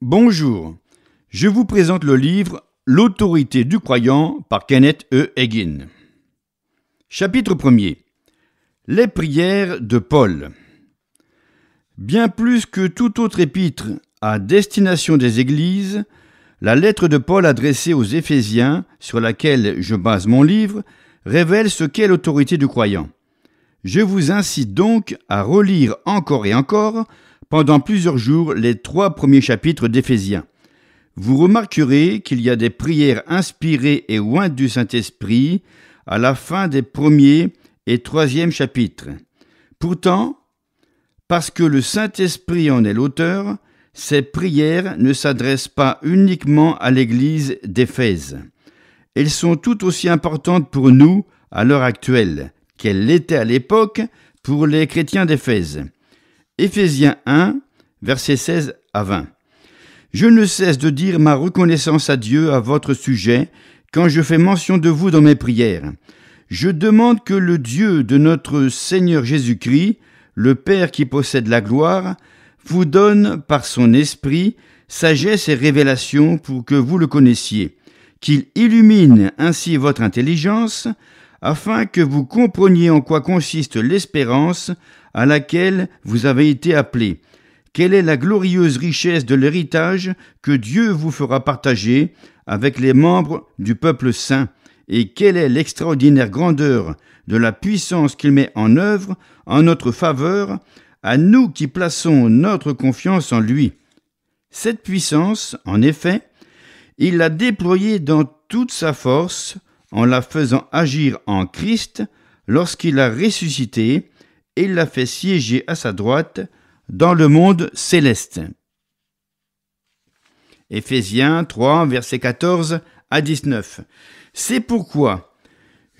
Bonjour, je vous présente le livre L'autorité du croyant par Kenneth E. Hagin. Chapitre 1er Les prières de Paul. Bien plus que tout autre épître à destination des églises, la lettre de Paul adressée aux Éphésiens, sur laquelle je base mon livre, révèle ce qu'est l'autorité du croyant. Je vous incite donc à relire encore et encore pendant plusieurs jours les trois premiers chapitres d'Éphésiens. Vous remarquerez qu'il y a des prières inspirées et ointes du Saint-Esprit à la fin des premiers et troisième chapitres. Pourtant, parce que le Saint-Esprit en est l'auteur, ces prières ne s'adressent pas uniquement à l'Église d'Éphèse. Elles sont tout aussi importantes pour nous à l'heure actuelle qu'elles l'étaient à l'époque pour les chrétiens d'Éphèse. Éphésiens 1, versets 16 à 20. Je ne cesse de dire ma reconnaissance à Dieu à votre sujet quand je fais mention de vous dans mes prières. Je demande que le Dieu de notre Seigneur Jésus-Christ, le Père qui possède la gloire, vous donne par son esprit sagesse et révélation pour que vous le connaissiez, qu'il illumine ainsi votre intelligence, afin que vous compreniez en quoi consiste l'espérance à laquelle vous avez été appelés. Quelle est la glorieuse richesse de l'héritage que Dieu vous fera partager avec les membres du peuple saint Et quelle est l'extraordinaire grandeur de la puissance qu'il met en œuvre en notre faveur, à nous qui plaçons notre confiance en lui Cette puissance, en effet, il l'a déployée dans toute sa force en la faisant agir en Christ lorsqu'il a ressuscité et l'a fait siéger à sa droite dans le monde céleste. Éphésiens 3, verset 14 à 19. C'est pourquoi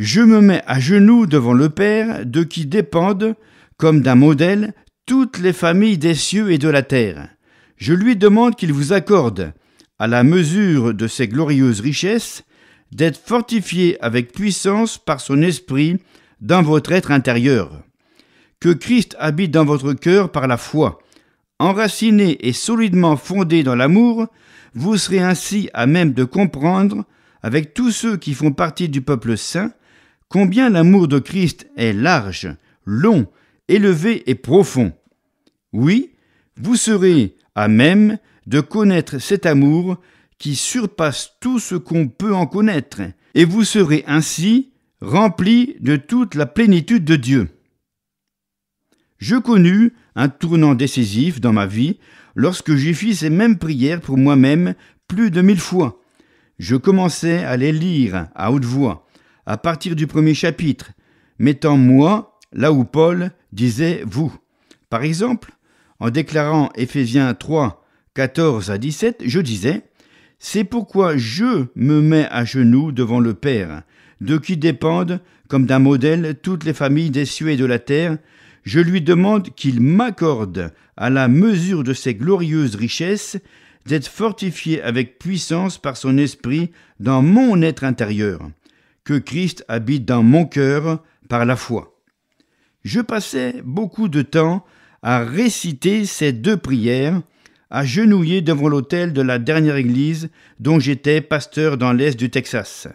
je me mets à genoux devant le Père, de qui dépendent, comme d'un modèle, toutes les familles des cieux et de la terre. Je lui demande qu'il vous accorde, à la mesure de ses glorieuses richesses, d'être fortifié avec puissance par son esprit dans votre être intérieur que Christ habite dans votre cœur par la foi. Enraciné et solidement fondé dans l'amour, vous serez ainsi à même de comprendre, avec tous ceux qui font partie du peuple saint, combien l'amour de Christ est large, long, élevé et profond. Oui, vous serez à même de connaître cet amour qui surpasse tout ce qu'on peut en connaître, et vous serez ainsi rempli de toute la plénitude de Dieu. Je connus un tournant décisif dans ma vie lorsque j'ai fait ces mêmes prières pour moi-même plus de mille fois. Je commençais à les lire à haute voix, à partir du premier chapitre, mettant moi là où Paul disait vous. Par exemple, en déclarant Éphésiens 3, 14 à 17, je disais C'est pourquoi je me mets à genoux devant le Père, de qui dépendent, comme d'un modèle, toutes les familles des cieux et de la terre, je lui demande qu'il m'accorde, à la mesure de ses glorieuses richesses, d'être fortifié avec puissance par son esprit dans mon être intérieur, que Christ habite dans mon cœur par la foi. Je passais beaucoup de temps à réciter ces deux prières, agenouillé devant l'autel de la dernière église dont j'étais pasteur dans l'est du Texas.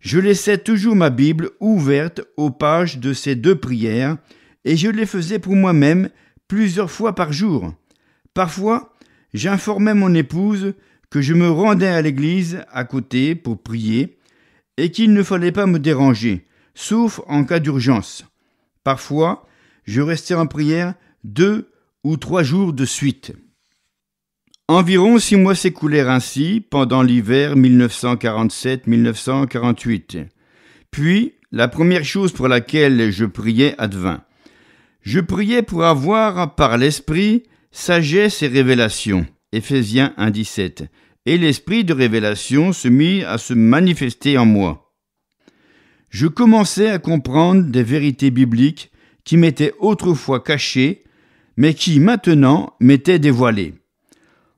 Je laissais toujours ma Bible ouverte aux pages de ces deux prières et je les faisais pour moi-même plusieurs fois par jour. Parfois, j'informais mon épouse que je me rendais à l'église à côté pour prier et qu'il ne fallait pas me déranger, sauf en cas d'urgence. Parfois, je restais en prière deux ou trois jours de suite. Environ six mois s'écoulèrent ainsi pendant l'hiver 1947-1948. Puis, la première chose pour laquelle je priais advint. Je priais pour avoir, par l'Esprit, sagesse et révélation. Éphésiens 1.17. Et l'Esprit de révélation se mit à se manifester en moi. Je commençais à comprendre des vérités bibliques qui m'étaient autrefois cachées, mais qui maintenant m'étaient dévoilées.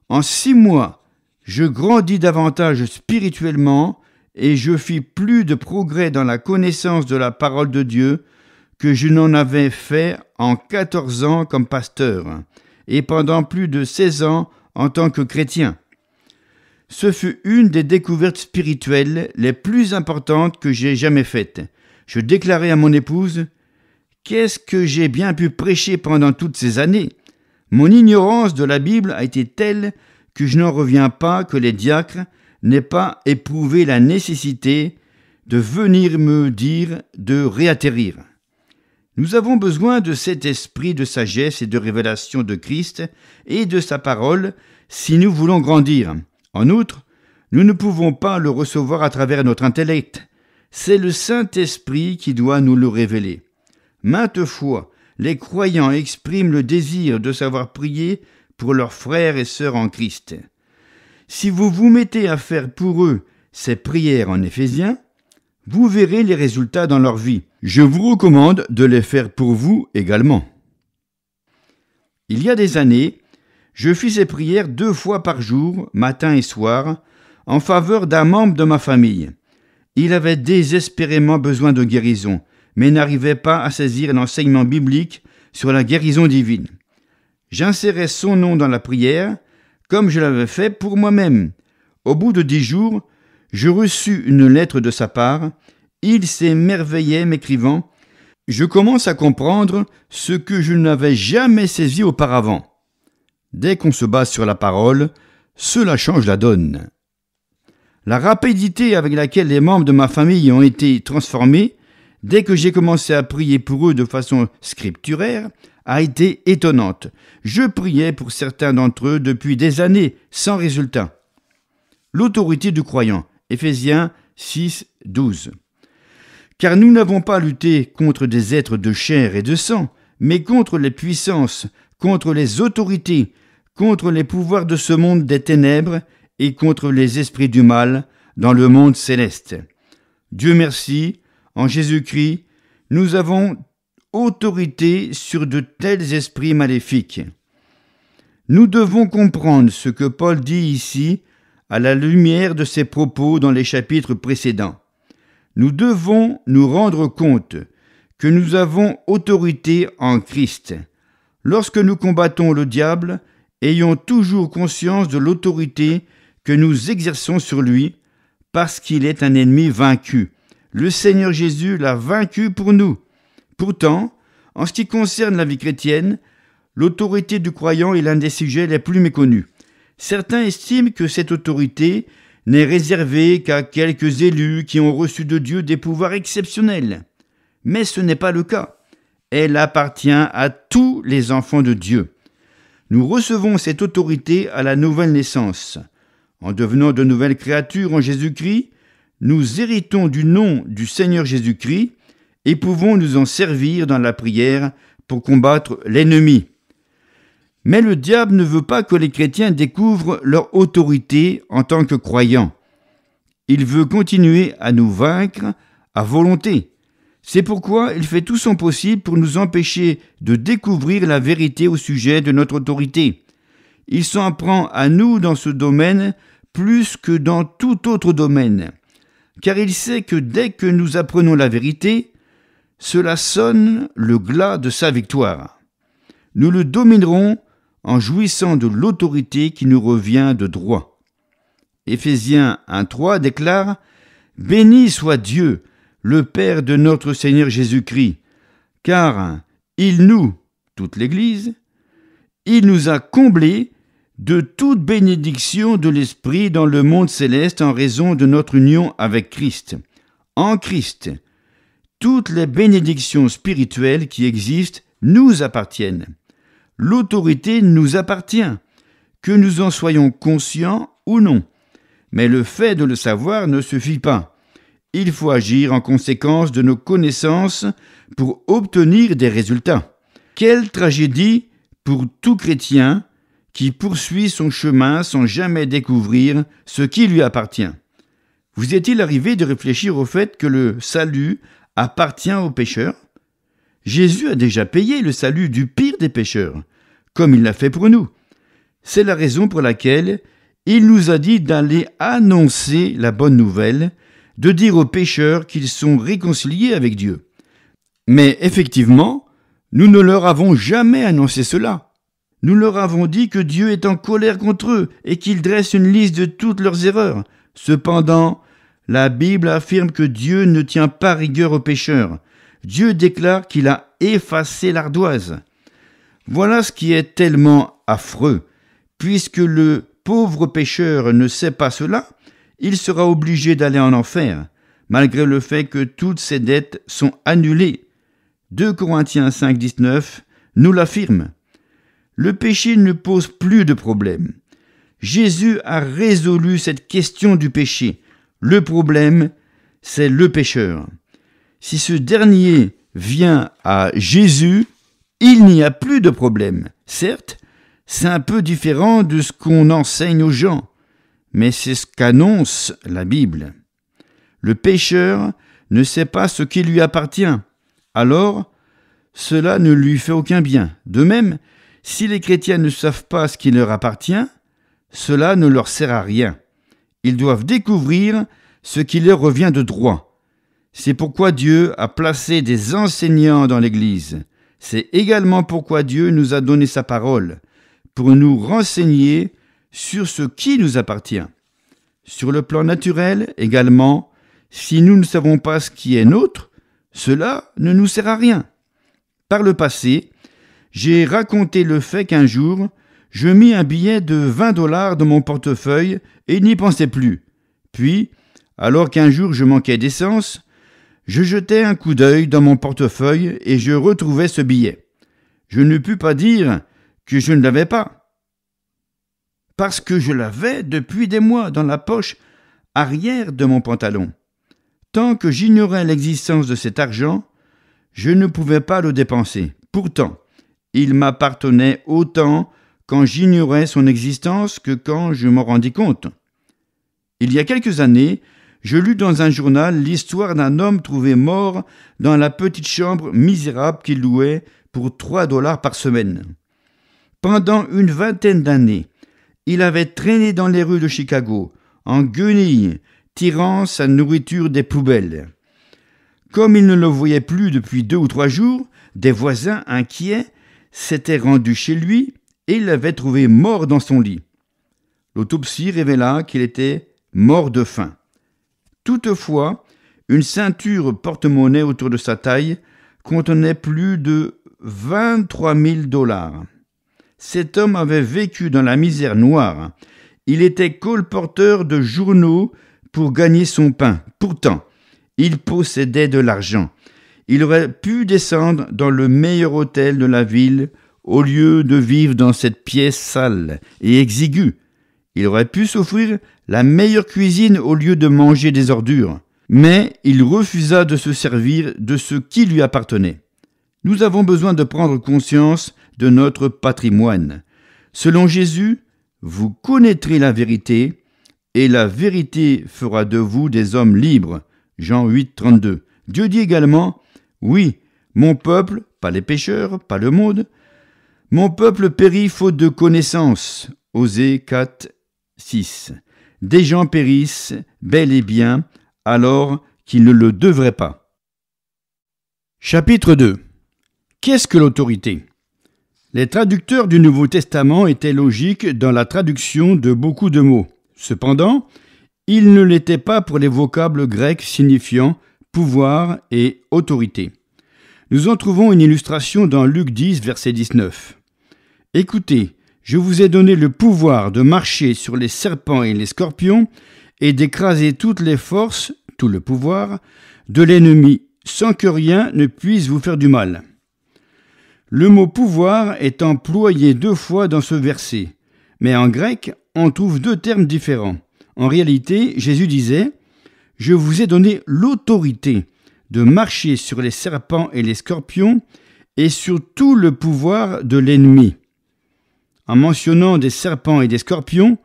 En six mois, je grandis davantage spirituellement et je fis plus de progrès dans la connaissance de la parole de Dieu que je n'en avais fait en 14 ans comme pasteur et pendant plus de 16 ans en tant que chrétien. Ce fut une des découvertes spirituelles les plus importantes que j'ai jamais faites. Je déclarai à mon épouse Qu'est-ce que j'ai bien pu prêcher pendant toutes ces années Mon ignorance de la Bible a été telle que je n'en reviens pas que les diacres n'aient pas éprouvé la nécessité de venir me dire de réatterrir. Nous avons besoin de cet esprit de sagesse et de révélation de Christ et de sa parole si nous voulons grandir. En outre, nous ne pouvons pas le recevoir à travers notre intellect. C'est le Saint-Esprit qui doit nous le révéler. Maintes fois, les croyants expriment le désir de savoir prier pour leurs frères et sœurs en Christ. Si vous vous mettez à faire pour eux ces prières en Éphésiens, vous verrez les résultats dans leur vie. Je vous recommande de les faire pour vous également. Il y a des années, je fis ces prières deux fois par jour, matin et soir, en faveur d'un membre de ma famille. Il avait désespérément besoin de guérison, mais n'arrivait pas à saisir l'enseignement biblique sur la guérison divine. J'insérais son nom dans la prière, comme je l'avais fait pour moi-même. Au bout de dix jours, je reçus une lettre de sa part. Il s'émerveillait m'écrivant Je commence à comprendre ce que je n'avais jamais saisi auparavant. Dès qu'on se base sur la parole, cela change la donne. La rapidité avec laquelle les membres de ma famille ont été transformés, dès que j'ai commencé à prier pour eux de façon scripturaire, a été étonnante. Je priais pour certains d'entre eux depuis des années, sans résultat. L'autorité du croyant Éphésiens 6, 12. Car nous n'avons pas lutté contre des êtres de chair et de sang, mais contre les puissances, contre les autorités, contre les pouvoirs de ce monde des ténèbres et contre les esprits du mal dans le monde céleste. Dieu merci, en Jésus-Christ, nous avons autorité sur de tels esprits maléfiques. Nous devons comprendre ce que Paul dit ici à la lumière de ses propos dans les chapitres précédents. Nous devons nous rendre compte que nous avons autorité en Christ. Lorsque nous combattons le diable, ayons toujours conscience de l'autorité que nous exerçons sur lui, parce qu'il est un ennemi vaincu. Le Seigneur Jésus l'a vaincu pour nous. Pourtant, en ce qui concerne la vie chrétienne, l'autorité du croyant est l'un des sujets les plus méconnus. Certains estiment que cette autorité n'est réservée qu'à quelques élus qui ont reçu de Dieu des pouvoirs exceptionnels. Mais ce n'est pas le cas. Elle appartient à tous les enfants de Dieu. Nous recevons cette autorité à la nouvelle naissance. En devenant de nouvelles créatures en Jésus-Christ, nous héritons du nom du Seigneur Jésus-Christ et pouvons nous en servir dans la prière pour combattre l'ennemi. Mais le diable ne veut pas que les chrétiens découvrent leur autorité en tant que croyants. Il veut continuer à nous vaincre à volonté. C'est pourquoi il fait tout son possible pour nous empêcher de découvrir la vérité au sujet de notre autorité. Il s'en prend à nous dans ce domaine plus que dans tout autre domaine, car il sait que dès que nous apprenons la vérité, cela sonne le glas de sa victoire. Nous le dominerons en jouissant de l'autorité qui nous revient de droit. Éphésiens 1.3 déclare Béni soit Dieu, le Père de notre Seigneur Jésus-Christ, car il nous, toute l'Église, il nous a comblés de toute bénédiction de l'Esprit dans le monde céleste en raison de notre union avec Christ. En Christ, toutes les bénédictions spirituelles qui existent nous appartiennent. L'autorité nous appartient, que nous en soyons conscients ou non. Mais le fait de le savoir ne suffit pas. Il faut agir en conséquence de nos connaissances pour obtenir des résultats. Quelle tragédie pour tout chrétien qui poursuit son chemin sans jamais découvrir ce qui lui appartient. Vous est-il arrivé de réfléchir au fait que le salut appartient aux pécheurs Jésus a déjà payé le salut du pire des pécheurs comme il l'a fait pour nous. C'est la raison pour laquelle il nous a dit d'aller annoncer la bonne nouvelle, de dire aux pécheurs qu'ils sont réconciliés avec Dieu. Mais effectivement, nous ne leur avons jamais annoncé cela. Nous leur avons dit que Dieu est en colère contre eux et qu'il dresse une liste de toutes leurs erreurs. Cependant, la Bible affirme que Dieu ne tient pas rigueur aux pécheurs. Dieu déclare qu'il a effacé l'ardoise. Voilà ce qui est tellement affreux. Puisque le pauvre pécheur ne sait pas cela, il sera obligé d'aller en enfer, malgré le fait que toutes ses dettes sont annulées. 2 Corinthiens 5, 19 nous l'affirme. Le péché ne pose plus de problème. Jésus a résolu cette question du péché. Le problème, c'est le pécheur. Si ce dernier vient à Jésus, il n'y a plus de problème. Certes, c'est un peu différent de ce qu'on enseigne aux gens, mais c'est ce qu'annonce la Bible. Le pécheur ne sait pas ce qui lui appartient, alors cela ne lui fait aucun bien. De même, si les chrétiens ne savent pas ce qui leur appartient, cela ne leur sert à rien. Ils doivent découvrir ce qui leur revient de droit. C'est pourquoi Dieu a placé des enseignants dans l'Église. C'est également pourquoi Dieu nous a donné sa parole, pour nous renseigner sur ce qui nous appartient. Sur le plan naturel également, si nous ne savons pas ce qui est nôtre, cela ne nous sert à rien. Par le passé, j'ai raconté le fait qu'un jour, je mis un billet de 20 dollars dans mon portefeuille et n'y pensais plus. Puis, alors qu'un jour je manquais d'essence, je jetai un coup d'œil dans mon portefeuille et je retrouvai ce billet. Je ne pus pas dire que je ne l'avais pas. Parce que je l'avais depuis des mois dans la poche arrière de mon pantalon. Tant que j'ignorais l'existence de cet argent, je ne pouvais pas le dépenser. Pourtant, il m'appartenait autant quand j'ignorais son existence que quand je m'en rendis compte. Il y a quelques années, je lus dans un journal l'histoire d'un homme trouvé mort dans la petite chambre misérable qu'il louait pour 3 dollars par semaine. Pendant une vingtaine d'années, il avait traîné dans les rues de Chicago, en guenilles, tirant sa nourriture des poubelles. Comme il ne le voyait plus depuis deux ou trois jours, des voisins inquiets s'étaient rendus chez lui et l'avaient trouvé mort dans son lit. L'autopsie révéla qu'il était mort de faim. Toutefois, une ceinture porte-monnaie autour de sa taille contenait plus de 23 000 dollars. Cet homme avait vécu dans la misère noire. Il était colporteur de journaux pour gagner son pain. Pourtant, il possédait de l'argent. Il aurait pu descendre dans le meilleur hôtel de la ville au lieu de vivre dans cette pièce sale et exiguë. Il aurait pu s'offrir la meilleure cuisine au lieu de manger des ordures. Mais il refusa de se servir de ce qui lui appartenait. Nous avons besoin de prendre conscience de notre patrimoine. Selon Jésus, vous connaîtrez la vérité, et la vérité fera de vous des hommes libres. Jean 8, 32. Dieu dit également, Oui, mon peuple, pas les pécheurs, pas le monde, mon peuple périt faute de connaissance. Osée 4, 6 des gens périssent bel et bien alors qu'ils ne le devraient pas. Chapitre 2 Qu'est-ce que l'autorité Les traducteurs du Nouveau Testament étaient logiques dans la traduction de beaucoup de mots. Cependant, ils ne l'étaient pas pour les vocables grecs signifiant pouvoir et autorité. Nous en trouvons une illustration dans Luc 10, verset 19. Écoutez, je vous ai donné le pouvoir de marcher sur les serpents et les scorpions, et d'écraser toutes les forces, tout le pouvoir, de l'ennemi, sans que rien ne puisse vous faire du mal. Le mot pouvoir est employé deux fois dans ce verset, mais en grec, on trouve deux termes différents. En réalité, Jésus disait Je vous ai donné l'autorité de marcher sur les serpents et les scorpions, et sur tout le pouvoir de l'ennemi. En mentionnant des serpents et des scorpions,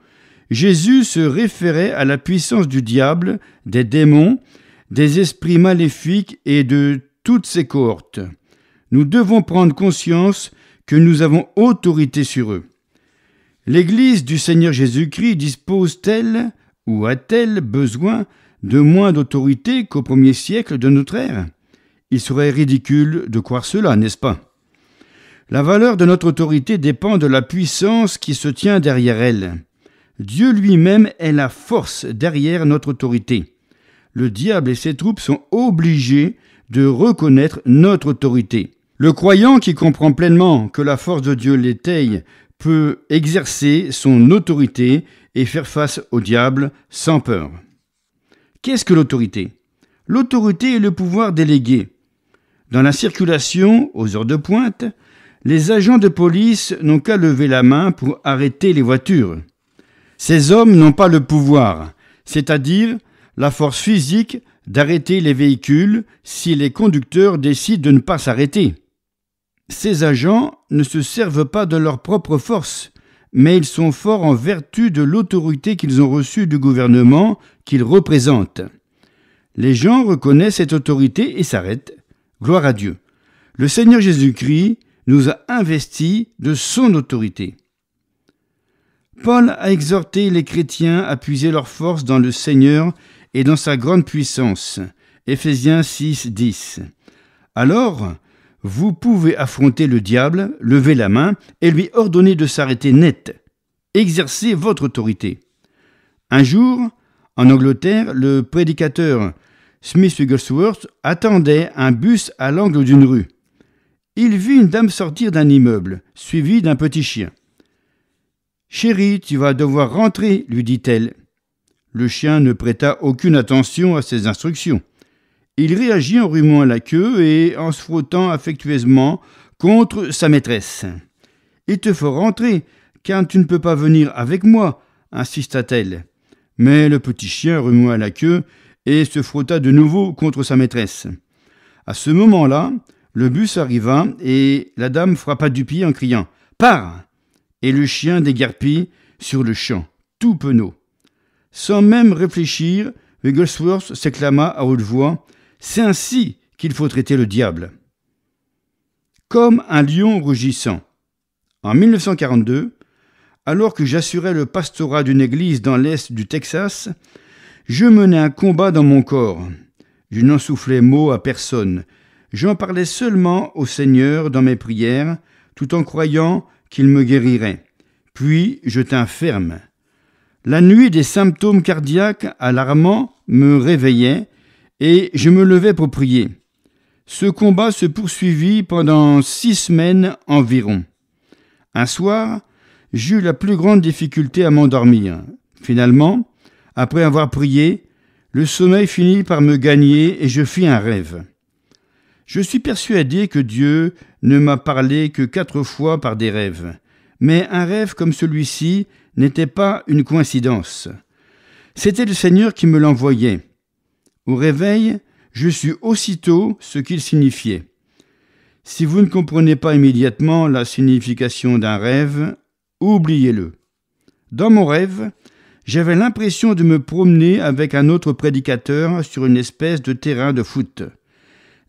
Jésus se référait à la puissance du diable, des démons, des esprits maléfiques et de toutes ses cohortes. Nous devons prendre conscience que nous avons autorité sur eux. L'Église du Seigneur Jésus-Christ dispose-t-elle ou a-t-elle besoin de moins d'autorité qu'au premier siècle de notre ère Il serait ridicule de croire cela, n'est-ce pas la valeur de notre autorité dépend de la puissance qui se tient derrière elle. Dieu lui-même est la force derrière notre autorité. Le diable et ses troupes sont obligés de reconnaître notre autorité. Le croyant qui comprend pleinement que la force de Dieu l'étaye peut exercer son autorité et faire face au diable sans peur. Qu'est-ce que l'autorité L'autorité est le pouvoir délégué. Dans la circulation, aux heures de pointe, les agents de police n'ont qu'à lever la main pour arrêter les voitures. Ces hommes n'ont pas le pouvoir, c'est-à-dire la force physique d'arrêter les véhicules si les conducteurs décident de ne pas s'arrêter. Ces agents ne se servent pas de leur propre force, mais ils sont forts en vertu de l'autorité qu'ils ont reçue du gouvernement qu'ils représentent. Les gens reconnaissent cette autorité et s'arrêtent. Gloire à Dieu. Le Seigneur Jésus-Christ nous a investis de son autorité. Paul a exhorté les chrétiens à puiser leur force dans le Seigneur et dans sa grande puissance. Ephésiens 6, 10. Alors, vous pouvez affronter le diable, lever la main et lui ordonner de s'arrêter net. Exercez votre autorité. Un jour, en Angleterre, le prédicateur Smith Wigglesworth attendait un bus à l'angle d'une rue il vit une dame sortir d'un immeuble, suivie d'un petit chien. Chérie, tu vas devoir rentrer, lui dit-elle. Le chien ne prêta aucune attention à ses instructions. Il réagit en rumouant la queue et en se frottant affectueusement contre sa maîtresse. Il te faut rentrer, car tu ne peux pas venir avec moi, insista-t-elle. Mais le petit chien remua la queue et se frotta de nouveau contre sa maîtresse. À ce moment-là, le bus arriva et la dame frappa du pied en criant Pars Et le chien déguerpit sur le champ, tout penaud. Sans même réfléchir, Wigglesworth s'éclama à haute voix C'est ainsi qu'il faut traiter le diable. Comme un lion rugissant. En 1942, alors que j'assurais le pastorat d'une église dans l'est du Texas, je menais un combat dans mon corps. Je n'en soufflais mot à personne j'en parlais seulement au Seigneur dans mes prières, tout en croyant qu'il me guérirait. Puis je tins ferme. La nuit, des symptômes cardiaques alarmants me réveillaient et je me levais pour prier. Ce combat se poursuivit pendant six semaines environ. Un soir, j'eus la plus grande difficulté à m'endormir. Finalement, après avoir prié, le sommeil finit par me gagner et je fis un rêve. Je suis persuadé que Dieu ne m'a parlé que quatre fois par des rêves, mais un rêve comme celui-ci n'était pas une coïncidence. C'était le Seigneur qui me l'envoyait. Au réveil, je sus aussitôt ce qu'il signifiait. Si vous ne comprenez pas immédiatement la signification d'un rêve, oubliez-le. Dans mon rêve, j'avais l'impression de me promener avec un autre prédicateur sur une espèce de terrain de foot.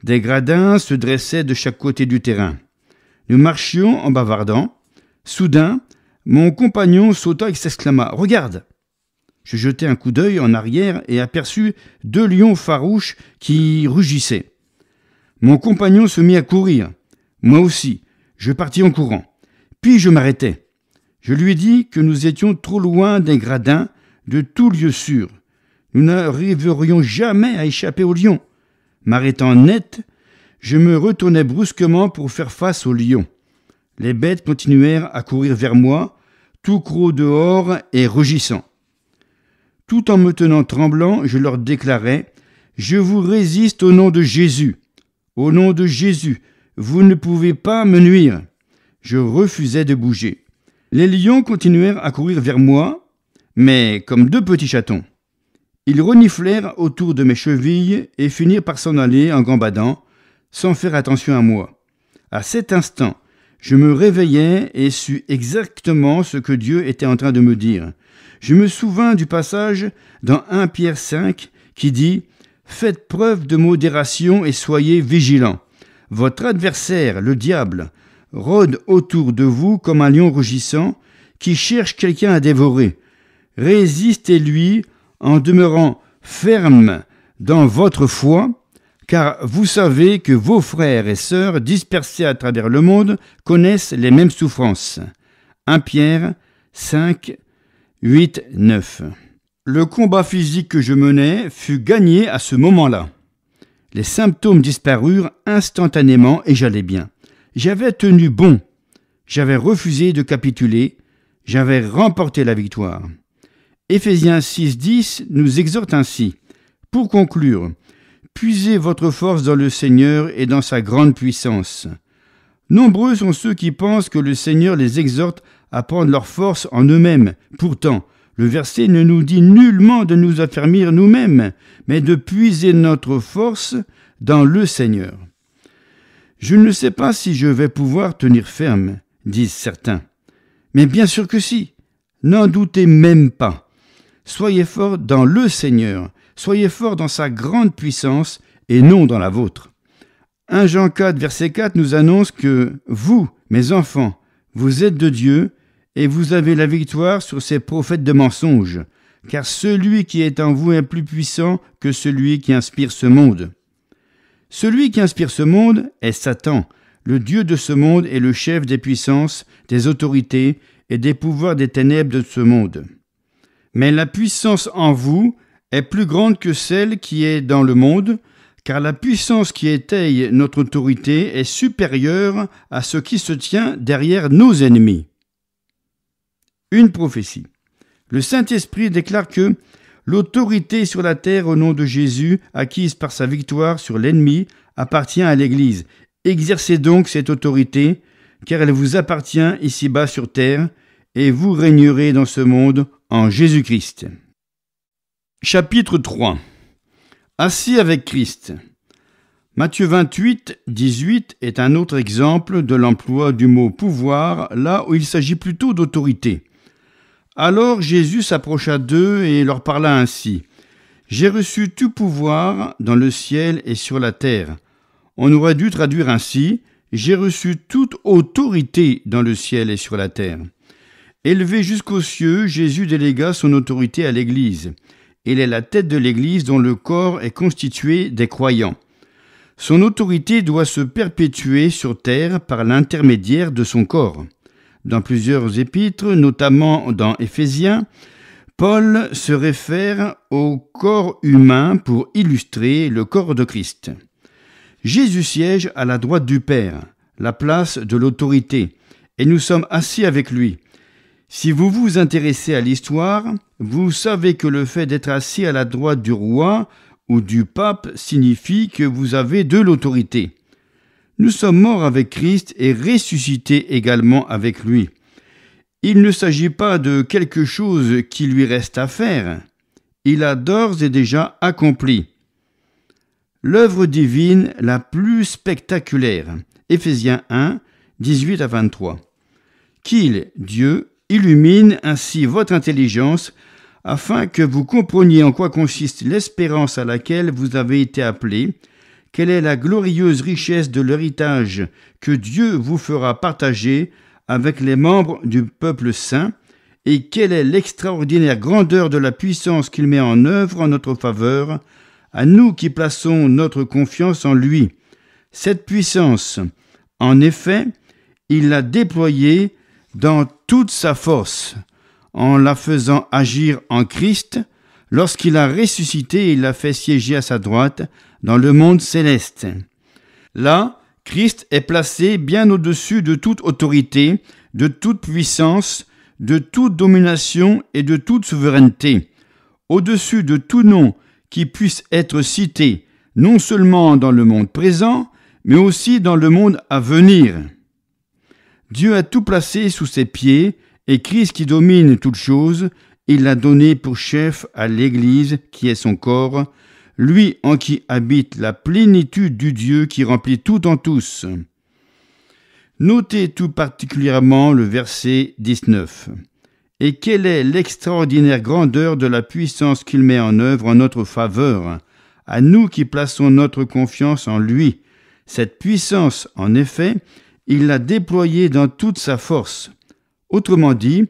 Des gradins se dressaient de chaque côté du terrain. Nous marchions en bavardant. Soudain, mon compagnon sauta et s'exclama Regarde Je jetai un coup d'œil en arrière et aperçus deux lions farouches qui rugissaient. Mon compagnon se mit à courir. Moi aussi, je partis en courant. Puis je m'arrêtai. Je lui dis que nous étions trop loin des gradins, de tout lieu sûr. Nous n'arriverions jamais à échapper aux lions. M'arrêtant net, je me retournai brusquement pour faire face aux lions. Les bêtes continuèrent à courir vers moi, tout gros dehors et rugissant. Tout en me tenant tremblant, je leur déclarai Je vous résiste au nom de Jésus. Au nom de Jésus, vous ne pouvez pas me nuire. Je refusais de bouger. Les lions continuèrent à courir vers moi, mais comme deux petits chatons. Ils reniflèrent autour de mes chevilles et finirent par s'en aller en gambadant, sans faire attention à moi. À cet instant, je me réveillai et sus exactement ce que Dieu était en train de me dire. Je me souvins du passage dans 1 Pierre 5 qui dit Faites preuve de modération et soyez vigilants. Votre adversaire, le diable, rôde autour de vous comme un lion rougissant qui cherche quelqu'un à dévorer. Résistez-lui en demeurant ferme dans votre foi, car vous savez que vos frères et sœurs dispersés à travers le monde connaissent les mêmes souffrances. 1 Pierre 5, 8, 9. Le combat physique que je menais fut gagné à ce moment-là. Les symptômes disparurent instantanément et j'allais bien. J'avais tenu bon. J'avais refusé de capituler. J'avais remporté la victoire. Éphésiens 6.10 nous exhorte ainsi. Pour conclure, puisez votre force dans le Seigneur et dans sa grande puissance. Nombreux sont ceux qui pensent que le Seigneur les exhorte à prendre leur force en eux-mêmes. Pourtant, le verset ne nous dit nullement de nous affermir nous-mêmes, mais de puiser notre force dans le Seigneur. Je ne sais pas si je vais pouvoir tenir ferme, disent certains. Mais bien sûr que si. N'en doutez même pas. Soyez forts dans le Seigneur, soyez forts dans sa grande puissance et non dans la vôtre. 1 Jean 4, verset 4 nous annonce que vous, mes enfants, vous êtes de Dieu et vous avez la victoire sur ces prophètes de mensonges, car celui qui est en vous est plus puissant que celui qui inspire ce monde. Celui qui inspire ce monde est Satan, le Dieu de ce monde et le chef des puissances, des autorités et des pouvoirs des ténèbres de ce monde. Mais la puissance en vous est plus grande que celle qui est dans le monde, car la puissance qui étaye notre autorité est supérieure à ce qui se tient derrière nos ennemis. Une prophétie. Le Saint-Esprit déclare que l'autorité sur la terre au nom de Jésus, acquise par sa victoire sur l'ennemi, appartient à l'Église. Exercez donc cette autorité, car elle vous appartient ici-bas sur terre, et vous régnerez dans ce monde en Jésus-Christ. Chapitre 3 Assis avec Christ. Matthieu 28, 18 est un autre exemple de l'emploi du mot pouvoir là où il s'agit plutôt d'autorité. Alors Jésus s'approcha d'eux et leur parla ainsi. J'ai reçu tout pouvoir dans le ciel et sur la terre. On aurait dû traduire ainsi J'ai reçu toute autorité dans le ciel et sur la terre. Élevé jusqu'aux cieux, Jésus délégua son autorité à l'Église. Elle est la tête de l'Église dont le corps est constitué des croyants. Son autorité doit se perpétuer sur terre par l'intermédiaire de son corps. Dans plusieurs épîtres, notamment dans Éphésiens, Paul se réfère au corps humain pour illustrer le corps de Christ. Jésus siège à la droite du Père, la place de l'autorité, et nous sommes assis avec lui. Si vous vous intéressez à l'histoire, vous savez que le fait d'être assis à la droite du roi ou du pape signifie que vous avez de l'autorité. Nous sommes morts avec Christ et ressuscités également avec lui. Il ne s'agit pas de quelque chose qui lui reste à faire. Il a d'ores et déjà accompli. L'œuvre divine la plus spectaculaire. Ephésiens 1, 18 à 23. Qu'il, Dieu, illumine ainsi votre intelligence, afin que vous compreniez en quoi consiste l'espérance à laquelle vous avez été appelé. quelle est la glorieuse richesse de l'héritage que Dieu vous fera partager avec les membres du peuple saint, et quelle est l'extraordinaire grandeur de la puissance qu'il met en œuvre en notre faveur, à nous qui plaçons notre confiance en lui. Cette puissance, en effet, il l'a déployée dans toute sa force, en la faisant agir en Christ, lorsqu'il a ressuscité et l'a fait siéger à sa droite dans le monde céleste. Là, Christ est placé bien au-dessus de toute autorité, de toute puissance, de toute domination et de toute souveraineté, au-dessus de tout nom qui puisse être cité, non seulement dans le monde présent, mais aussi dans le monde à venir. Dieu a tout placé sous ses pieds, et Christ qui domine toutes choses, il l'a donné pour chef à l'Église qui est son corps, lui en qui habite la plénitude du Dieu qui remplit tout en tous. Notez tout particulièrement le verset 19. Et quelle est l'extraordinaire grandeur de la puissance qu'il met en œuvre en notre faveur, à nous qui plaçons notre confiance en lui. Cette puissance, en effet, il l'a déployé dans toute sa force. Autrement dit,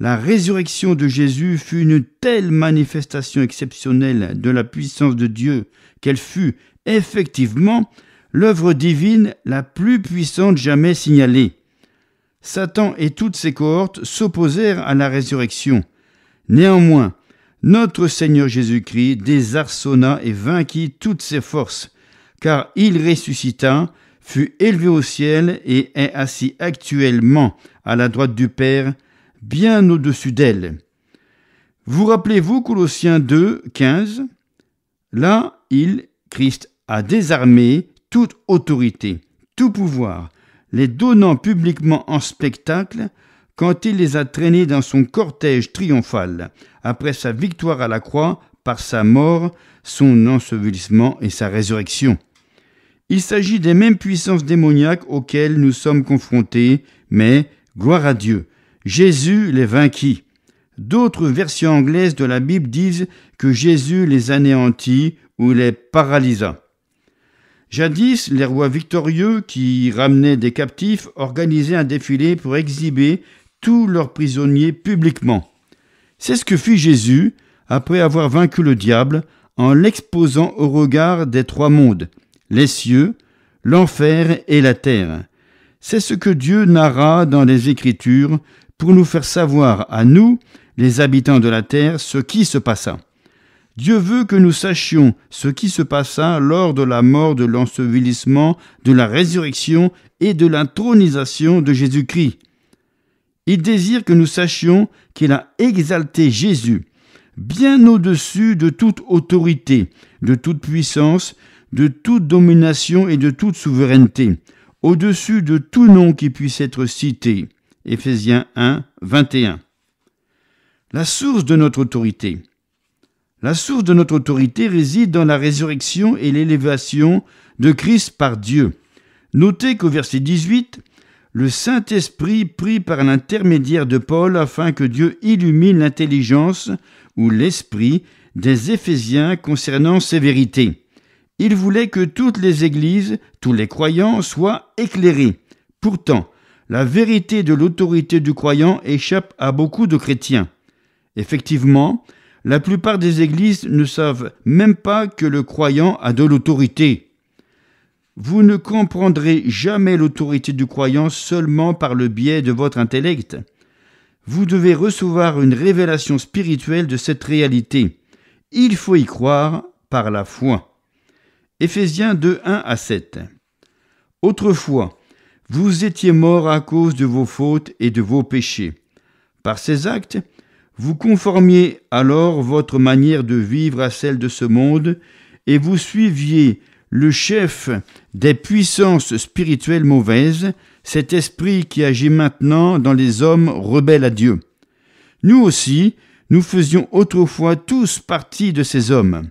la résurrection de Jésus fut une telle manifestation exceptionnelle de la puissance de Dieu qu'elle fut effectivement l'œuvre divine la plus puissante jamais signalée. Satan et toutes ses cohortes s'opposèrent à la résurrection. Néanmoins, notre Seigneur Jésus-Christ désarçonna et vainquit toutes ses forces, car il ressuscita fut élevé au ciel et est assis actuellement à la droite du Père, bien au-dessus d'elle. Vous rappelez-vous Colossiens 2, 15 Là, il, Christ, a désarmé toute autorité, tout pouvoir, les donnant publiquement en spectacle quand il les a traînés dans son cortège triomphal, après sa victoire à la croix par sa mort, son ensevelissement et sa résurrection. Il s'agit des mêmes puissances démoniaques auxquelles nous sommes confrontés, mais, gloire à Dieu, Jésus les vainquit. D'autres versions anglaises de la Bible disent que Jésus les anéantit ou les paralysa. Jadis, les rois victorieux qui ramenaient des captifs organisaient un défilé pour exhiber tous leurs prisonniers publiquement. C'est ce que fit Jésus après avoir vaincu le diable en l'exposant au regard des trois mondes les cieux, l'enfer et la terre. C'est ce que Dieu narra dans les Écritures pour nous faire savoir à nous, les habitants de la terre, ce qui se passa. Dieu veut que nous sachions ce qui se passa lors de la mort, de l'ensevelissement, de la résurrection et de l'intronisation de Jésus-Christ. Il désire que nous sachions qu'il a exalté Jésus, bien au-dessus de toute autorité, de toute puissance, de toute domination et de toute souveraineté, au-dessus de tout nom qui puisse être cité. Éphésiens 1, 21. La source de notre autorité. La source de notre autorité réside dans la résurrection et l'élévation de Christ par Dieu. Notez qu'au verset 18, le Saint-Esprit prie par l'intermédiaire de Paul afin que Dieu illumine l'intelligence ou l'esprit des Éphésiens concernant ces vérités. Il voulait que toutes les églises, tous les croyants soient éclairés. Pourtant, la vérité de l'autorité du croyant échappe à beaucoup de chrétiens. Effectivement, la plupart des églises ne savent même pas que le croyant a de l'autorité. Vous ne comprendrez jamais l'autorité du croyant seulement par le biais de votre intellect. Vous devez recevoir une révélation spirituelle de cette réalité. Il faut y croire par la foi. Éphésiens 2, 1 à 7. Autrefois, vous étiez morts à cause de vos fautes et de vos péchés. Par ces actes, vous conformiez alors votre manière de vivre à celle de ce monde, et vous suiviez le chef des puissances spirituelles mauvaises, cet esprit qui agit maintenant dans les hommes rebelles à Dieu. Nous aussi, nous faisions autrefois tous partie de ces hommes.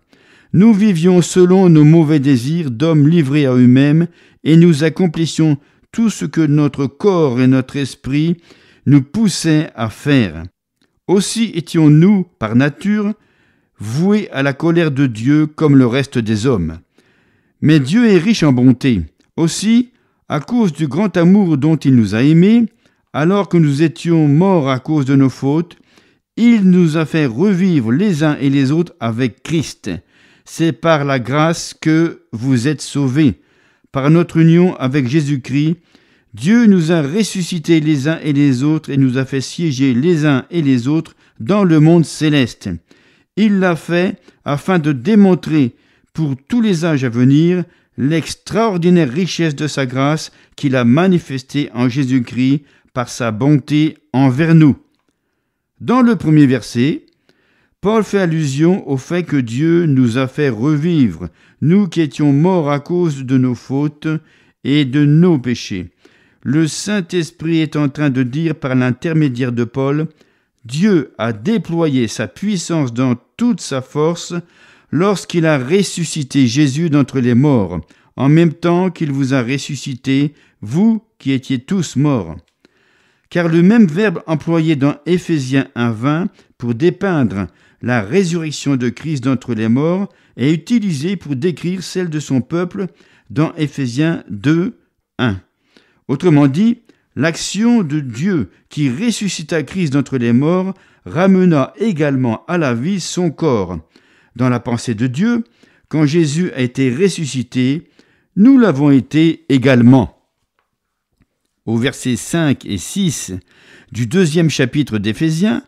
Nous vivions selon nos mauvais désirs d'hommes livrés à eux-mêmes, et nous accomplissions tout ce que notre corps et notre esprit nous poussaient à faire. Aussi étions-nous, par nature, voués à la colère de Dieu comme le reste des hommes. Mais Dieu est riche en bonté. Aussi, à cause du grand amour dont il nous a aimés, alors que nous étions morts à cause de nos fautes, il nous a fait revivre les uns et les autres avec Christ c'est par la grâce que vous êtes sauvés. Par notre union avec Jésus-Christ, Dieu nous a ressuscités les uns et les autres et nous a fait siéger les uns et les autres dans le monde céleste. Il l'a fait afin de démontrer pour tous les âges à venir l'extraordinaire richesse de sa grâce qu'il a manifestée en Jésus-Christ par sa bonté envers nous. Dans le premier verset, Paul fait allusion au fait que Dieu nous a fait revivre, nous qui étions morts à cause de nos fautes et de nos péchés. Le Saint-Esprit est en train de dire par l'intermédiaire de Paul, Dieu a déployé sa puissance dans toute sa force lorsqu'il a ressuscité Jésus d'entre les morts, en même temps qu'il vous a ressuscité, vous qui étiez tous morts car le même verbe employé dans Éphésiens 1.20 pour dépeindre la résurrection de Christ d'entre les morts est utilisée pour décrire celle de son peuple dans Éphésiens 2, 1. Autrement dit, l'action de Dieu qui ressuscita Christ d'entre les morts ramena également à la vie son corps. Dans la pensée de Dieu, quand Jésus a été ressuscité, nous l'avons été également. Au verset 5 et 6 du deuxième chapitre d'Éphésiens,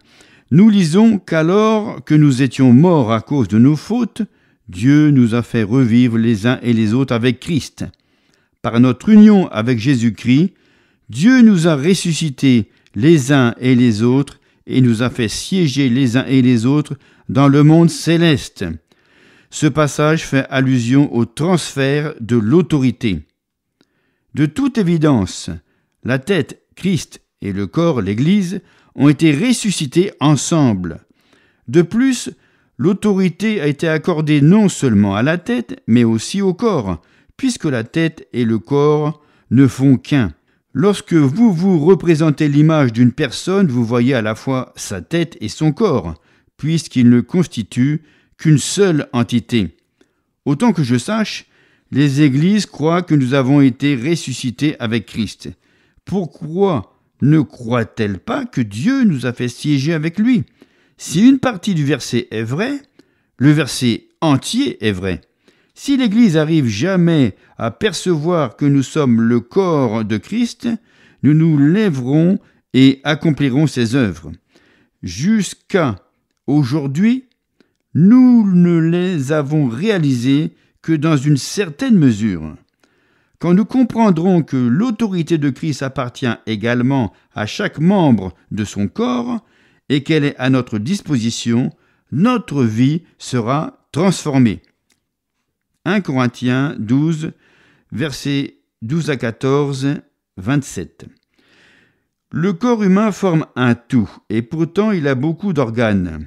nous lisons qu'alors que nous étions morts à cause de nos fautes, Dieu nous a fait revivre les uns et les autres avec Christ. Par notre union avec Jésus-Christ, Dieu nous a ressuscités les uns et les autres et nous a fait siéger les uns et les autres dans le monde céleste. Ce passage fait allusion au transfert de l'autorité. De toute évidence, la tête, Christ, et le corps, l'Église, ont été ressuscités ensemble. De plus, l'autorité a été accordée non seulement à la tête, mais aussi au corps, puisque la tête et le corps ne font qu'un. Lorsque vous vous représentez l'image d'une personne, vous voyez à la fois sa tête et son corps, puisqu'ils ne constituent qu'une seule entité. Autant que je sache, les églises croient que nous avons été ressuscités avec Christ. Pourquoi ne croit-elle pas que Dieu nous a fait siéger avec lui Si une partie du verset est vraie, le verset entier est vrai. Si l'Église arrive jamais à percevoir que nous sommes le corps de Christ, nous nous lèverons et accomplirons ses œuvres. Jusqu'à aujourd'hui, nous ne les avons réalisées que dans une certaine mesure. Quand nous comprendrons que l'autorité de Christ appartient également à chaque membre de son corps et qu'elle est à notre disposition, notre vie sera transformée. 1 Corinthiens 12, versets 12 à 14, 27. Le corps humain forme un tout, et pourtant il a beaucoup d'organes.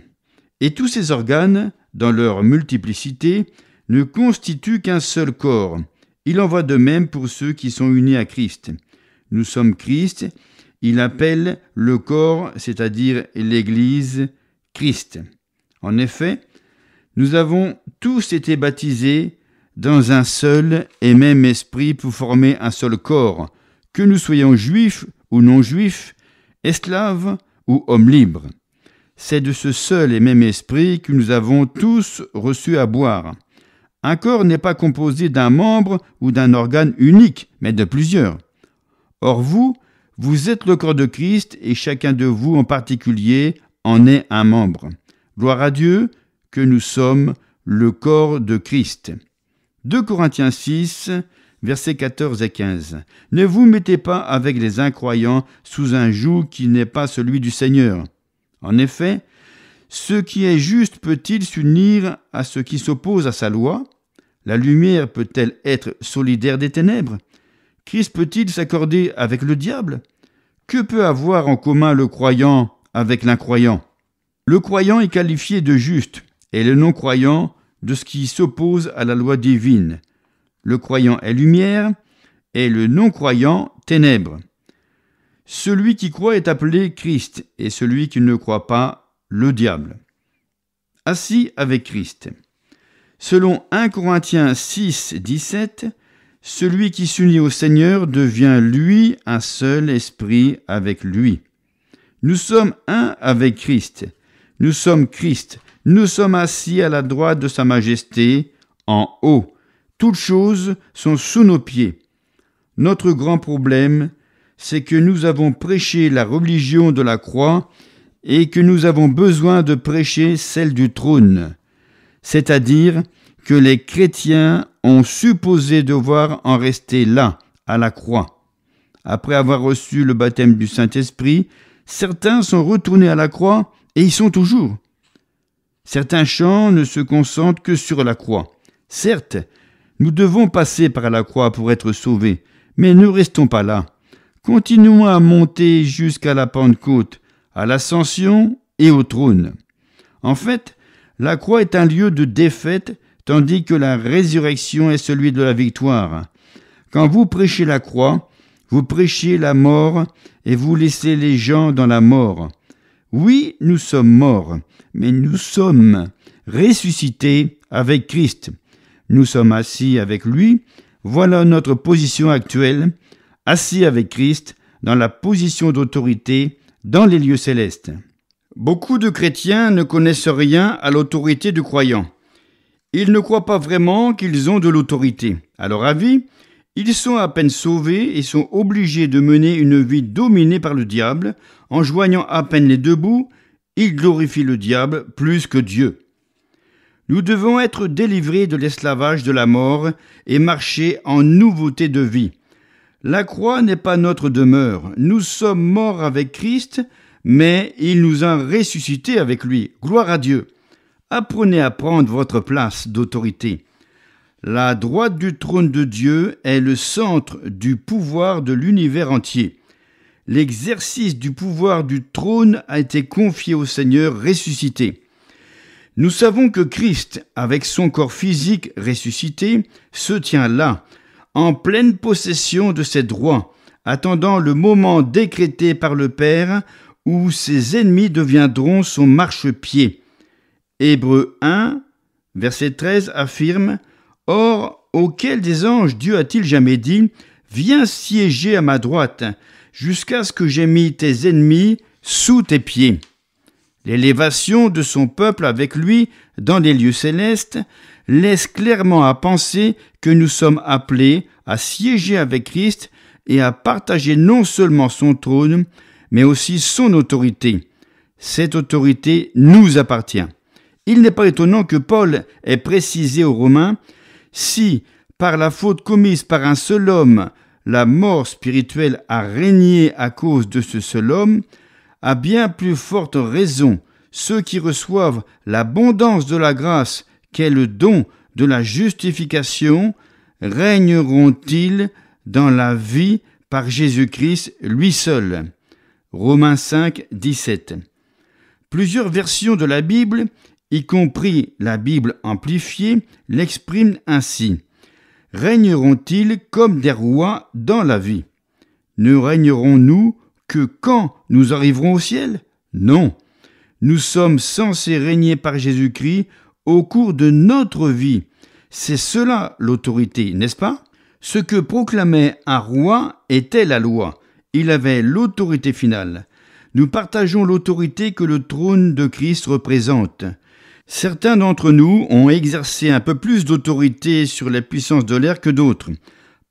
Et tous ces organes, dans leur multiplicité, ne constituent qu'un seul corps. Il en va de même pour ceux qui sont unis à Christ. Nous sommes Christ, il appelle le corps, c'est-à-dire l'Église, Christ. En effet, nous avons tous été baptisés dans un seul et même esprit pour former un seul corps, que nous soyons juifs ou non juifs, esclaves ou hommes libres. C'est de ce seul et même esprit que nous avons tous reçu à boire. Un corps n'est pas composé d'un membre ou d'un organe unique, mais de plusieurs. Or vous, vous êtes le corps de Christ et chacun de vous en particulier en est un membre. Gloire à Dieu que nous sommes le corps de Christ. 2 Corinthiens 6, versets 14 et 15. Ne vous mettez pas avec les incroyants sous un joug qui n'est pas celui du Seigneur. En effet, ce qui est juste peut-il s'unir à ce qui s'oppose à sa loi La lumière peut-elle être solidaire des ténèbres Christ peut-il s'accorder avec le diable Que peut avoir en commun le croyant avec l'incroyant Le croyant est qualifié de juste et le non-croyant de ce qui s'oppose à la loi divine. Le croyant est lumière et le non-croyant ténèbres. Celui qui croit est appelé Christ et celui qui ne croit pas le diable. Assis avec Christ. Selon 1 Corinthiens 6, 17, celui qui s'unit au Seigneur devient lui un seul esprit avec lui. Nous sommes un avec Christ. Nous sommes Christ. Nous sommes assis à la droite de Sa Majesté, en haut. Toutes choses sont sous nos pieds. Notre grand problème, c'est que nous avons prêché la religion de la croix et que nous avons besoin de prêcher celle du trône, c'est-à-dire que les chrétiens ont supposé devoir en rester là, à la croix. Après avoir reçu le baptême du Saint-Esprit, certains sont retournés à la croix et y sont toujours. Certains chants ne se concentrent que sur la croix. Certes, nous devons passer par la croix pour être sauvés, mais ne restons pas là. Continuons à monter jusqu'à la Pentecôte, à l'ascension et au trône. En fait, la croix est un lieu de défaite, tandis que la résurrection est celui de la victoire. Quand vous prêchez la croix, vous prêchez la mort et vous laissez les gens dans la mort. Oui, nous sommes morts, mais nous sommes ressuscités avec Christ. Nous sommes assis avec lui. Voilà notre position actuelle, assis avec Christ, dans la position d'autorité dans les lieux célestes. Beaucoup de chrétiens ne connaissent rien à l'autorité du croyant. Ils ne croient pas vraiment qu'ils ont de l'autorité. À leur avis, ils sont à peine sauvés et sont obligés de mener une vie dominée par le diable. En joignant à peine les deux bouts, ils glorifient le diable plus que Dieu. Nous devons être délivrés de l'esclavage de la mort et marcher en nouveauté de vie. La croix n'est pas notre demeure. Nous sommes morts avec Christ, mais il nous a ressuscités avec lui. Gloire à Dieu. Apprenez à prendre votre place d'autorité. La droite du trône de Dieu est le centre du pouvoir de l'univers entier. L'exercice du pouvoir du trône a été confié au Seigneur ressuscité. Nous savons que Christ, avec son corps physique ressuscité, se tient là, en pleine possession de ses droits, attendant le moment décrété par le Père où ses ennemis deviendront son marchepied. Hébreu 1, verset 13 affirme Or, auquel des anges Dieu a-t-il jamais dit Viens siéger à ma droite, jusqu'à ce que j'aie mis tes ennemis sous tes pieds. L'élévation de son peuple avec lui dans les lieux célestes laisse clairement à penser que nous sommes appelés à siéger avec Christ et à partager non seulement son trône, mais aussi son autorité. Cette autorité nous appartient. Il n'est pas étonnant que Paul ait précisé aux Romains, si par la faute commise par un seul homme, la mort spirituelle a régné à cause de ce seul homme, à bien plus forte raison, ceux qui reçoivent l'abondance de la grâce quel don de la justification, régneront-ils dans la vie par Jésus-Christ lui seul. Romains 5, 17. Plusieurs versions de la Bible, y compris la Bible amplifiée, l'expriment ainsi. Régneront-ils comme des rois dans la vie Ne régnerons-nous que quand nous arriverons au ciel Non. Nous sommes censés régner par Jésus-Christ au cours de notre vie. C'est cela l'autorité, n'est-ce pas Ce que proclamait un roi était la loi. Il avait l'autorité finale. Nous partageons l'autorité que le trône de Christ représente. Certains d'entre nous ont exercé un peu plus d'autorité sur la puissance de l'air que d'autres,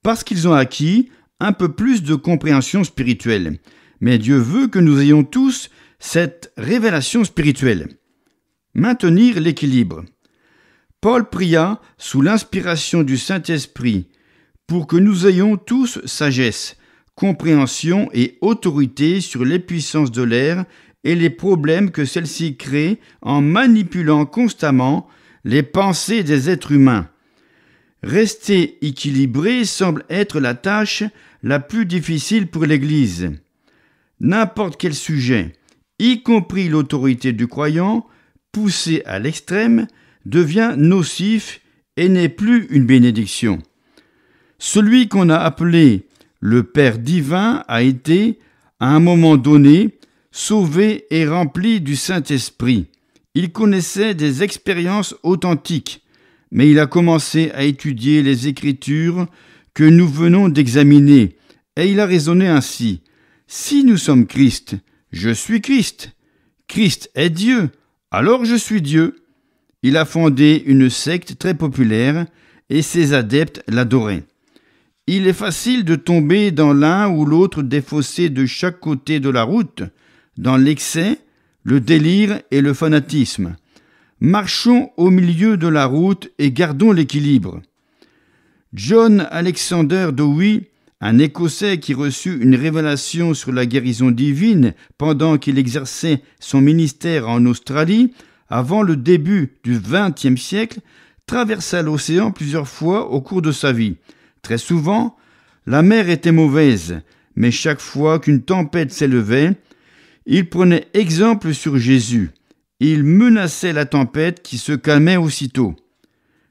parce qu'ils ont acquis un peu plus de compréhension spirituelle. Mais Dieu veut que nous ayons tous cette révélation spirituelle. Maintenir l'équilibre. Paul pria sous l'inspiration du Saint-Esprit pour que nous ayons tous sagesse, compréhension et autorité sur les puissances de l'air et les problèmes que celles-ci créent en manipulant constamment les pensées des êtres humains. Rester équilibré semble être la tâche la plus difficile pour l'Église. N'importe quel sujet, y compris l'autorité du croyant, poussé à l'extrême, devient nocif et n'est plus une bénédiction. Celui qu'on a appelé le Père divin a été, à un moment donné, sauvé et rempli du Saint-Esprit. Il connaissait des expériences authentiques, mais il a commencé à étudier les Écritures que nous venons d'examiner, et il a raisonné ainsi. Si nous sommes Christ, je suis Christ. Christ est Dieu, alors je suis Dieu. Il a fondé une secte très populaire et ses adeptes l'adoraient. Il est facile de tomber dans l'un ou l'autre des fossés de chaque côté de la route, dans l'excès, le délire et le fanatisme. Marchons au milieu de la route et gardons l'équilibre. John Alexander Dewey un Écossais qui reçut une révélation sur la guérison divine pendant qu'il exerçait son ministère en Australie, avant le début du XXe siècle, traversa l'océan plusieurs fois au cours de sa vie. Très souvent, la mer était mauvaise, mais chaque fois qu'une tempête s'élevait, il prenait exemple sur Jésus. Il menaçait la tempête qui se calmait aussitôt.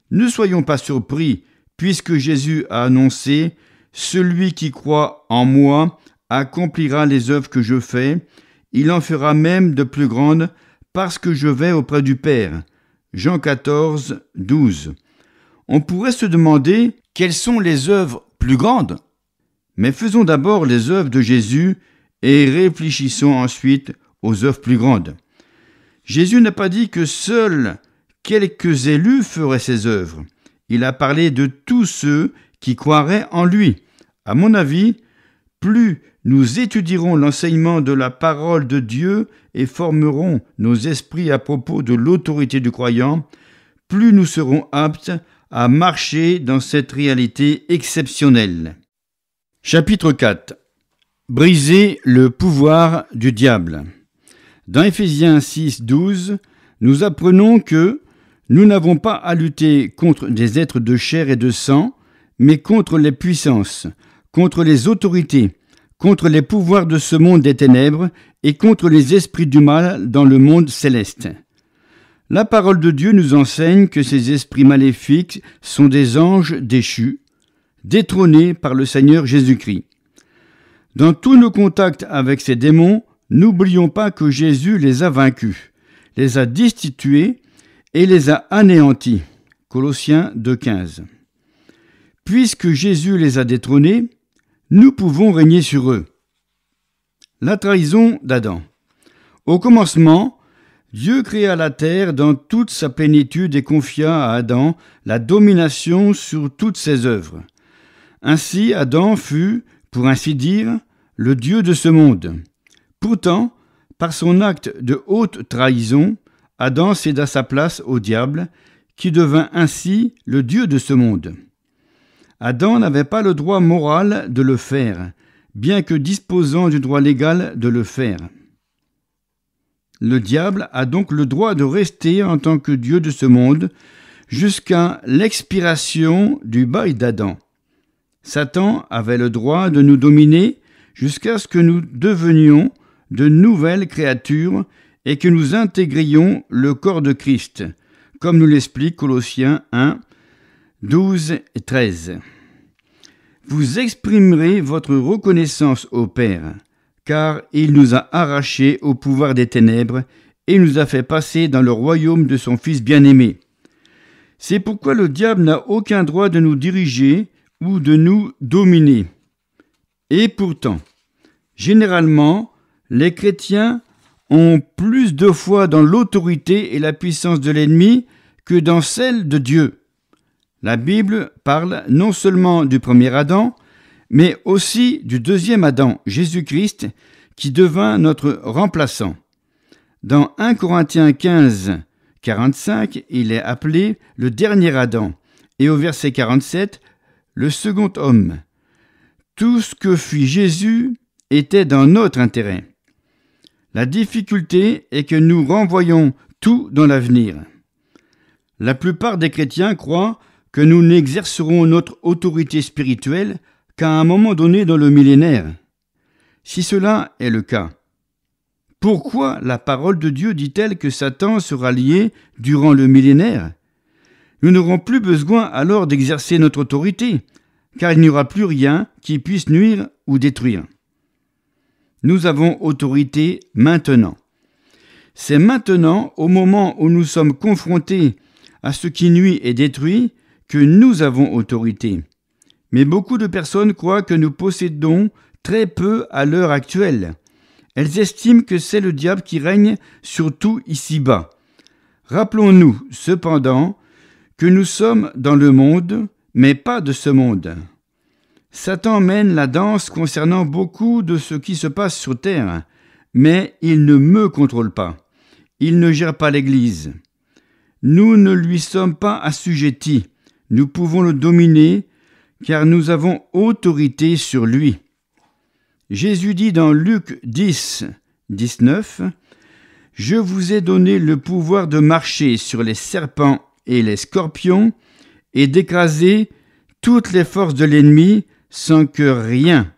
Ne soyons pas surpris, puisque Jésus a annoncé celui qui croit en moi accomplira les œuvres que je fais, il en fera même de plus grandes, parce que je vais auprès du Père. Jean 14, 12. On pourrait se demander quelles sont les œuvres plus grandes. Mais faisons d'abord les œuvres de Jésus et réfléchissons ensuite aux œuvres plus grandes. Jésus n'a pas dit que seuls quelques élus feraient ses œuvres. Il a parlé de tous ceux qui croiraient en lui. À mon avis, plus nous étudierons l'enseignement de la parole de Dieu et formerons nos esprits à propos de l'autorité du croyant, plus nous serons aptes à marcher dans cette réalité exceptionnelle. Chapitre 4 Briser le pouvoir du diable. Dans Ephésiens 6, 12, nous apprenons que nous n'avons pas à lutter contre des êtres de chair et de sang, mais contre les puissances, contre les autorités, contre les pouvoirs de ce monde des ténèbres et contre les esprits du mal dans le monde céleste. La parole de Dieu nous enseigne que ces esprits maléfiques sont des anges déchus, détrônés par le Seigneur Jésus-Christ. Dans tous nos contacts avec ces démons, n'oublions pas que Jésus les a vaincus, les a destitués et les a anéantis. Colossiens 2.15 Puisque Jésus les a détrônés, nous pouvons régner sur eux. La trahison d'Adam. Au commencement, Dieu créa la terre dans toute sa plénitude et confia à Adam la domination sur toutes ses œuvres. Ainsi Adam fut, pour ainsi dire, le Dieu de ce monde. Pourtant, par son acte de haute trahison, Adam céda sa place au diable, qui devint ainsi le Dieu de ce monde. Adam n'avait pas le droit moral de le faire, bien que disposant du droit légal de le faire. Le diable a donc le droit de rester en tant que Dieu de ce monde jusqu'à l'expiration du bail d'Adam. Satan avait le droit de nous dominer jusqu'à ce que nous devenions de nouvelles créatures et que nous intégrions le corps de Christ, comme nous l'explique Colossiens 1, 12 et 13. Vous exprimerez votre reconnaissance au Père, car il nous a arrachés au pouvoir des ténèbres et nous a fait passer dans le royaume de son Fils bien-aimé. C'est pourquoi le diable n'a aucun droit de nous diriger ou de nous dominer. Et pourtant, généralement, les chrétiens ont plus de foi dans l'autorité et la puissance de l'ennemi que dans celle de Dieu. La Bible parle non seulement du premier Adam, mais aussi du deuxième Adam, Jésus-Christ, qui devint notre remplaçant. Dans 1 Corinthiens 15, 45, il est appelé le dernier Adam, et au verset 47, le second homme. Tout ce que fit Jésus était dans notre intérêt. La difficulté est que nous renvoyons tout dans l'avenir. La plupart des chrétiens croient que nous n'exercerons notre autorité spirituelle qu'à un moment donné dans le millénaire. Si cela est le cas, pourquoi la parole de Dieu dit-elle que Satan sera lié durant le millénaire Nous n'aurons plus besoin alors d'exercer notre autorité, car il n'y aura plus rien qui puisse nuire ou détruire. Nous avons autorité maintenant. C'est maintenant, au moment où nous sommes confrontés à ce qui nuit et détruit, que nous avons autorité. Mais beaucoup de personnes croient que nous possédons très peu à l'heure actuelle. Elles estiment que c'est le diable qui règne sur tout ici-bas. Rappelons-nous, cependant, que nous sommes dans le monde, mais pas de ce monde. Satan mène la danse concernant beaucoup de ce qui se passe sur Terre, mais il ne me contrôle pas. Il ne gère pas l'Église. Nous ne lui sommes pas assujettis nous pouvons le dominer, car nous avons autorité sur lui. Jésus dit dans Luc 10, 19, Je vous ai donné le pouvoir de marcher sur les serpents et les scorpions, et d'écraser toutes les forces de l'ennemi sans que rien,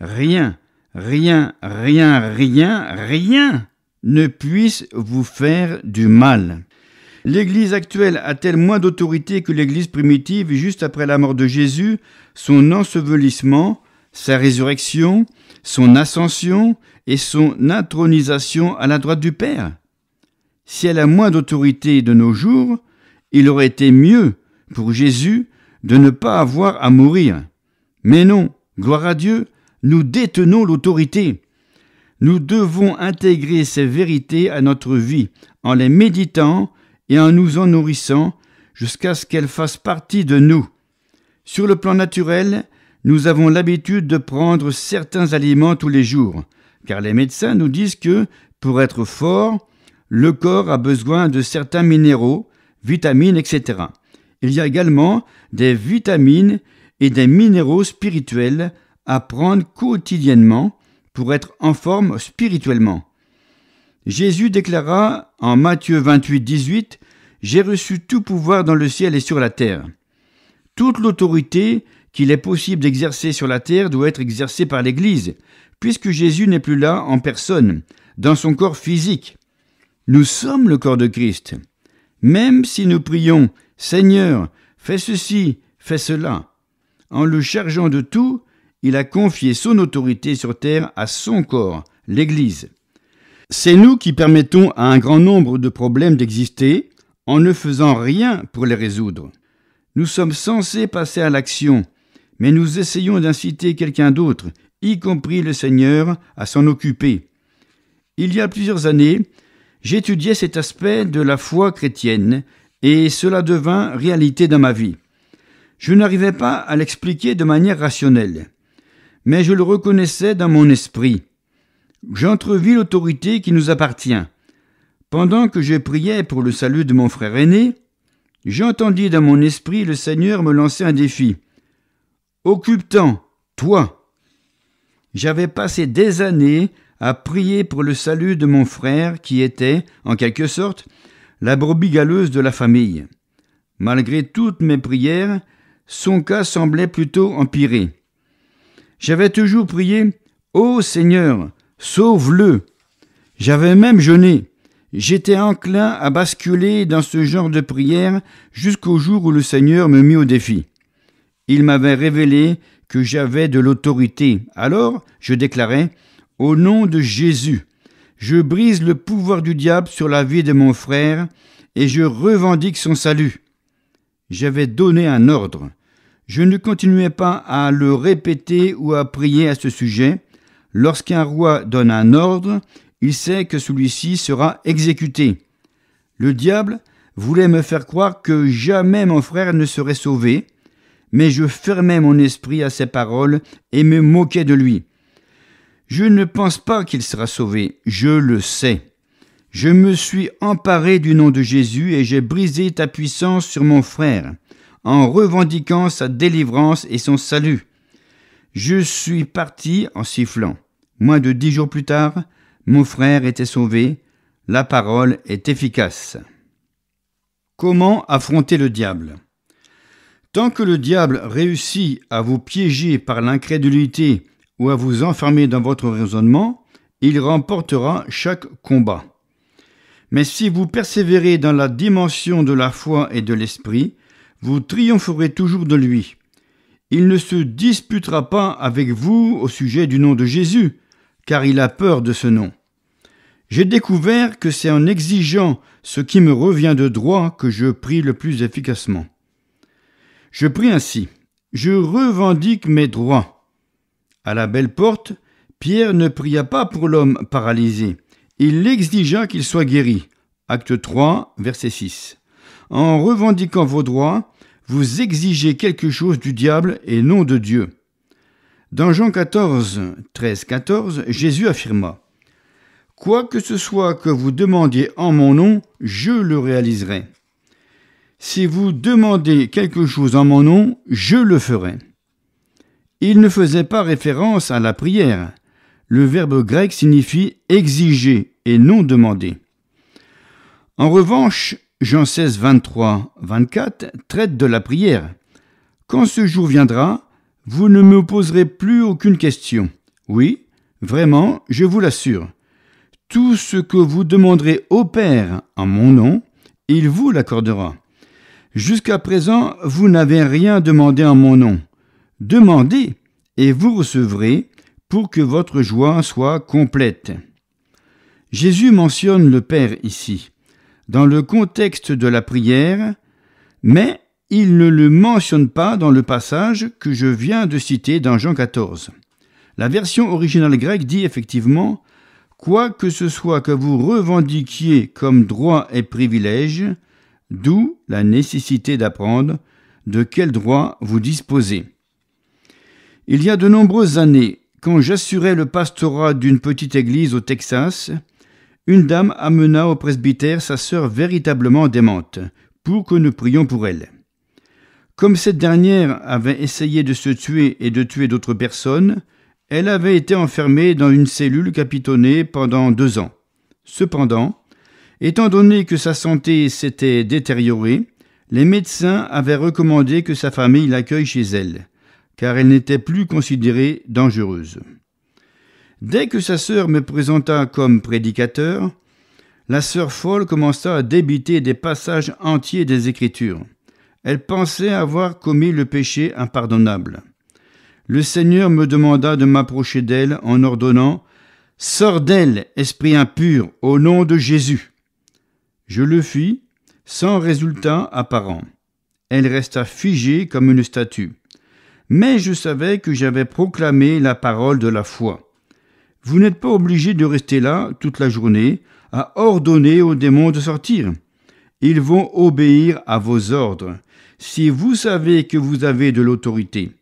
rien, rien, rien, rien, rien ne puisse vous faire du mal. L'Église actuelle a-t-elle moins d'autorité que l'Église primitive juste après la mort de Jésus, son ensevelissement, sa résurrection, son ascension et son intronisation à la droite du Père Si elle a moins d'autorité de nos jours, il aurait été mieux pour Jésus de ne pas avoir à mourir. Mais non, gloire à Dieu, nous détenons l'autorité. Nous devons intégrer ces vérités à notre vie en les méditant et en nous en nourrissant jusqu'à ce qu'elle fasse partie de nous. Sur le plan naturel, nous avons l'habitude de prendre certains aliments tous les jours, car les médecins nous disent que, pour être fort, le corps a besoin de certains minéraux, vitamines, etc. Il y a également des vitamines et des minéraux spirituels à prendre quotidiennement pour être en forme spirituellement. Jésus déclara en Matthieu 28, 18 J'ai reçu tout pouvoir dans le ciel et sur la terre. Toute l'autorité qu'il est possible d'exercer sur la terre doit être exercée par l'Église, puisque Jésus n'est plus là en personne, dans son corps physique. Nous sommes le corps de Christ. Même si nous prions Seigneur, fais ceci, fais cela, en le chargeant de tout, il a confié son autorité sur terre à son corps, l'Église. C'est nous qui permettons à un grand nombre de problèmes d'exister en ne faisant rien pour les résoudre. Nous sommes censés passer à l'action, mais nous essayons d'inciter quelqu'un d'autre, y compris le Seigneur, à s'en occuper. Il y a plusieurs années, j'étudiais cet aspect de la foi chrétienne, et cela devint réalité dans ma vie. Je n'arrivais pas à l'expliquer de manière rationnelle, mais je le reconnaissais dans mon esprit j'entrevis l'autorité qui nous appartient. Pendant que je priais pour le salut de mon frère aîné, j'entendis dans mon esprit le Seigneur me lancer un défi. Occupe-t'en, toi. J'avais passé des années à prier pour le salut de mon frère qui était, en quelque sorte, la brebis galeuse de la famille. Malgré toutes mes prières, son cas semblait plutôt empiré. J'avais toujours prié Ô Seigneur, Sauve-le. J'avais même jeûné. J'étais enclin à basculer dans ce genre de prière jusqu'au jour où le Seigneur me mit au défi. Il m'avait révélé que j'avais de l'autorité. Alors, je déclarais, au nom de Jésus, je brise le pouvoir du diable sur la vie de mon frère et je revendique son salut. J'avais donné un ordre. Je ne continuais pas à le répéter ou à prier à ce sujet. Lorsqu'un roi donne un ordre, il sait que celui-ci sera exécuté. Le diable voulait me faire croire que jamais mon frère ne serait sauvé, mais je fermais mon esprit à ses paroles et me moquais de lui. Je ne pense pas qu'il sera sauvé, je le sais. Je me suis emparé du nom de Jésus et j'ai brisé ta puissance sur mon frère, en revendiquant sa délivrance et son salut. Je suis parti en sifflant. Moins de dix jours plus tard, mon frère était sauvé. La parole est efficace. Comment affronter le diable Tant que le diable réussit à vous piéger par l'incrédulité ou à vous enfermer dans votre raisonnement, il remportera chaque combat. Mais si vous persévérez dans la dimension de la foi et de l'esprit, vous triompherez toujours de lui. Il ne se disputera pas avec vous au sujet du nom de Jésus, car il a peur de ce nom. J'ai découvert que c'est en exigeant ce qui me revient de droit que je prie le plus efficacement. Je prie ainsi. Je revendique mes droits. À la belle porte, Pierre ne pria pas pour l'homme paralysé. Il exigea qu'il soit guéri. Acte 3, verset 6. En revendiquant vos droits, vous exigez quelque chose du diable et non de Dieu. Dans Jean 14, 13, 14, Jésus affirma Quoi que ce soit que vous demandiez en mon nom, je le réaliserai. Si vous demandez quelque chose en mon nom, je le ferai. Il ne faisait pas référence à la prière. Le verbe grec signifie exiger et non demander. En revanche, Jean 16, 23, 24 traite de la prière. Quand ce jour viendra, vous ne me poserez plus aucune question. Oui, vraiment, je vous l'assure. Tout ce que vous demanderez au Père en mon nom, il vous l'accordera. Jusqu'à présent, vous n'avez rien demandé en mon nom. Demandez, et vous recevrez, pour que votre joie soit complète. Jésus mentionne le Père ici dans le contexte de la prière, mais il ne le mentionne pas dans le passage que je viens de citer dans Jean XIV. La version originale grecque dit effectivement Quoi que ce soit que vous revendiquiez comme droit et privilège, d'où la nécessité d'apprendre de quel droit vous disposez. Il y a de nombreuses années, quand j'assurais le pastorat d'une petite église au Texas, une dame amena au presbytère sa sœur véritablement démente, pour que nous prions pour elle. Comme cette dernière avait essayé de se tuer et de tuer d'autres personnes, elle avait été enfermée dans une cellule capitonnée pendant deux ans. Cependant, étant donné que sa santé s'était détériorée, les médecins avaient recommandé que sa famille l'accueille chez elle, car elle n'était plus considérée dangereuse. Dès que sa sœur me présenta comme prédicateur, la sœur folle commença à débiter des passages entiers des Écritures. Elle pensait avoir commis le péché impardonnable. Le Seigneur me demanda de m'approcher d'elle en ordonnant Sors d'elle, esprit impur, au nom de Jésus. Je le fis, sans résultat apparent. Elle resta figée comme une statue. Mais je savais que j'avais proclamé la parole de la foi. Vous n'êtes pas obligé de rester là toute la journée à ordonner aux démons de sortir. Ils vont obéir à vos ordres. Si vous savez que vous avez de l'autorité,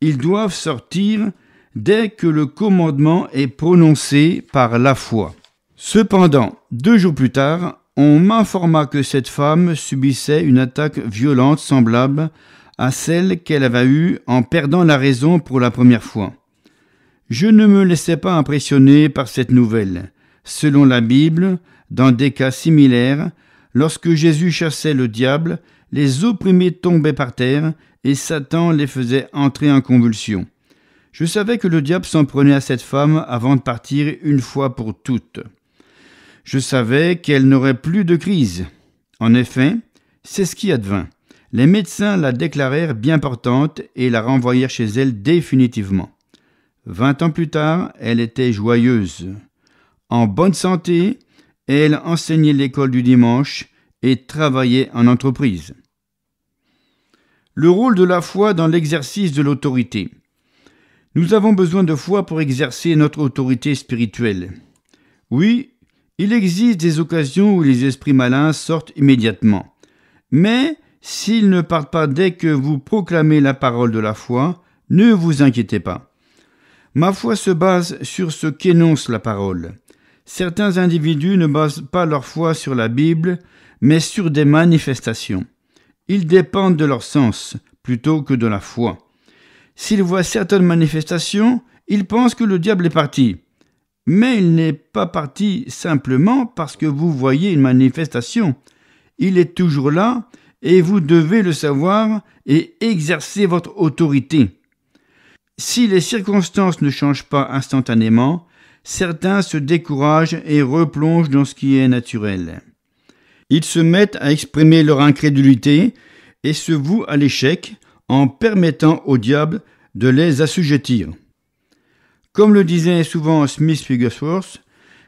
ils doivent sortir dès que le commandement est prononcé par la foi. Cependant, deux jours plus tard, on m'informa que cette femme subissait une attaque violente semblable à celle qu'elle avait eue en perdant la raison pour la première fois. Je ne me laissais pas impressionner par cette nouvelle. Selon la Bible, dans des cas similaires, lorsque Jésus chassait le diable, les opprimés tombaient par terre et Satan les faisait entrer en convulsion. Je savais que le diable s'en prenait à cette femme avant de partir une fois pour toutes. Je savais qu'elle n'aurait plus de crise. En effet, c'est ce qui advint. Les médecins la déclarèrent bien portante et la renvoyèrent chez elle définitivement. Vingt ans plus tard, elle était joyeuse. En bonne santé, elle enseignait l'école du dimanche et travaillait en entreprise. Le rôle de la foi dans l'exercice de l'autorité. Nous avons besoin de foi pour exercer notre autorité spirituelle. Oui, il existe des occasions où les esprits malins sortent immédiatement. Mais s'ils ne partent pas dès que vous proclamez la parole de la foi, ne vous inquiétez pas. Ma foi se base sur ce qu'énonce la parole. Certains individus ne basent pas leur foi sur la Bible, mais sur des manifestations. Ils dépendent de leur sens plutôt que de la foi. S'ils voient certaines manifestations, ils pensent que le diable est parti. Mais il n'est pas parti simplement parce que vous voyez une manifestation. Il est toujours là et vous devez le savoir et exercer votre autorité. Si les circonstances ne changent pas instantanément, certains se découragent et replongent dans ce qui est naturel. Ils se mettent à exprimer leur incrédulité et se vouent à l'échec en permettant au diable de les assujettir. Comme le disait souvent Smith Wigglesworth,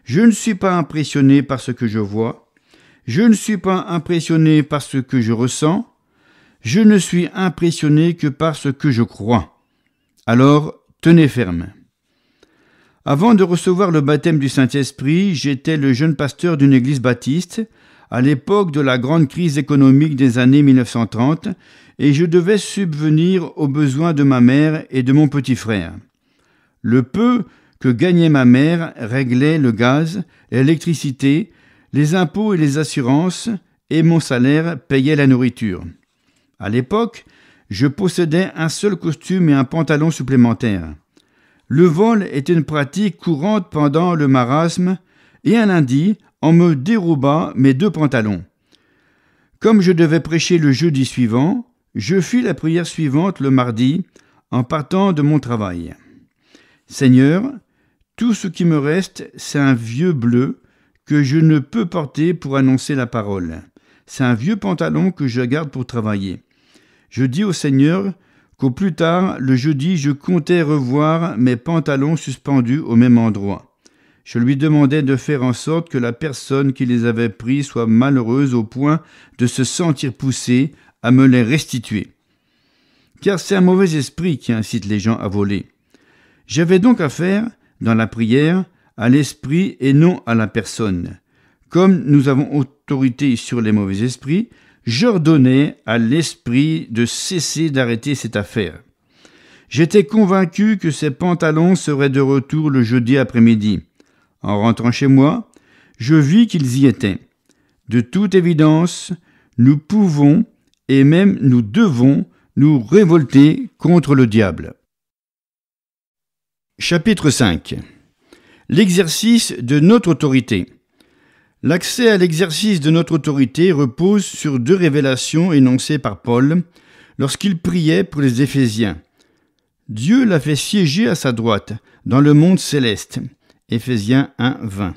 je ne suis pas impressionné par ce que je vois, je ne suis pas impressionné par ce que je ressens, je ne suis impressionné que par ce que je crois. Alors, tenez ferme. Avant de recevoir le baptême du Saint-Esprit, j'étais le jeune pasteur d'une église baptiste, à l'époque de la grande crise économique des années 1930, et je devais subvenir aux besoins de ma mère et de mon petit frère. Le peu que gagnait ma mère réglait le gaz, l'électricité, les impôts et les assurances, et mon salaire payait la nourriture. À l'époque, je possédais un seul costume et un pantalon supplémentaire. Le vol était une pratique courante pendant le marasme, et un lundi, on me déroba mes deux pantalons. Comme je devais prêcher le jeudi suivant, je fis la prière suivante le mardi, en partant de mon travail. Seigneur, tout ce qui me reste, c'est un vieux bleu que je ne peux porter pour annoncer la parole. C'est un vieux pantalon que je garde pour travailler. Je dis au Seigneur qu'au plus tard, le jeudi, je comptais revoir mes pantalons suspendus au même endroit. Je lui demandais de faire en sorte que la personne qui les avait pris soit malheureuse au point de se sentir poussée à me les restituer. Car c'est un mauvais esprit qui incite les gens à voler. J'avais donc affaire, dans la prière, à l'esprit et non à la personne. Comme nous avons autorité sur les mauvais esprits, J'ordonnais à l'esprit de cesser d'arrêter cette affaire. J'étais convaincu que ces pantalons seraient de retour le jeudi après-midi. En rentrant chez moi, je vis qu'ils y étaient. De toute évidence, nous pouvons et même nous devons nous révolter contre le diable. Chapitre 5 L'exercice de notre autorité. L'accès à l'exercice de notre autorité repose sur deux révélations énoncées par Paul lorsqu'il priait pour les Éphésiens. Dieu l'a fait siéger à sa droite, dans le monde céleste. Éphésiens 1,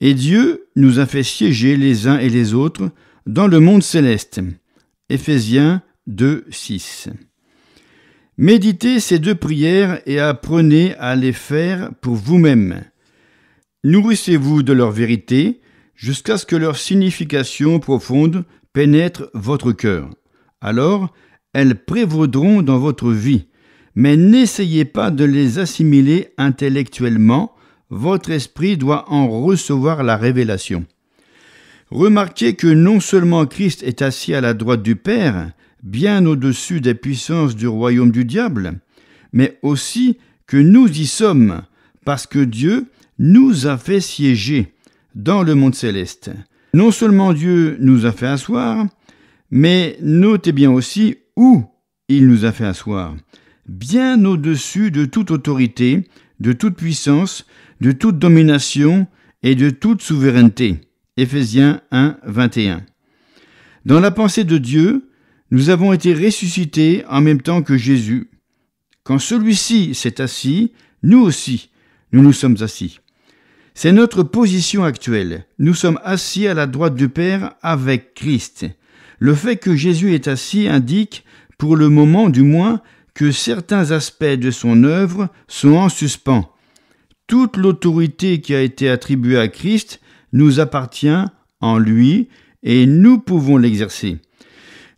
Et Dieu nous a fait siéger les uns et les autres dans le monde céleste. Éphésiens 2, Méditez ces deux prières et apprenez à les faire pour vous-même. Nourrissez-vous de leur vérité, jusqu'à ce que leur signification profonde pénètre votre cœur. Alors, elles prévaudront dans votre vie, mais n'essayez pas de les assimiler intellectuellement, votre esprit doit en recevoir la révélation. Remarquez que non seulement Christ est assis à la droite du Père, bien au-dessus des puissances du royaume du diable, mais aussi que nous y sommes, parce que Dieu nous a fait siéger dans le monde céleste. Non seulement Dieu nous a fait asseoir, mais notez bien aussi où il nous a fait asseoir, bien au-dessus de toute autorité, de toute puissance, de toute domination et de toute souveraineté. Ephésiens 1, 21. Dans la pensée de Dieu, nous avons été ressuscités en même temps que Jésus. Quand celui-ci s'est assis, nous aussi, nous nous sommes assis. C'est notre position actuelle. Nous sommes assis à la droite du Père avec Christ. Le fait que Jésus est assis indique, pour le moment du moins, que certains aspects de son œuvre sont en suspens. Toute l'autorité qui a été attribuée à Christ nous appartient en lui et nous pouvons l'exercer.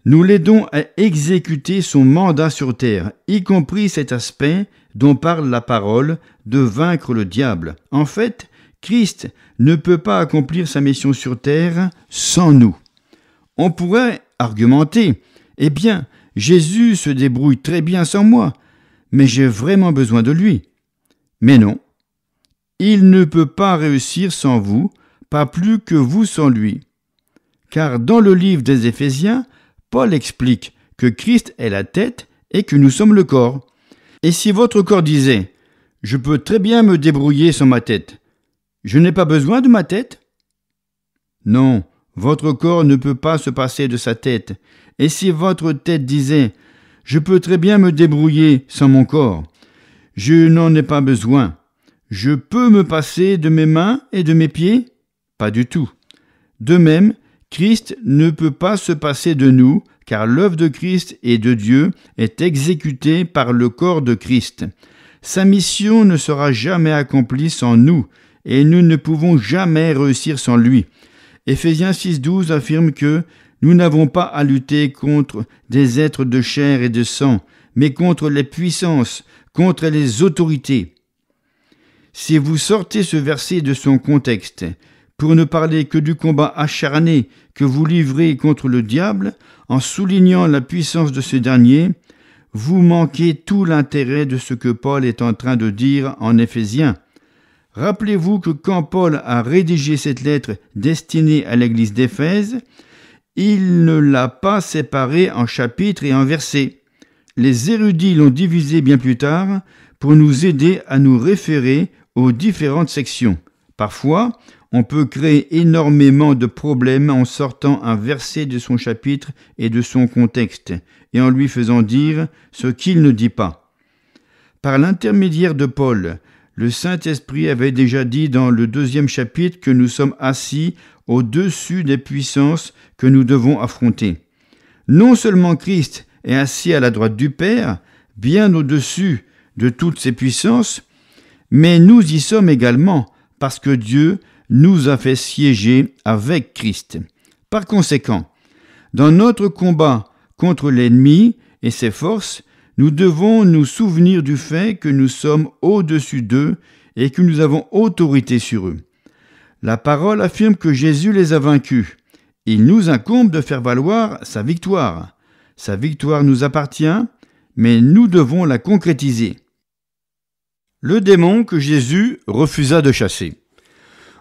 Nous l'aidons à exécuter son mandat sur terre, y compris cet aspect dont parle la parole de vaincre le diable. En fait, Christ ne peut pas accomplir sa mission sur terre sans nous. On pourrait argumenter, eh bien, Jésus se débrouille très bien sans moi, mais j'ai vraiment besoin de lui. Mais non, il ne peut pas réussir sans vous, pas plus que vous sans lui. Car dans le livre des Éphésiens, Paul explique que Christ est la tête et que nous sommes le corps. Et si votre corps disait ⁇ Je peux très bien me débrouiller sans ma tête, je n'ai pas besoin de ma tête Non, votre corps ne peut pas se passer de sa tête. Et si votre tête disait Je peux très bien me débrouiller sans mon corps, je n'en ai pas besoin. Je peux me passer de mes mains et de mes pieds Pas du tout. De même, Christ ne peut pas se passer de nous, car l'œuvre de Christ et de Dieu est exécutée par le corps de Christ. Sa mission ne sera jamais accomplie sans nous, et nous ne pouvons jamais réussir sans lui. Éphésiens 6.12 affirme que nous n'avons pas à lutter contre des êtres de chair et de sang, mais contre les puissances, contre les autorités. Si vous sortez ce verset de son contexte, pour ne parler que du combat acharné que vous livrez contre le diable, en soulignant la puissance de ce dernier, vous manquez tout l'intérêt de ce que Paul est en train de dire en Éphésiens. Rappelez-vous que quand Paul a rédigé cette lettre destinée à l'église d'Éphèse, il ne l'a pas séparée en chapitres et en versets. Les érudits l'ont divisée bien plus tard pour nous aider à nous référer aux différentes sections. Parfois, on peut créer énormément de problèmes en sortant un verset de son chapitre et de son contexte, et en lui faisant dire ce qu'il ne dit pas. Par l'intermédiaire de Paul, le Saint-Esprit avait déjà dit dans le deuxième chapitre que nous sommes assis au-dessus des puissances que nous devons affronter. Non seulement Christ est assis à la droite du Père, bien au-dessus de toutes ces puissances, mais nous y sommes également parce que Dieu nous a fait siéger avec Christ. Par conséquent, dans notre combat contre l'ennemi et ses forces, nous devons nous souvenir du fait que nous sommes au-dessus d'eux et que nous avons autorité sur eux. La parole affirme que Jésus les a vaincus. Il nous incombe de faire valoir sa victoire. Sa victoire nous appartient, mais nous devons la concrétiser. Le démon que Jésus refusa de chasser.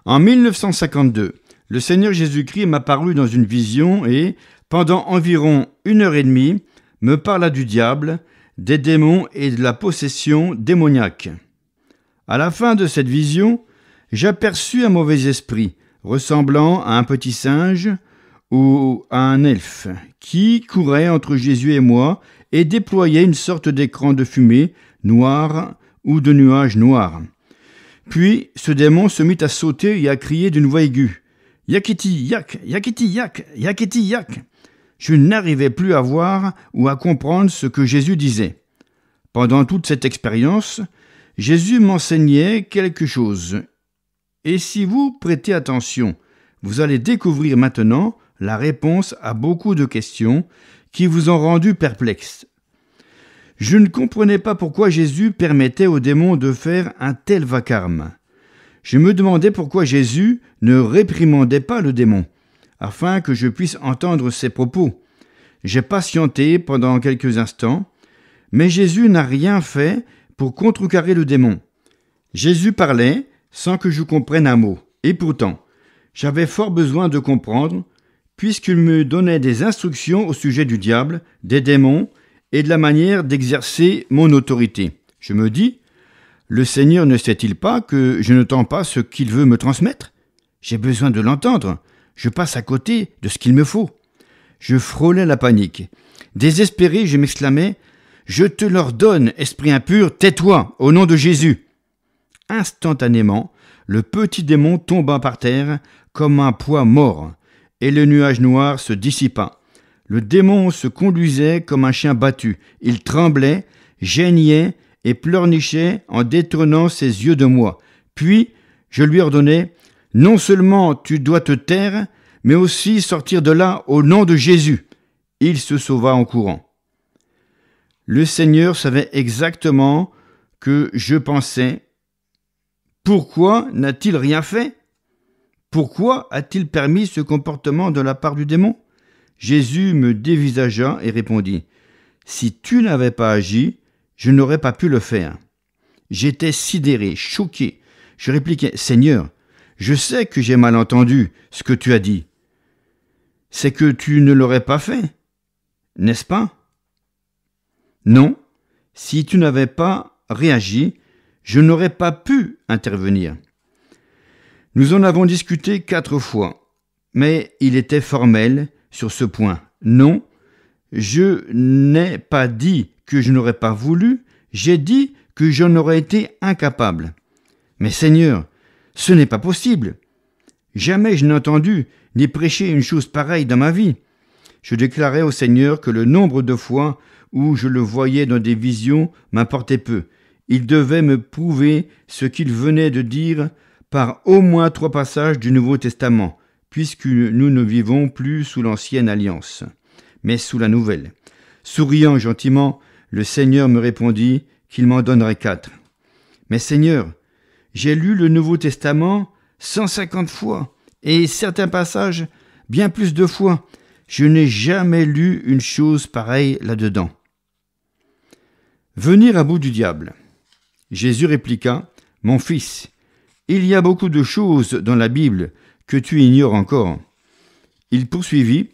En 1952, le Seigneur Jésus-Christ m'apparut dans une vision et, pendant environ une heure et demie, me parla du diable des démons et de la possession démoniaque. À la fin de cette vision, j'aperçus un mauvais esprit, ressemblant à un petit singe ou à un elfe, qui courait entre Jésus et moi et déployait une sorte d'écran de fumée noire ou de nuages noirs. Puis ce démon se mit à sauter et à crier d'une voix aiguë. Yakiti, yak, yakiti, yak, yakiti, yak je n'arrivais plus à voir ou à comprendre ce que Jésus disait. Pendant toute cette expérience, Jésus m'enseignait quelque chose. Et si vous prêtez attention, vous allez découvrir maintenant la réponse à beaucoup de questions qui vous ont rendu perplexe. Je ne comprenais pas pourquoi Jésus permettait aux démons de faire un tel vacarme. Je me demandais pourquoi Jésus ne réprimandait pas le démon afin que je puisse entendre ses propos. J'ai patienté pendant quelques instants, mais Jésus n'a rien fait pour contrecarrer le démon. Jésus parlait sans que je comprenne un mot, et pourtant, j'avais fort besoin de comprendre, puisqu'il me donnait des instructions au sujet du diable, des démons, et de la manière d'exercer mon autorité. Je me dis, le Seigneur ne sait-il pas que je ne tends pas ce qu'il veut me transmettre J'ai besoin de l'entendre. Je passe à côté de ce qu'il me faut. Je frôlais la panique. Désespéré, je m'exclamais Je te l'ordonne, esprit impur, tais-toi, au nom de Jésus. Instantanément, le petit démon tomba par terre comme un poids mort, et le nuage noir se dissipa. Le démon se conduisait comme un chien battu. Il tremblait, geignait et pleurnichait en détournant ses yeux de moi. Puis, je lui ordonnais, non seulement tu dois te taire, mais aussi sortir de là au nom de Jésus. Il se sauva en courant. Le Seigneur savait exactement que je pensais. Pourquoi n'a-t-il rien fait Pourquoi a-t-il permis ce comportement de la part du démon Jésus me dévisagea et répondit Si tu n'avais pas agi, je n'aurais pas pu le faire. J'étais sidéré, choqué. Je répliquai Seigneur, je sais que j'ai mal entendu ce que tu as dit. C'est que tu ne l'aurais pas fait, n'est-ce pas Non, si tu n'avais pas réagi, je n'aurais pas pu intervenir. Nous en avons discuté quatre fois, mais il était formel sur ce point. Non, je n'ai pas dit que je n'aurais pas voulu, j'ai dit que j'en aurais été incapable. Mais Seigneur, ce n'est pas possible. Jamais je n'ai entendu ni prêché une chose pareille dans ma vie. Je déclarais au Seigneur que le nombre de fois où je le voyais dans des visions m'importait peu. Il devait me prouver ce qu'il venait de dire par au moins trois passages du Nouveau Testament, puisque nous ne vivons plus sous l'ancienne alliance, mais sous la nouvelle. Souriant gentiment, le Seigneur me répondit qu'il m'en donnerait quatre. Mais Seigneur, j'ai lu le Nouveau Testament 150 fois et certains passages bien plus de fois. Je n'ai jamais lu une chose pareille là-dedans. Venir à bout du diable. Jésus répliqua, Mon fils, il y a beaucoup de choses dans la Bible que tu ignores encore. Il poursuivit,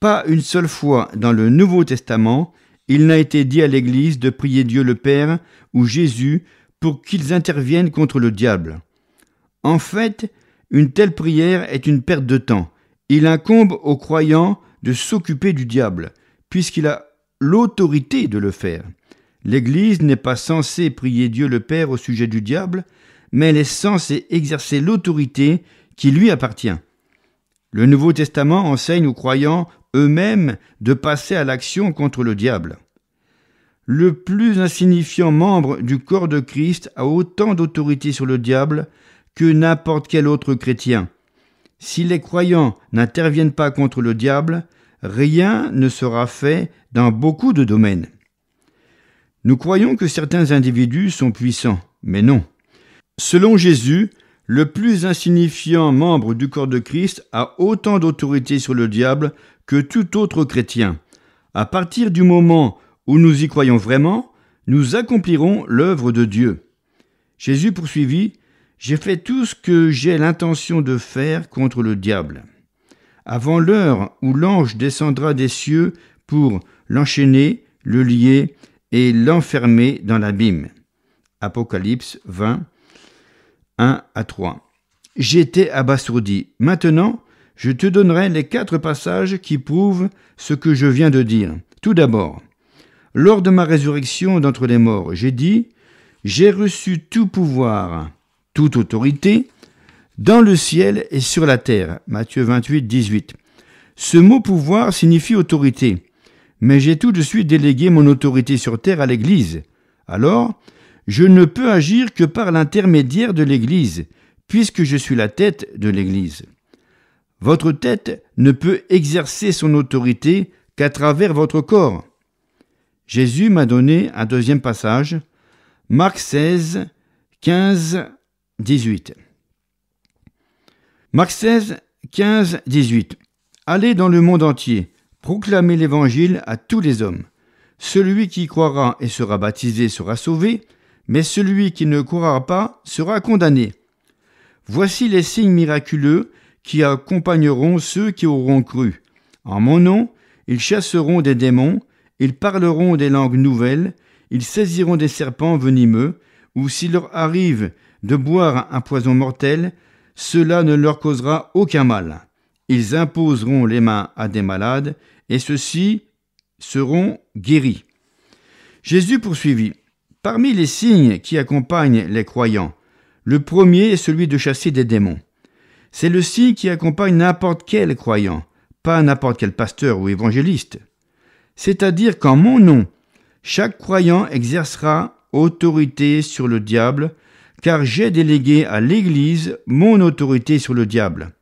Pas une seule fois dans le Nouveau Testament, il n'a été dit à l'Église de prier Dieu le Père ou Jésus pour qu'ils interviennent contre le diable. En fait, une telle prière est une perte de temps. Il incombe aux croyants de s'occuper du diable, puisqu'il a l'autorité de le faire. L'Église n'est pas censée prier Dieu le Père au sujet du diable, mais elle est censée exercer l'autorité qui lui appartient. Le Nouveau Testament enseigne aux croyants eux-mêmes de passer à l'action contre le diable le plus insignifiant membre du corps de Christ a autant d'autorité sur le diable que n'importe quel autre chrétien. Si les croyants n'interviennent pas contre le diable, rien ne sera fait dans beaucoup de domaines. Nous croyons que certains individus sont puissants, mais non. Selon Jésus, le plus insignifiant membre du corps de Christ a autant d'autorité sur le diable que tout autre chrétien. À partir du moment où nous y croyons vraiment, nous accomplirons l'œuvre de Dieu. Jésus poursuivit, J'ai fait tout ce que j'ai l'intention de faire contre le diable. Avant l'heure où l'ange descendra des cieux pour l'enchaîner, le lier et l'enfermer dans l'abîme. Apocalypse 20, 1 à 3. J'étais abasourdi. Maintenant, je te donnerai les quatre passages qui prouvent ce que je viens de dire. Tout d'abord, lors de ma résurrection d'entre les morts, j'ai dit, J'ai reçu tout pouvoir, toute autorité, dans le ciel et sur la terre. Matthieu 28, 18. Ce mot pouvoir signifie autorité, mais j'ai tout de suite délégué mon autorité sur terre à l'Église. Alors, je ne peux agir que par l'intermédiaire de l'Église, puisque je suis la tête de l'Église. Votre tête ne peut exercer son autorité qu'à travers votre corps. Jésus m'a donné un deuxième passage, Marc 16, 15, 18. Marc 16, 15, 18. Allez dans le monde entier, proclamez l'Évangile à tous les hommes. Celui qui croira et sera baptisé sera sauvé, mais celui qui ne croira pas sera condamné. Voici les signes miraculeux qui accompagneront ceux qui auront cru. En mon nom, ils chasseront des démons, ils parleront des langues nouvelles, ils saisiront des serpents venimeux, ou s'il leur arrive de boire un poison mortel, cela ne leur causera aucun mal. Ils imposeront les mains à des malades, et ceux-ci seront guéris. Jésus poursuivit. Parmi les signes qui accompagnent les croyants, le premier est celui de chasser des démons. C'est le signe qui accompagne n'importe quel croyant, pas n'importe quel pasteur ou évangéliste. C'est-à-dire qu'en mon nom, chaque croyant exercera autorité sur le diable, car j'ai délégué à l'Église mon autorité sur le diable.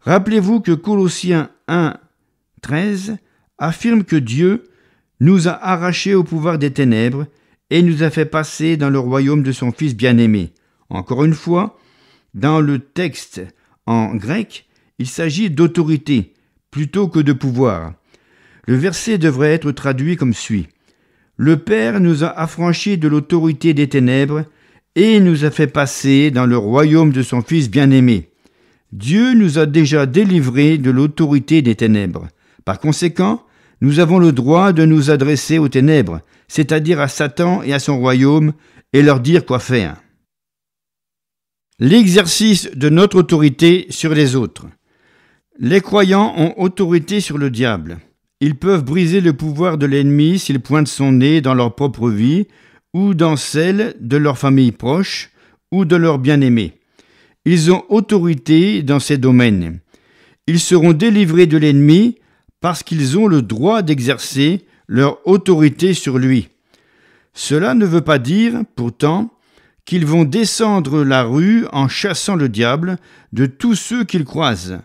Rappelez-vous que Colossiens 1, 13 affirme que Dieu nous a arrachés au pouvoir des ténèbres et nous a fait passer dans le royaume de son Fils bien-aimé. Encore une fois, dans le texte en grec, il s'agit d'autorité plutôt que de pouvoir. Le verset devrait être traduit comme suit. Le Père nous a affranchis de l'autorité des ténèbres et nous a fait passer dans le royaume de son Fils bien-aimé. Dieu nous a déjà délivrés de l'autorité des ténèbres. Par conséquent, nous avons le droit de nous adresser aux ténèbres, c'est-à-dire à Satan et à son royaume, et leur dire quoi faire. L'exercice de notre autorité sur les autres. Les croyants ont autorité sur le diable. Ils peuvent briser le pouvoir de l'ennemi s'ils pointent son nez dans leur propre vie, ou dans celle de leur famille proche, ou de leur bien-aimé. Ils ont autorité dans ces domaines. Ils seront délivrés de l'ennemi parce qu'ils ont le droit d'exercer leur autorité sur lui. Cela ne veut pas dire, pourtant, qu'ils vont descendre la rue en chassant le diable de tous ceux qu'ils croisent.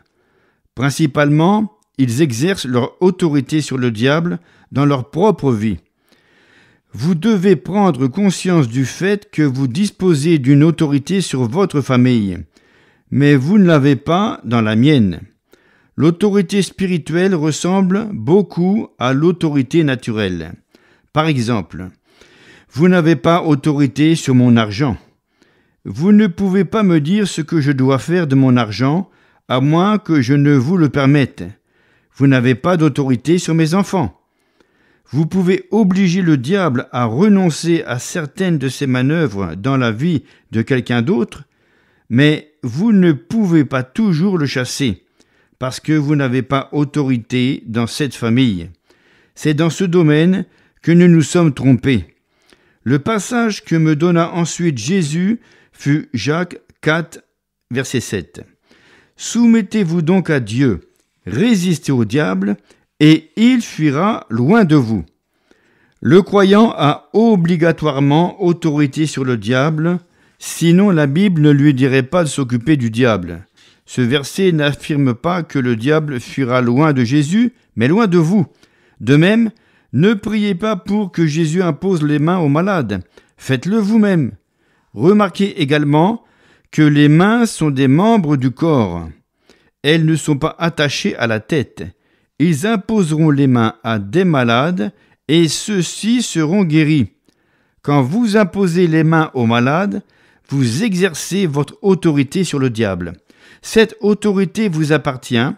Principalement, ils exercent leur autorité sur le diable dans leur propre vie. Vous devez prendre conscience du fait que vous disposez d'une autorité sur votre famille, mais vous ne l'avez pas dans la mienne. L'autorité spirituelle ressemble beaucoup à l'autorité naturelle. Par exemple, vous n'avez pas autorité sur mon argent. Vous ne pouvez pas me dire ce que je dois faire de mon argent, à moins que je ne vous le permette. Vous n'avez pas d'autorité sur mes enfants. Vous pouvez obliger le diable à renoncer à certaines de ses manœuvres dans la vie de quelqu'un d'autre, mais vous ne pouvez pas toujours le chasser, parce que vous n'avez pas autorité dans cette famille. C'est dans ce domaine que nous nous sommes trompés. Le passage que me donna ensuite Jésus fut Jacques 4, verset 7. Soumettez-vous donc à Dieu résistez au diable, et il fuira loin de vous. Le croyant a obligatoirement autorité sur le diable, sinon la Bible ne lui dirait pas de s'occuper du diable. Ce verset n'affirme pas que le diable fuira loin de Jésus, mais loin de vous. De même, ne priez pas pour que Jésus impose les mains aux malades, faites-le vous-même. Remarquez également que les mains sont des membres du corps elles ne sont pas attachées à la tête. Ils imposeront les mains à des malades, et ceux-ci seront guéris. Quand vous imposez les mains aux malades, vous exercez votre autorité sur le diable. Cette autorité vous appartient,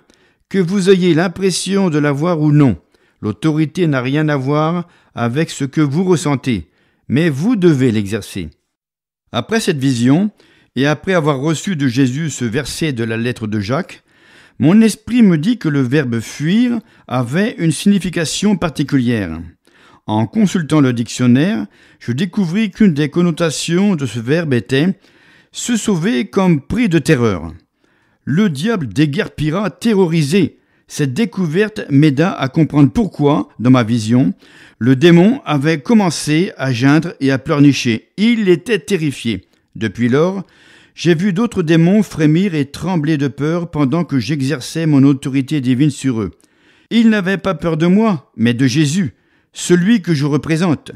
que vous ayez l'impression de l'avoir ou non. L'autorité n'a rien à voir avec ce que vous ressentez, mais vous devez l'exercer. Après cette vision, et après avoir reçu de Jésus ce verset de la lettre de Jacques, mon esprit me dit que le verbe fuir avait une signification particulière. En consultant le dictionnaire, je découvris qu'une des connotations de ce verbe était se sauver comme pris de terreur. Le diable déguerpira terrorisé. Cette découverte m'aida à comprendre pourquoi, dans ma vision, le démon avait commencé à geindre et à pleurnicher. Il était terrifié. Depuis lors, j'ai vu d'autres démons frémir et trembler de peur pendant que j'exerçais mon autorité divine sur eux. Ils n'avaient pas peur de moi, mais de Jésus, celui que je représente.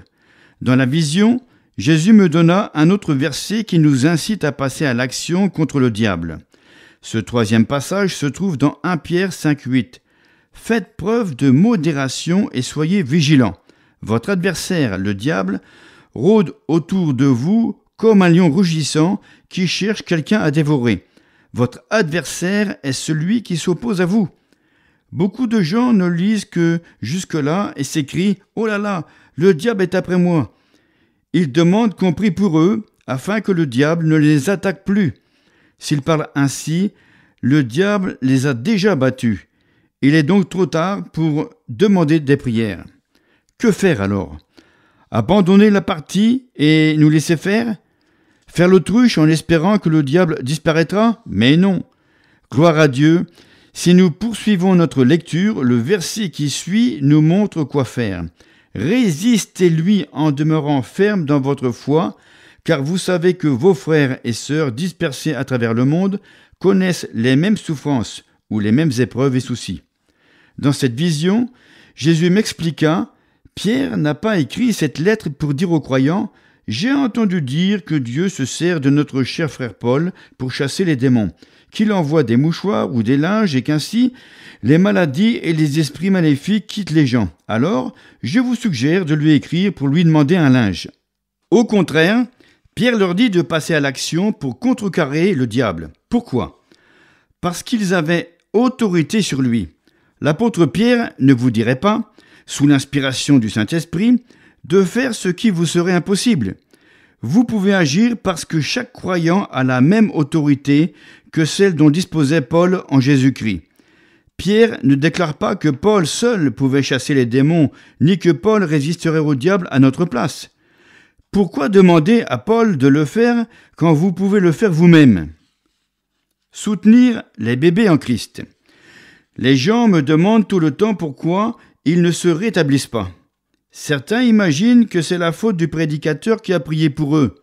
Dans la vision, Jésus me donna un autre verset qui nous incite à passer à l'action contre le diable. Ce troisième passage se trouve dans 1 Pierre 5.8. Faites preuve de modération et soyez vigilants. Votre adversaire, le diable, rôde autour de vous comme un lion rougissant qui cherche quelqu'un à dévorer. Votre adversaire est celui qui s'oppose à vous. Beaucoup de gens ne lisent que jusque-là et s'écrient ⁇ Oh là là, le diable est après moi !⁇ Ils demandent qu'on prie pour eux afin que le diable ne les attaque plus. S'ils parlent ainsi, le diable les a déjà battus. Il est donc trop tard pour demander des prières. Que faire alors Abandonner la partie et nous laisser faire Faire l'autruche en espérant que le diable disparaîtra Mais non. Gloire à Dieu. Si nous poursuivons notre lecture, le verset qui suit nous montre quoi faire. Résistez-lui en demeurant ferme dans votre foi, car vous savez que vos frères et sœurs dispersés à travers le monde connaissent les mêmes souffrances ou les mêmes épreuves et soucis. Dans cette vision, Jésus m'expliqua, Pierre n'a pas écrit cette lettre pour dire aux croyants, j'ai entendu dire que Dieu se sert de notre cher frère Paul pour chasser les démons, qu'il envoie des mouchoirs ou des linges et qu'ainsi les maladies et les esprits maléfiques quittent les gens. Alors, je vous suggère de lui écrire pour lui demander un linge. Au contraire, Pierre leur dit de passer à l'action pour contrecarrer le diable. Pourquoi Parce qu'ils avaient autorité sur lui. L'apôtre Pierre ne vous dirait pas, sous l'inspiration du Saint-Esprit, de faire ce qui vous serait impossible. Vous pouvez agir parce que chaque croyant a la même autorité que celle dont disposait Paul en Jésus-Christ. Pierre ne déclare pas que Paul seul pouvait chasser les démons, ni que Paul résisterait au diable à notre place. Pourquoi demander à Paul de le faire quand vous pouvez le faire vous-même Soutenir les bébés en Christ. Les gens me demandent tout le temps pourquoi ils ne se rétablissent pas. Certains imaginent que c'est la faute du prédicateur qui a prié pour eux.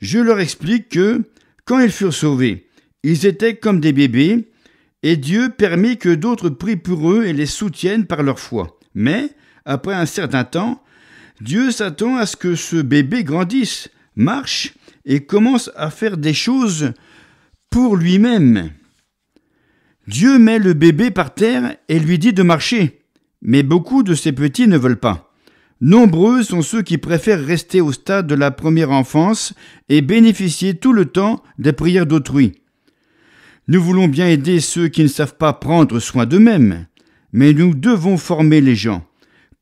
Je leur explique que, quand ils furent sauvés, ils étaient comme des bébés, et Dieu permet que d'autres prient pour eux et les soutiennent par leur foi. Mais, après un certain temps, Dieu s'attend à ce que ce bébé grandisse, marche et commence à faire des choses pour lui-même. Dieu met le bébé par terre et lui dit de marcher. Mais beaucoup de ces petits ne veulent pas. Nombreux sont ceux qui préfèrent rester au stade de la première enfance et bénéficier tout le temps des prières d'autrui. Nous voulons bien aider ceux qui ne savent pas prendre soin d'eux-mêmes, mais nous devons former les gens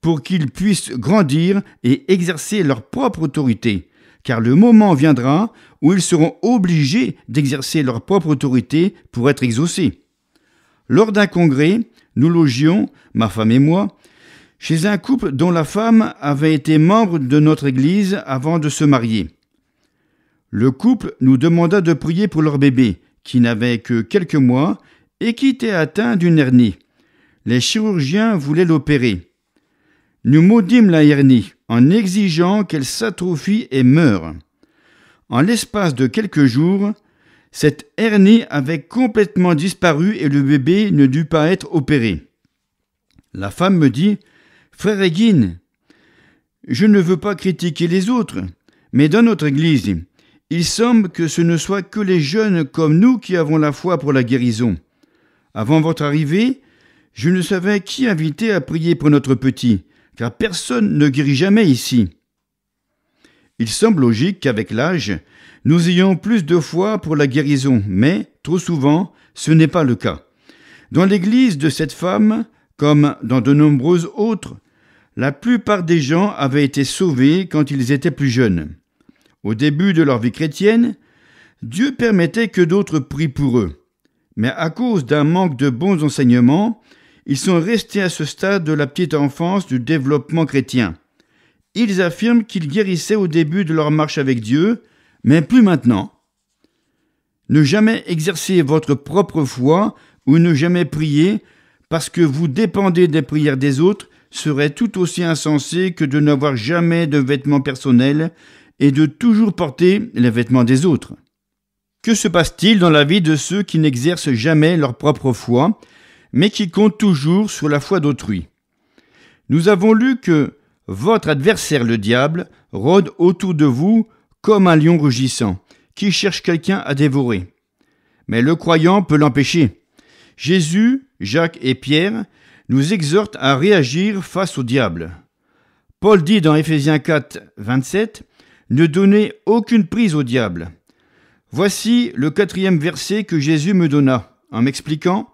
pour qu'ils puissent grandir et exercer leur propre autorité, car le moment viendra où ils seront obligés d'exercer leur propre autorité pour être exaucés. Lors d'un congrès, nous logions, ma femme et moi, chez un couple dont la femme avait été membre de notre Église avant de se marier. Le couple nous demanda de prier pour leur bébé, qui n'avait que quelques mois et qui était atteint d'une hernie. Les chirurgiens voulaient l'opérer. Nous maudîmes la hernie en exigeant qu'elle s'atrophie et meure. En l'espace de quelques jours, cette hernie avait complètement disparu et le bébé ne dut pas être opéré. La femme me dit Frère Egin, je ne veux pas critiquer les autres, mais dans notre Église, il semble que ce ne soit que les jeunes comme nous qui avons la foi pour la guérison. Avant votre arrivée, je ne savais qui inviter à prier pour notre petit, car personne ne guérit jamais ici. Il semble logique qu'avec l'âge, nous ayons plus de foi pour la guérison, mais, trop souvent, ce n'est pas le cas. Dans l'église de cette femme, comme dans de nombreuses autres, la plupart des gens avaient été sauvés quand ils étaient plus jeunes. Au début de leur vie chrétienne, Dieu permettait que d'autres prient pour eux. Mais à cause d'un manque de bons enseignements, ils sont restés à ce stade de la petite enfance du développement chrétien ils affirment qu'ils guérissaient au début de leur marche avec Dieu, mais plus maintenant. Ne jamais exercer votre propre foi ou ne jamais prier parce que vous dépendez des prières des autres serait tout aussi insensé que de n'avoir jamais de vêtements personnels et de toujours porter les vêtements des autres. Que se passe-t-il dans la vie de ceux qui n'exercent jamais leur propre foi, mais qui comptent toujours sur la foi d'autrui Nous avons lu que votre adversaire, le diable, rôde autour de vous comme un lion rugissant, qui cherche quelqu'un à dévorer. Mais le croyant peut l'empêcher. Jésus, Jacques et Pierre nous exhortent à réagir face au diable. Paul dit dans Éphésiens 4, 27, Ne donnez aucune prise au diable. Voici le quatrième verset que Jésus me donna en m'expliquant,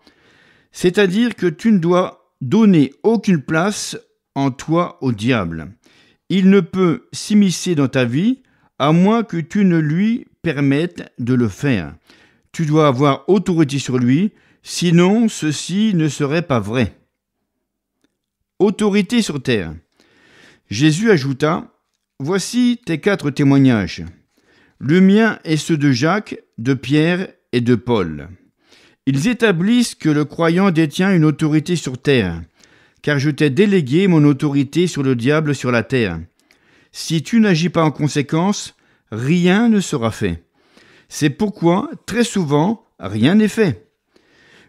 C'est-à-dire que tu ne dois donner aucune place en toi au diable. Il ne peut s'immiscer dans ta vie à moins que tu ne lui permettes de le faire. Tu dois avoir autorité sur lui, sinon ceci ne serait pas vrai. Autorité sur terre. Jésus ajouta, Voici tes quatre témoignages. Le mien est ceux de Jacques, de Pierre et de Paul. Ils établissent que le croyant détient une autorité sur terre car je t'ai délégué mon autorité sur le diable sur la terre. Si tu n'agis pas en conséquence, rien ne sera fait. C'est pourquoi, très souvent, rien n'est fait.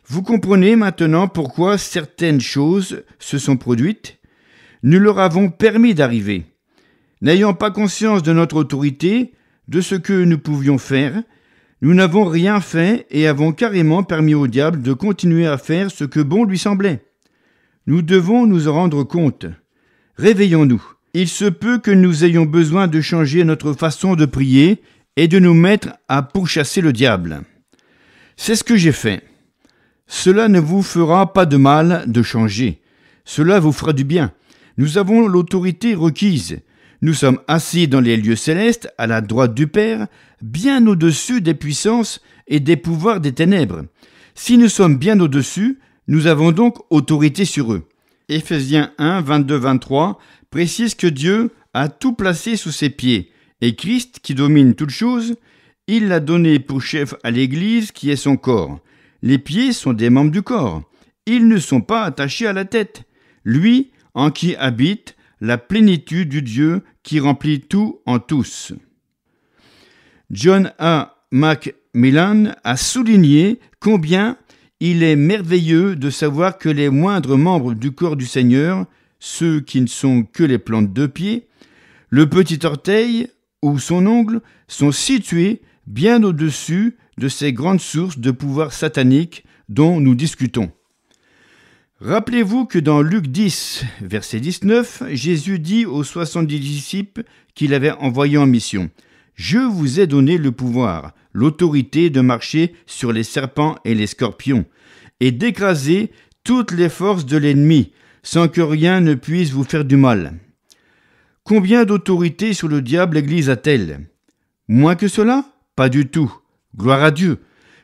Vous comprenez maintenant pourquoi certaines choses se sont produites Nous leur avons permis d'arriver. N'ayant pas conscience de notre autorité, de ce que nous pouvions faire, nous n'avons rien fait et avons carrément permis au diable de continuer à faire ce que bon lui semblait. Nous devons nous en rendre compte. Réveillons-nous. Il se peut que nous ayons besoin de changer notre façon de prier et de nous mettre à pourchasser le diable. C'est ce que j'ai fait. Cela ne vous fera pas de mal de changer. Cela vous fera du bien. Nous avons l'autorité requise. Nous sommes assis dans les lieux célestes, à la droite du Père, bien au-dessus des puissances et des pouvoirs des ténèbres. Si nous sommes bien au-dessus, nous avons donc autorité sur eux. Ephésiens 1, 22-23 précise que Dieu a tout placé sous ses pieds, et Christ, qui domine toute chose, il l'a donné pour chef à l'Église qui est son corps. Les pieds sont des membres du corps. Ils ne sont pas attachés à la tête. Lui, en qui habite la plénitude du Dieu qui remplit tout en tous. John A. Macmillan a souligné combien il est merveilleux de savoir que les moindres membres du corps du Seigneur, ceux qui ne sont que les plantes de pied, le petit orteil ou son ongle, sont situés bien au-dessus de ces grandes sources de pouvoir satanique dont nous discutons. Rappelez-vous que dans Luc 10, verset 19, Jésus dit aux 70 disciples qu'il avait envoyés en mission Je vous ai donné le pouvoir l'autorité de marcher sur les serpents et les scorpions, et d'écraser toutes les forces de l'ennemi, sans que rien ne puisse vous faire du mal. Combien d'autorité sur le diable l'Église a-t-elle Moins que cela Pas du tout. Gloire à Dieu.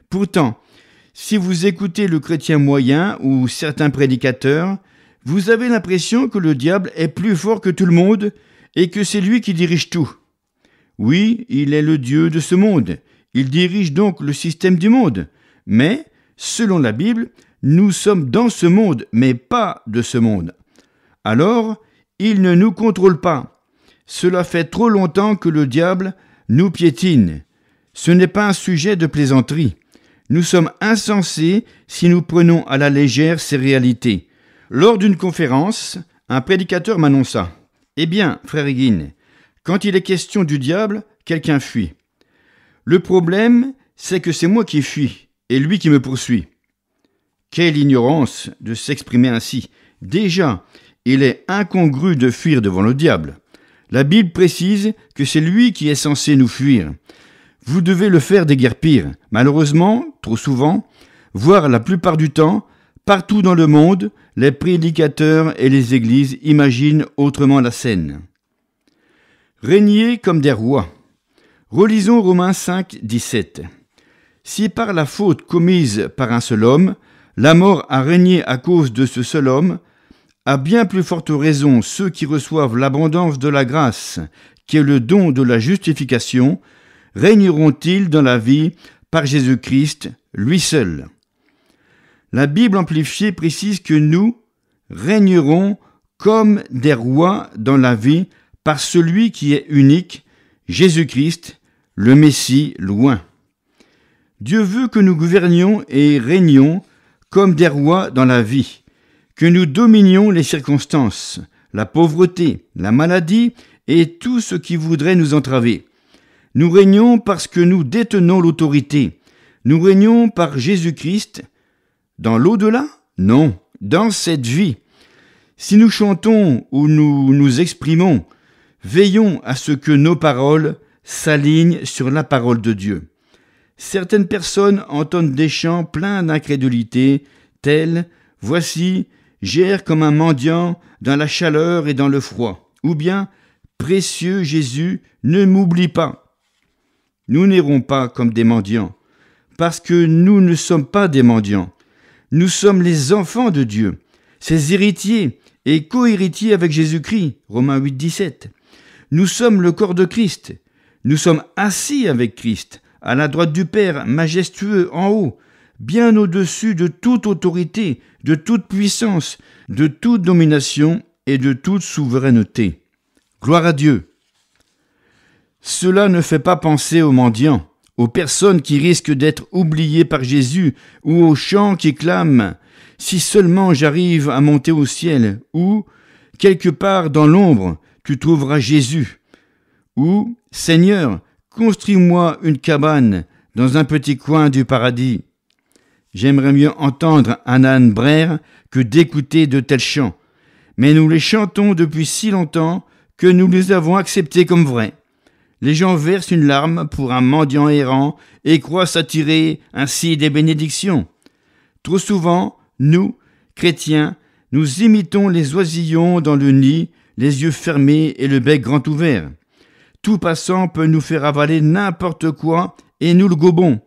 Pourtant, si vous écoutez le chrétien moyen ou certains prédicateurs, vous avez l'impression que le diable est plus fort que tout le monde et que c'est lui qui dirige tout. Oui, il est le Dieu de ce monde, il dirige donc le système du monde. Mais, selon la Bible, nous sommes dans ce monde, mais pas de ce monde. Alors, il ne nous contrôle pas. Cela fait trop longtemps que le diable nous piétine. Ce n'est pas un sujet de plaisanterie. Nous sommes insensés si nous prenons à la légère ces réalités. Lors d'une conférence, un prédicateur m'annonça Eh bien, frère Higuin, quand il est question du diable, quelqu'un fuit. Le problème, c'est que c'est moi qui fuis et lui qui me poursuit. Quelle ignorance de s'exprimer ainsi. Déjà, il est incongru de fuir devant le diable. La Bible précise que c'est lui qui est censé nous fuir. Vous devez le faire déguerpir. Malheureusement, trop souvent, voire la plupart du temps, partout dans le monde, les prédicateurs et les églises imaginent autrement la scène. Régnez comme des rois. Relisons Romains 5, 17. Si par la faute commise par un seul homme, la mort a régné à cause de ce seul homme, à bien plus forte raison ceux qui reçoivent l'abondance de la grâce, qui est le don de la justification, régneront-ils dans la vie par Jésus-Christ, lui seul. La Bible amplifiée précise que nous régnerons comme des rois dans la vie par celui qui est unique, Jésus-Christ, le Messie loin. Dieu veut que nous gouvernions et régnions comme des rois dans la vie, que nous dominions les circonstances, la pauvreté, la maladie et tout ce qui voudrait nous entraver. Nous régnons parce que nous détenons l'autorité. Nous régnons par Jésus-Christ. Dans l'au-delà Non, dans cette vie. Si nous chantons ou nous nous exprimons, veillons à ce que nos paroles s'aligne sur la parole de Dieu. Certaines personnes entendent des chants pleins d'incrédulité, tels Voici, j'erre comme un mendiant dans la chaleur et dans le froid, ou bien Précieux Jésus, ne m'oublie pas. Nous n'irons pas comme des mendiants, parce que nous ne sommes pas des mendiants. Nous sommes les enfants de Dieu, ses héritiers et co-héritiers avec Jésus-Christ. Romains 8, 17. Nous sommes le corps de Christ. Nous sommes assis avec Christ, à la droite du Père, majestueux en haut, bien au-dessus de toute autorité, de toute puissance, de toute domination et de toute souveraineté. Gloire à Dieu. Cela ne fait pas penser aux mendiants, aux personnes qui risquent d'être oubliées par Jésus, ou aux chants qui clament Si seulement j'arrive à monter au ciel, ou, quelque part dans l'ombre, tu trouveras Jésus ou Seigneur, construis-moi une cabane dans un petit coin du paradis. J'aimerais mieux entendre un âne brère que d'écouter de tels chants, mais nous les chantons depuis si longtemps que nous les avons acceptés comme vrais. Les gens versent une larme pour un mendiant errant et croient s'attirer ainsi des bénédictions. Trop souvent, nous, chrétiens, nous imitons les oisillons dans le nid, les yeux fermés et le bec grand ouvert. Tout passant peut nous faire avaler n'importe quoi et nous le gobons.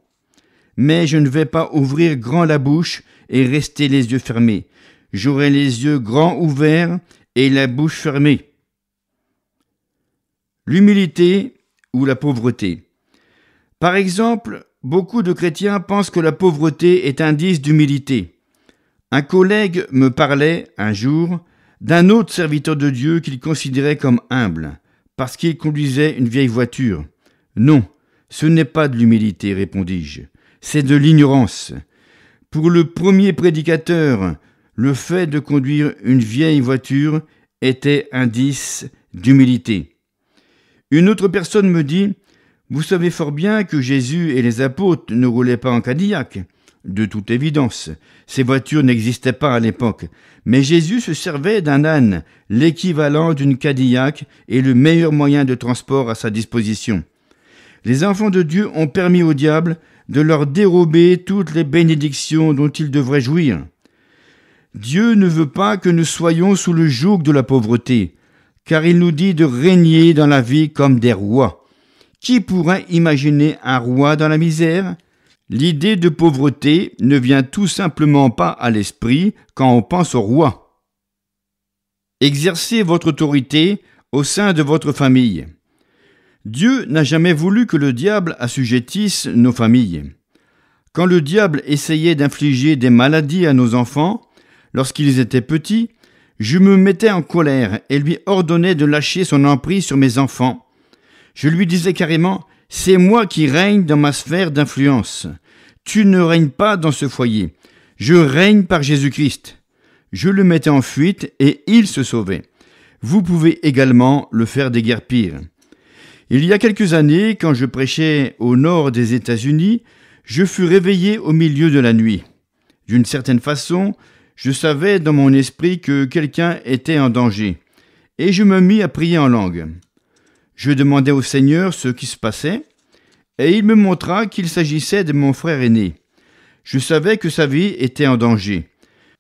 Mais je ne vais pas ouvrir grand la bouche et rester les yeux fermés. J'aurai les yeux grands ouverts et la bouche fermée. L'humilité ou la pauvreté. Par exemple, beaucoup de chrétiens pensent que la pauvreté est indice d'humilité. Un collègue me parlait, un jour, d'un autre serviteur de Dieu qu'il considérait comme humble parce qu'il conduisait une vieille voiture. Non, ce n'est pas de l'humilité, répondis-je, c'est de l'ignorance. Pour le premier prédicateur, le fait de conduire une vieille voiture était indice d'humilité. Une autre personne me dit Vous savez fort bien que Jésus et les apôtres ne roulaient pas en Cadillac. De toute évidence, ces voitures n'existaient pas à l'époque. Mais Jésus se servait d'un âne, l'équivalent d'une Cadillac et le meilleur moyen de transport à sa disposition. Les enfants de Dieu ont permis au diable de leur dérober toutes les bénédictions dont ils devraient jouir. Dieu ne veut pas que nous soyons sous le joug de la pauvreté, car il nous dit de régner dans la vie comme des rois. Qui pourrait imaginer un roi dans la misère L'idée de pauvreté ne vient tout simplement pas à l'esprit quand on pense au roi. Exercez votre autorité au sein de votre famille. Dieu n'a jamais voulu que le diable assujettisse nos familles. Quand le diable essayait d'infliger des maladies à nos enfants, lorsqu'ils étaient petits, je me mettais en colère et lui ordonnais de lâcher son emprise sur mes enfants. Je lui disais carrément c'est moi qui règne dans ma sphère d'influence. Tu ne règnes pas dans ce foyer. Je règne par Jésus-Christ. Je le mettais en fuite et il se sauvait. Vous pouvez également le faire déguerpir. Il y a quelques années, quand je prêchais au nord des États-Unis, je fus réveillé au milieu de la nuit. D'une certaine façon, je savais dans mon esprit que quelqu'un était en danger, et je me mis à prier en langue. Je demandai au Seigneur ce qui se passait, et il me montra qu'il s'agissait de mon frère aîné. Je savais que sa vie était en danger.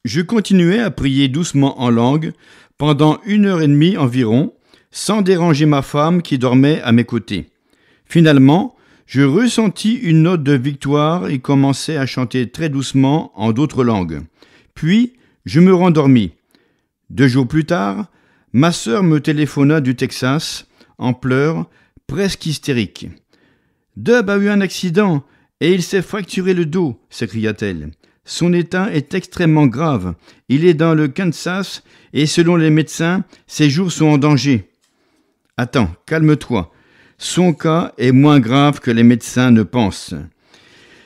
Je continuai à prier doucement en langue pendant une heure et demie environ, sans déranger ma femme qui dormait à mes côtés. Finalement, je ressentis une note de victoire et commençai à chanter très doucement en d'autres langues. Puis, je me rendormis. Deux jours plus tard, ma sœur me téléphona du Texas en pleurs, presque hystérique. Dub a eu un accident et il s'est fracturé le dos, s'écria-t-elle. Son état est extrêmement grave. Il est dans le Kansas et selon les médecins, ses jours sont en danger. Attends, calme-toi. Son cas est moins grave que les médecins ne pensent.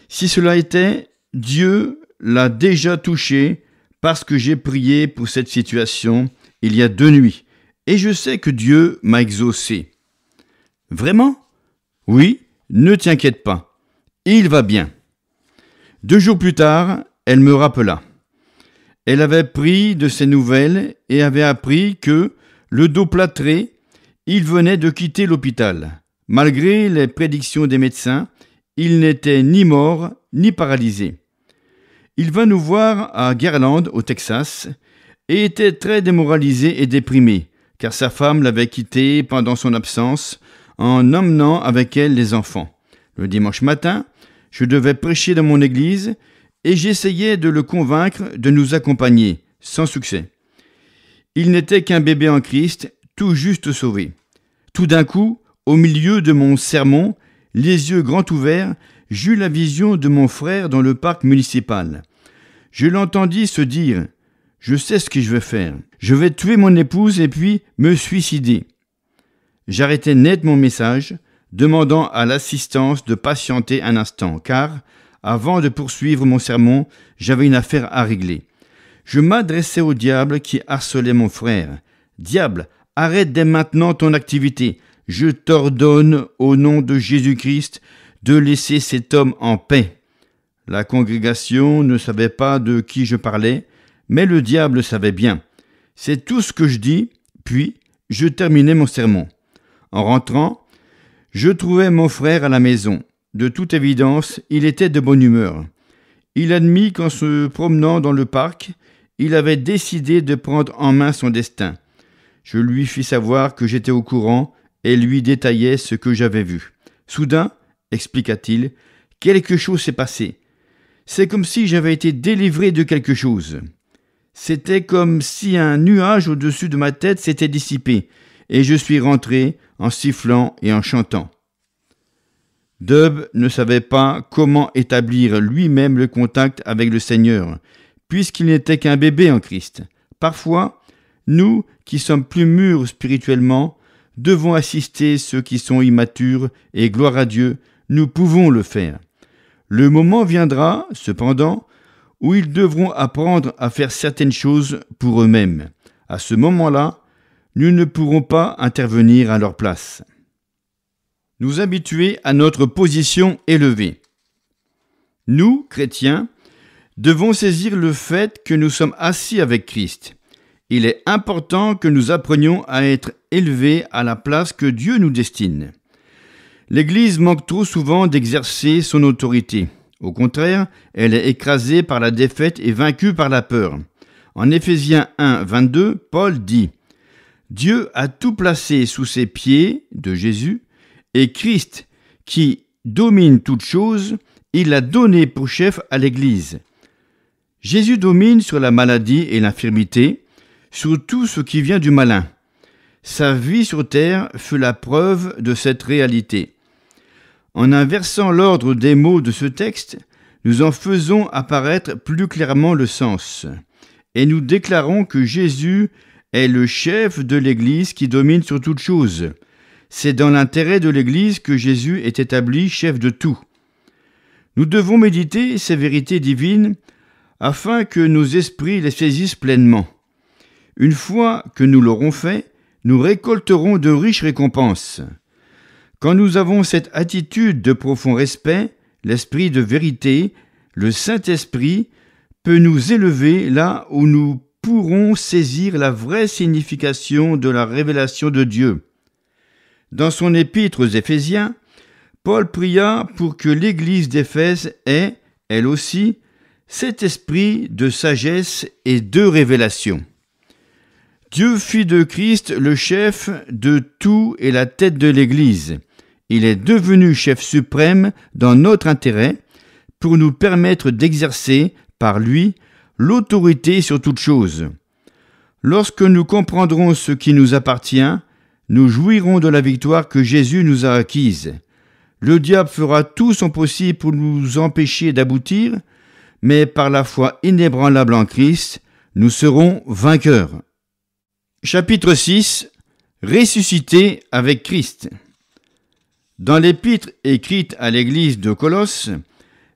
Si cela était, Dieu l'a déjà touché parce que j'ai prié pour cette situation il y a deux nuits et je sais que Dieu m'a exaucé. Vraiment Oui, ne t'inquiète pas. Il va bien. Deux jours plus tard, elle me rappela. Elle avait pris de ses nouvelles et avait appris que, le dos plâtré, il venait de quitter l'hôpital. Malgré les prédictions des médecins, il n'était ni mort ni paralysé. Il vint nous voir à Garland, au Texas, et était très démoralisé et déprimé car sa femme l'avait quitté pendant son absence, en emmenant avec elle les enfants. Le dimanche matin, je devais prêcher dans mon église, et j'essayais de le convaincre de nous accompagner, sans succès. Il n'était qu'un bébé en Christ, tout juste sauvé. Tout d'un coup, au milieu de mon sermon, les yeux grands ouverts, j'eus la vision de mon frère dans le parc municipal. Je l'entendis se dire je sais ce que je vais faire. Je vais tuer mon épouse et puis me suicider. J'arrêtai net mon message, demandant à l'assistance de patienter un instant, car, avant de poursuivre mon sermon, j'avais une affaire à régler. Je m'adressai au diable qui harcelait mon frère. Diable, arrête dès maintenant ton activité. Je t'ordonne, au nom de Jésus-Christ, de laisser cet homme en paix. La congrégation ne savait pas de qui je parlais, mais le diable savait bien. C'est tout ce que je dis, puis je terminai mon sermon. En rentrant, je trouvai mon frère à la maison. De toute évidence, il était de bonne humeur. Il admit qu'en se promenant dans le parc, il avait décidé de prendre en main son destin. Je lui fis savoir que j'étais au courant et lui détaillai ce que j'avais vu. Soudain, expliqua-t-il, quelque chose s'est passé. C'est comme si j'avais été délivré de quelque chose. C'était comme si un nuage au-dessus de ma tête s'était dissipé, et je suis rentré en sifflant et en chantant. Dub ne savait pas comment établir lui-même le contact avec le Seigneur, puisqu'il n'était qu'un bébé en Christ. Parfois, nous, qui sommes plus mûrs spirituellement, devons assister ceux qui sont immatures, et gloire à Dieu, nous pouvons le faire. Le moment viendra, cependant, où ils devront apprendre à faire certaines choses pour eux-mêmes. À ce moment-là, nous ne pourrons pas intervenir à leur place. Nous habituer à notre position élevée. Nous, chrétiens, devons saisir le fait que nous sommes assis avec Christ. Il est important que nous apprenions à être élevés à la place que Dieu nous destine. L'Église manque trop souvent d'exercer son autorité. Au contraire, elle est écrasée par la défaite et vaincue par la peur. En Éphésiens 1, 22, Paul dit Dieu a tout placé sous ses pieds de Jésus, et Christ, qui domine toutes choses, il l'a donné pour chef à l'Église. Jésus domine sur la maladie et l'infirmité, sur tout ce qui vient du malin. Sa vie sur terre fut la preuve de cette réalité. En inversant l'ordre des mots de ce texte, nous en faisons apparaître plus clairement le sens, et nous déclarons que Jésus est le chef de l'Église qui domine sur toute chose. C'est dans l'intérêt de l'Église que Jésus est établi chef de tout. Nous devons méditer ces vérités divines afin que nos esprits les saisissent pleinement. Une fois que nous l'aurons fait, nous récolterons de riches récompenses. Quand nous avons cette attitude de profond respect, l'esprit de vérité, le Saint-Esprit, peut nous élever là où nous pourrons saisir la vraie signification de la révélation de Dieu. Dans son épître aux Éphésiens, Paul pria pour que l'Église d'Éphèse ait, elle aussi, cet esprit de sagesse et de révélation. Dieu fit de Christ le chef de tout et la tête de l'Église il est devenu chef suprême dans notre intérêt pour nous permettre d'exercer, par lui, l'autorité sur toute chose. Lorsque nous comprendrons ce qui nous appartient, nous jouirons de la victoire que Jésus nous a acquise. Le diable fera tout son possible pour nous empêcher d'aboutir, mais par la foi inébranlable en Christ, nous serons vainqueurs. Chapitre 6 Ressuscité avec Christ. Dans l'épître écrite à l'église de Colosse,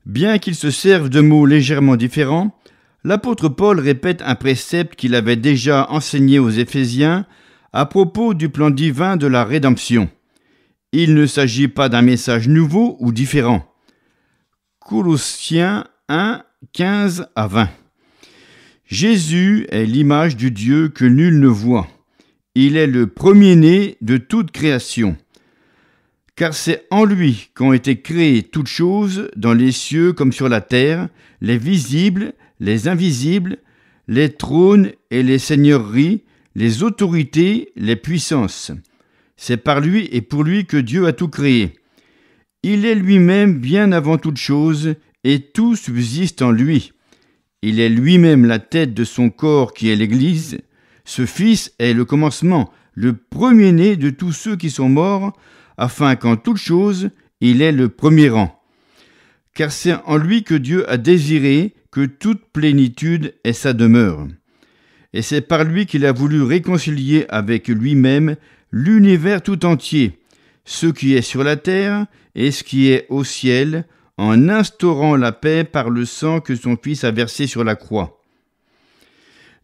bien qu'il se serve de mots légèrement différents, l'apôtre Paul répète un précepte qu'il avait déjà enseigné aux Éphésiens à propos du plan divin de la rédemption. Il ne s'agit pas d'un message nouveau ou différent. Colossiens 1, 15 à 20. Jésus est l'image du Dieu que nul ne voit. Il est le premier-né de toute création car c'est en lui qu'ont été créées toutes choses, dans les cieux comme sur la terre, les visibles, les invisibles, les trônes et les seigneuries, les autorités, les puissances. C'est par lui et pour lui que Dieu a tout créé. Il est lui-même bien avant toute chose, et tout subsiste en lui. Il est lui-même la tête de son corps qui est l'Église. Ce Fils est le commencement, le premier-né de tous ceux qui sont morts, afin qu'en toute chose il ait le premier rang. Car c'est en lui que Dieu a désiré que toute plénitude ait sa demeure. Et c'est par lui qu'il a voulu réconcilier avec lui-même l'univers tout entier, ce qui est sur la terre et ce qui est au ciel, en instaurant la paix par le sang que son Fils a versé sur la croix.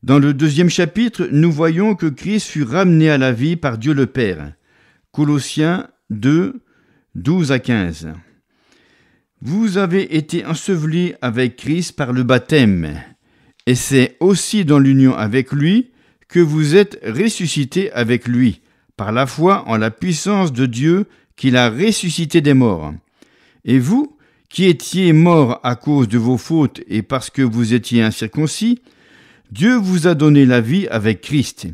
Dans le deuxième chapitre, nous voyons que Christ fut ramené à la vie par Dieu le Père. Colossiens 2, 12 à 15. Vous avez été ensevelis avec Christ par le baptême, et c'est aussi dans l'union avec lui que vous êtes ressuscités avec lui, par la foi en la puissance de Dieu qu'il a ressuscité des morts. Et vous, qui étiez morts à cause de vos fautes et parce que vous étiez incirconcis, Dieu vous a donné la vie avec Christ.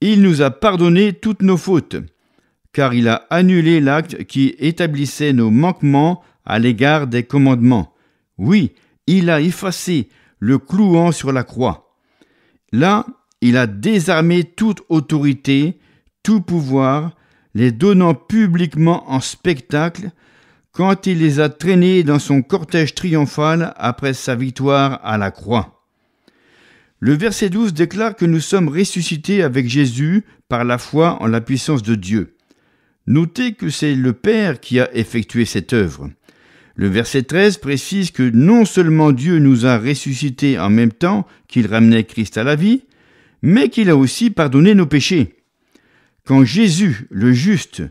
Il nous a pardonné toutes nos fautes car il a annulé l'acte qui établissait nos manquements à l'égard des commandements. Oui, il a effacé le clouant sur la croix. Là, il a désarmé toute autorité, tout pouvoir, les donnant publiquement en spectacle, quand il les a traînés dans son cortège triomphal après sa victoire à la croix. Le verset 12 déclare que nous sommes ressuscités avec Jésus par la foi en la puissance de Dieu. Notez que c'est le Père qui a effectué cette œuvre. Le verset 13 précise que non seulement Dieu nous a ressuscités en même temps qu'il ramenait Christ à la vie, mais qu'il a aussi pardonné nos péchés. Quand Jésus, le juste,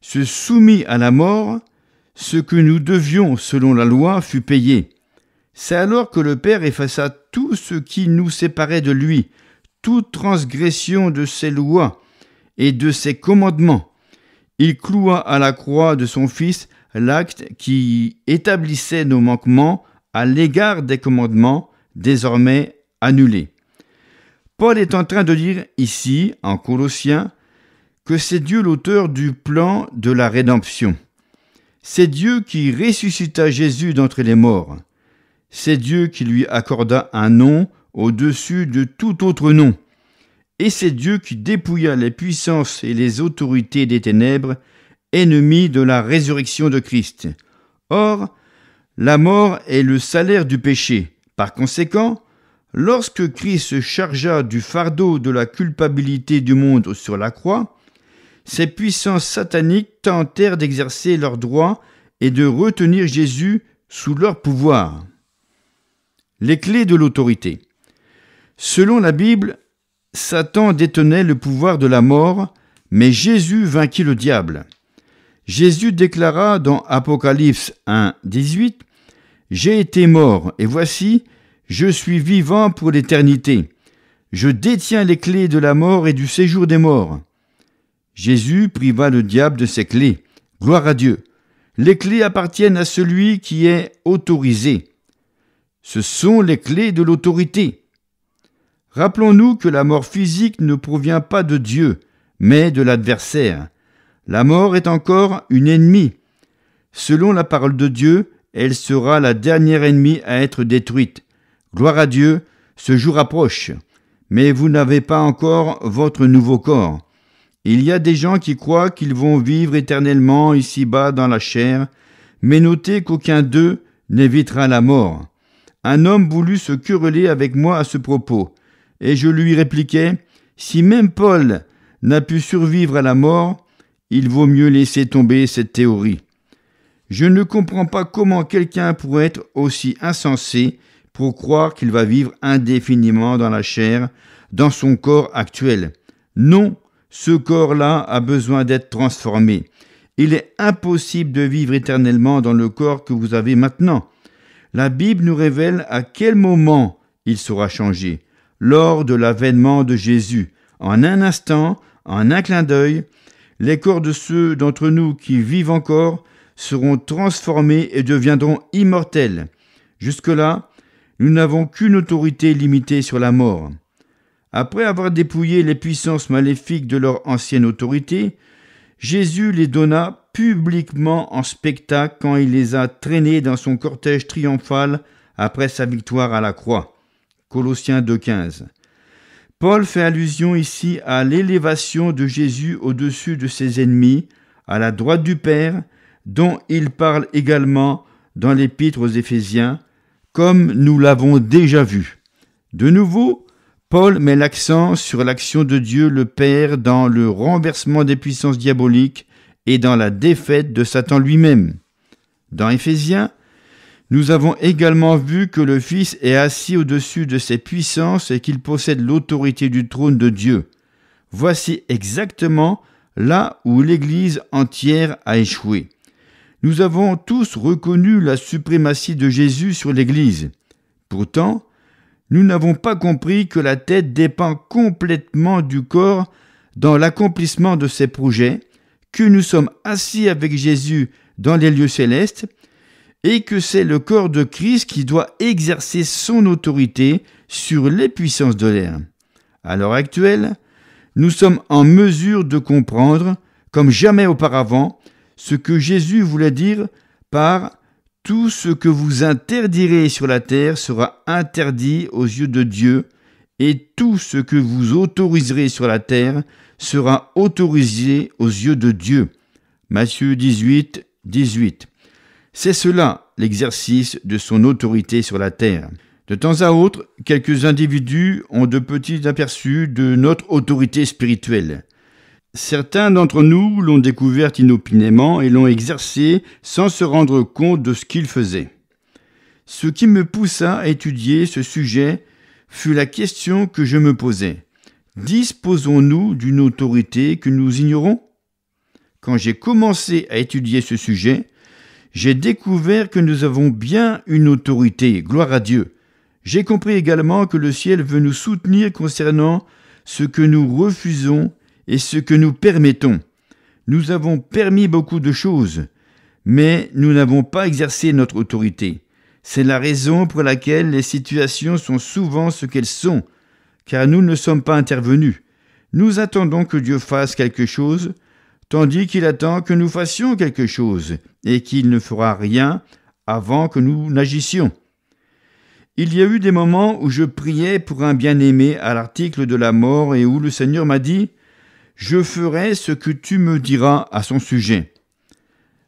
se soumit à la mort, ce que nous devions selon la loi fut payé. C'est alors que le Père effaça tout ce qui nous séparait de lui, toute transgression de ses lois et de ses commandements. Il cloua à la croix de son Fils l'acte qui établissait nos manquements à l'égard des commandements désormais annulés. Paul est en train de dire ici, en Colossiens, que c'est Dieu l'auteur du plan de la rédemption. C'est Dieu qui ressuscita Jésus d'entre les morts. C'est Dieu qui lui accorda un nom au-dessus de tout autre nom. Et c'est Dieu qui dépouilla les puissances et les autorités des ténèbres, ennemis de la résurrection de Christ. Or, la mort est le salaire du péché. Par conséquent, lorsque Christ se chargea du fardeau de la culpabilité du monde sur la croix, ces puissances sataniques tentèrent d'exercer leurs droits et de retenir Jésus sous leur pouvoir. Les clés de l'autorité. Selon la Bible, Satan détenait le pouvoir de la mort, mais Jésus vainquit le diable. Jésus déclara dans Apocalypse 1, 18 J'ai été mort, et voici, je suis vivant pour l'éternité. Je détiens les clés de la mort et du séjour des morts. Jésus priva le diable de ses clés. Gloire à Dieu. Les clés appartiennent à celui qui est autorisé. Ce sont les clés de l'autorité. Rappelons-nous que la mort physique ne provient pas de Dieu, mais de l'adversaire. La mort est encore une ennemie. Selon la parole de Dieu, elle sera la dernière ennemie à être détruite. Gloire à Dieu, ce jour approche. Mais vous n'avez pas encore votre nouveau corps. Il y a des gens qui croient qu'ils vont vivre éternellement ici-bas dans la chair, mais notez qu'aucun d'eux n'évitera la mort. Un homme voulut se quereller avec moi à ce propos. Et je lui répliquai, Si même Paul n'a pu survivre à la mort, il vaut mieux laisser tomber cette théorie. Je ne comprends pas comment quelqu'un pourrait être aussi insensé pour croire qu'il va vivre indéfiniment dans la chair, dans son corps actuel. Non, ce corps-là a besoin d'être transformé. Il est impossible de vivre éternellement dans le corps que vous avez maintenant. La Bible nous révèle à quel moment il sera changé lors de l'avènement de Jésus. En un instant, en un clin d'œil, les corps de ceux d'entre nous qui vivent encore seront transformés et deviendront immortels. Jusque-là, nous n'avons qu'une autorité limitée sur la mort. Après avoir dépouillé les puissances maléfiques de leur ancienne autorité, Jésus les donna publiquement en spectacle quand il les a traînés dans son cortège triomphal après sa victoire à la croix. Colossiens 2.15. Paul fait allusion ici à l'élévation de Jésus au-dessus de ses ennemis, à la droite du Père, dont il parle également dans l'épître aux Éphésiens, comme nous l'avons déjà vu. De nouveau, Paul met l'accent sur l'action de Dieu le Père dans le renversement des puissances diaboliques et dans la défaite de Satan lui-même. Dans Éphésiens, nous avons également vu que le Fils est assis au-dessus de ses puissances et qu'il possède l'autorité du trône de Dieu. Voici exactement là où l'Église entière a échoué. Nous avons tous reconnu la suprématie de Jésus sur l'Église. Pourtant, nous n'avons pas compris que la tête dépend complètement du corps dans l'accomplissement de ses projets, que nous sommes assis avec Jésus dans les lieux célestes et que c'est le corps de Christ qui doit exercer son autorité sur les puissances de l'air. À l'heure actuelle, nous sommes en mesure de comprendre, comme jamais auparavant, ce que Jésus voulait dire par Tout ce que vous interdirez sur la terre sera interdit aux yeux de Dieu, et tout ce que vous autoriserez sur la terre sera autorisé aux yeux de Dieu. Matthieu 18, 18. C'est cela l'exercice de son autorité sur la terre. De temps à autre, quelques individus ont de petits aperçus de notre autorité spirituelle. Certains d'entre nous l'ont découverte inopinément et l'ont exercée sans se rendre compte de ce qu'ils faisaient. Ce qui me poussa à étudier ce sujet fut la question que je me posais. Disposons-nous d'une autorité que nous ignorons Quand j'ai commencé à étudier ce sujet, j'ai découvert que nous avons bien une autorité, gloire à Dieu. J'ai compris également que le ciel veut nous soutenir concernant ce que nous refusons et ce que nous permettons. Nous avons permis beaucoup de choses, mais nous n'avons pas exercé notre autorité. C'est la raison pour laquelle les situations sont souvent ce qu'elles sont, car nous ne sommes pas intervenus. Nous attendons que Dieu fasse quelque chose, tandis qu'il attend que nous fassions quelque chose, et qu'il ne fera rien avant que nous n'agissions. Il y a eu des moments où je priais pour un bien-aimé à l'article de la mort et où le Seigneur m'a dit Je ferai ce que tu me diras à son sujet.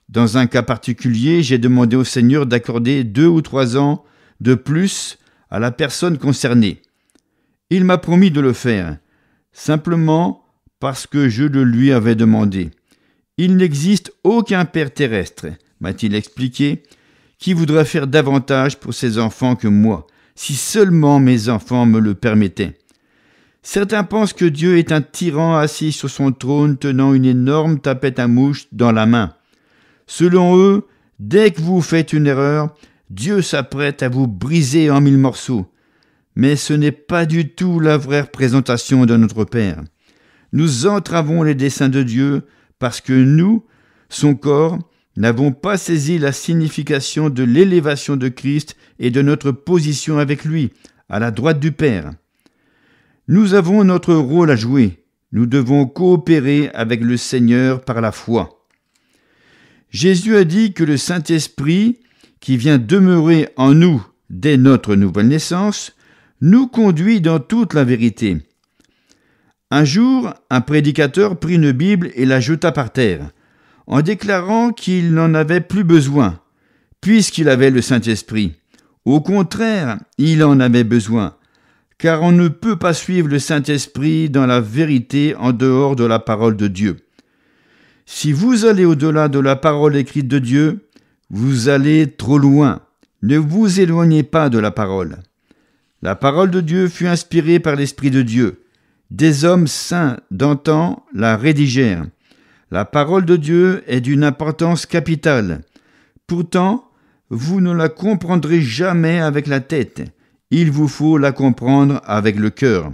Dans un cas particulier, j'ai demandé au Seigneur d'accorder deux ou trois ans de plus à la personne concernée. Il m'a promis de le faire. Simplement, parce que je le lui avais demandé. Il n'existe aucun père terrestre, m'a-t-il expliqué, qui voudrait faire davantage pour ses enfants que moi, si seulement mes enfants me le permettaient. Certains pensent que Dieu est un tyran assis sur son trône tenant une énorme tapette à mouches dans la main. Selon eux, dès que vous faites une erreur, Dieu s'apprête à vous briser en mille morceaux. Mais ce n'est pas du tout la vraie représentation de notre Père nous entravons les desseins de Dieu parce que nous, son corps, n'avons pas saisi la signification de l'élévation de Christ et de notre position avec lui, à la droite du Père. Nous avons notre rôle à jouer. Nous devons coopérer avec le Seigneur par la foi. Jésus a dit que le Saint-Esprit, qui vient demeurer en nous dès notre nouvelle naissance, nous conduit dans toute la vérité un jour, un prédicateur prit une Bible et la jeta par terre, en déclarant qu'il n'en avait plus besoin, puisqu'il avait le Saint-Esprit. Au contraire, il en avait besoin, car on ne peut pas suivre le Saint-Esprit dans la vérité en dehors de la parole de Dieu. Si vous allez au-delà de la parole écrite de Dieu, vous allez trop loin. Ne vous éloignez pas de la parole. La parole de Dieu fut inspirée par l'Esprit de Dieu. Des hommes saints d'antan la rédigèrent. La parole de Dieu est d'une importance capitale. Pourtant, vous ne la comprendrez jamais avec la tête. Il vous faut la comprendre avec le cœur.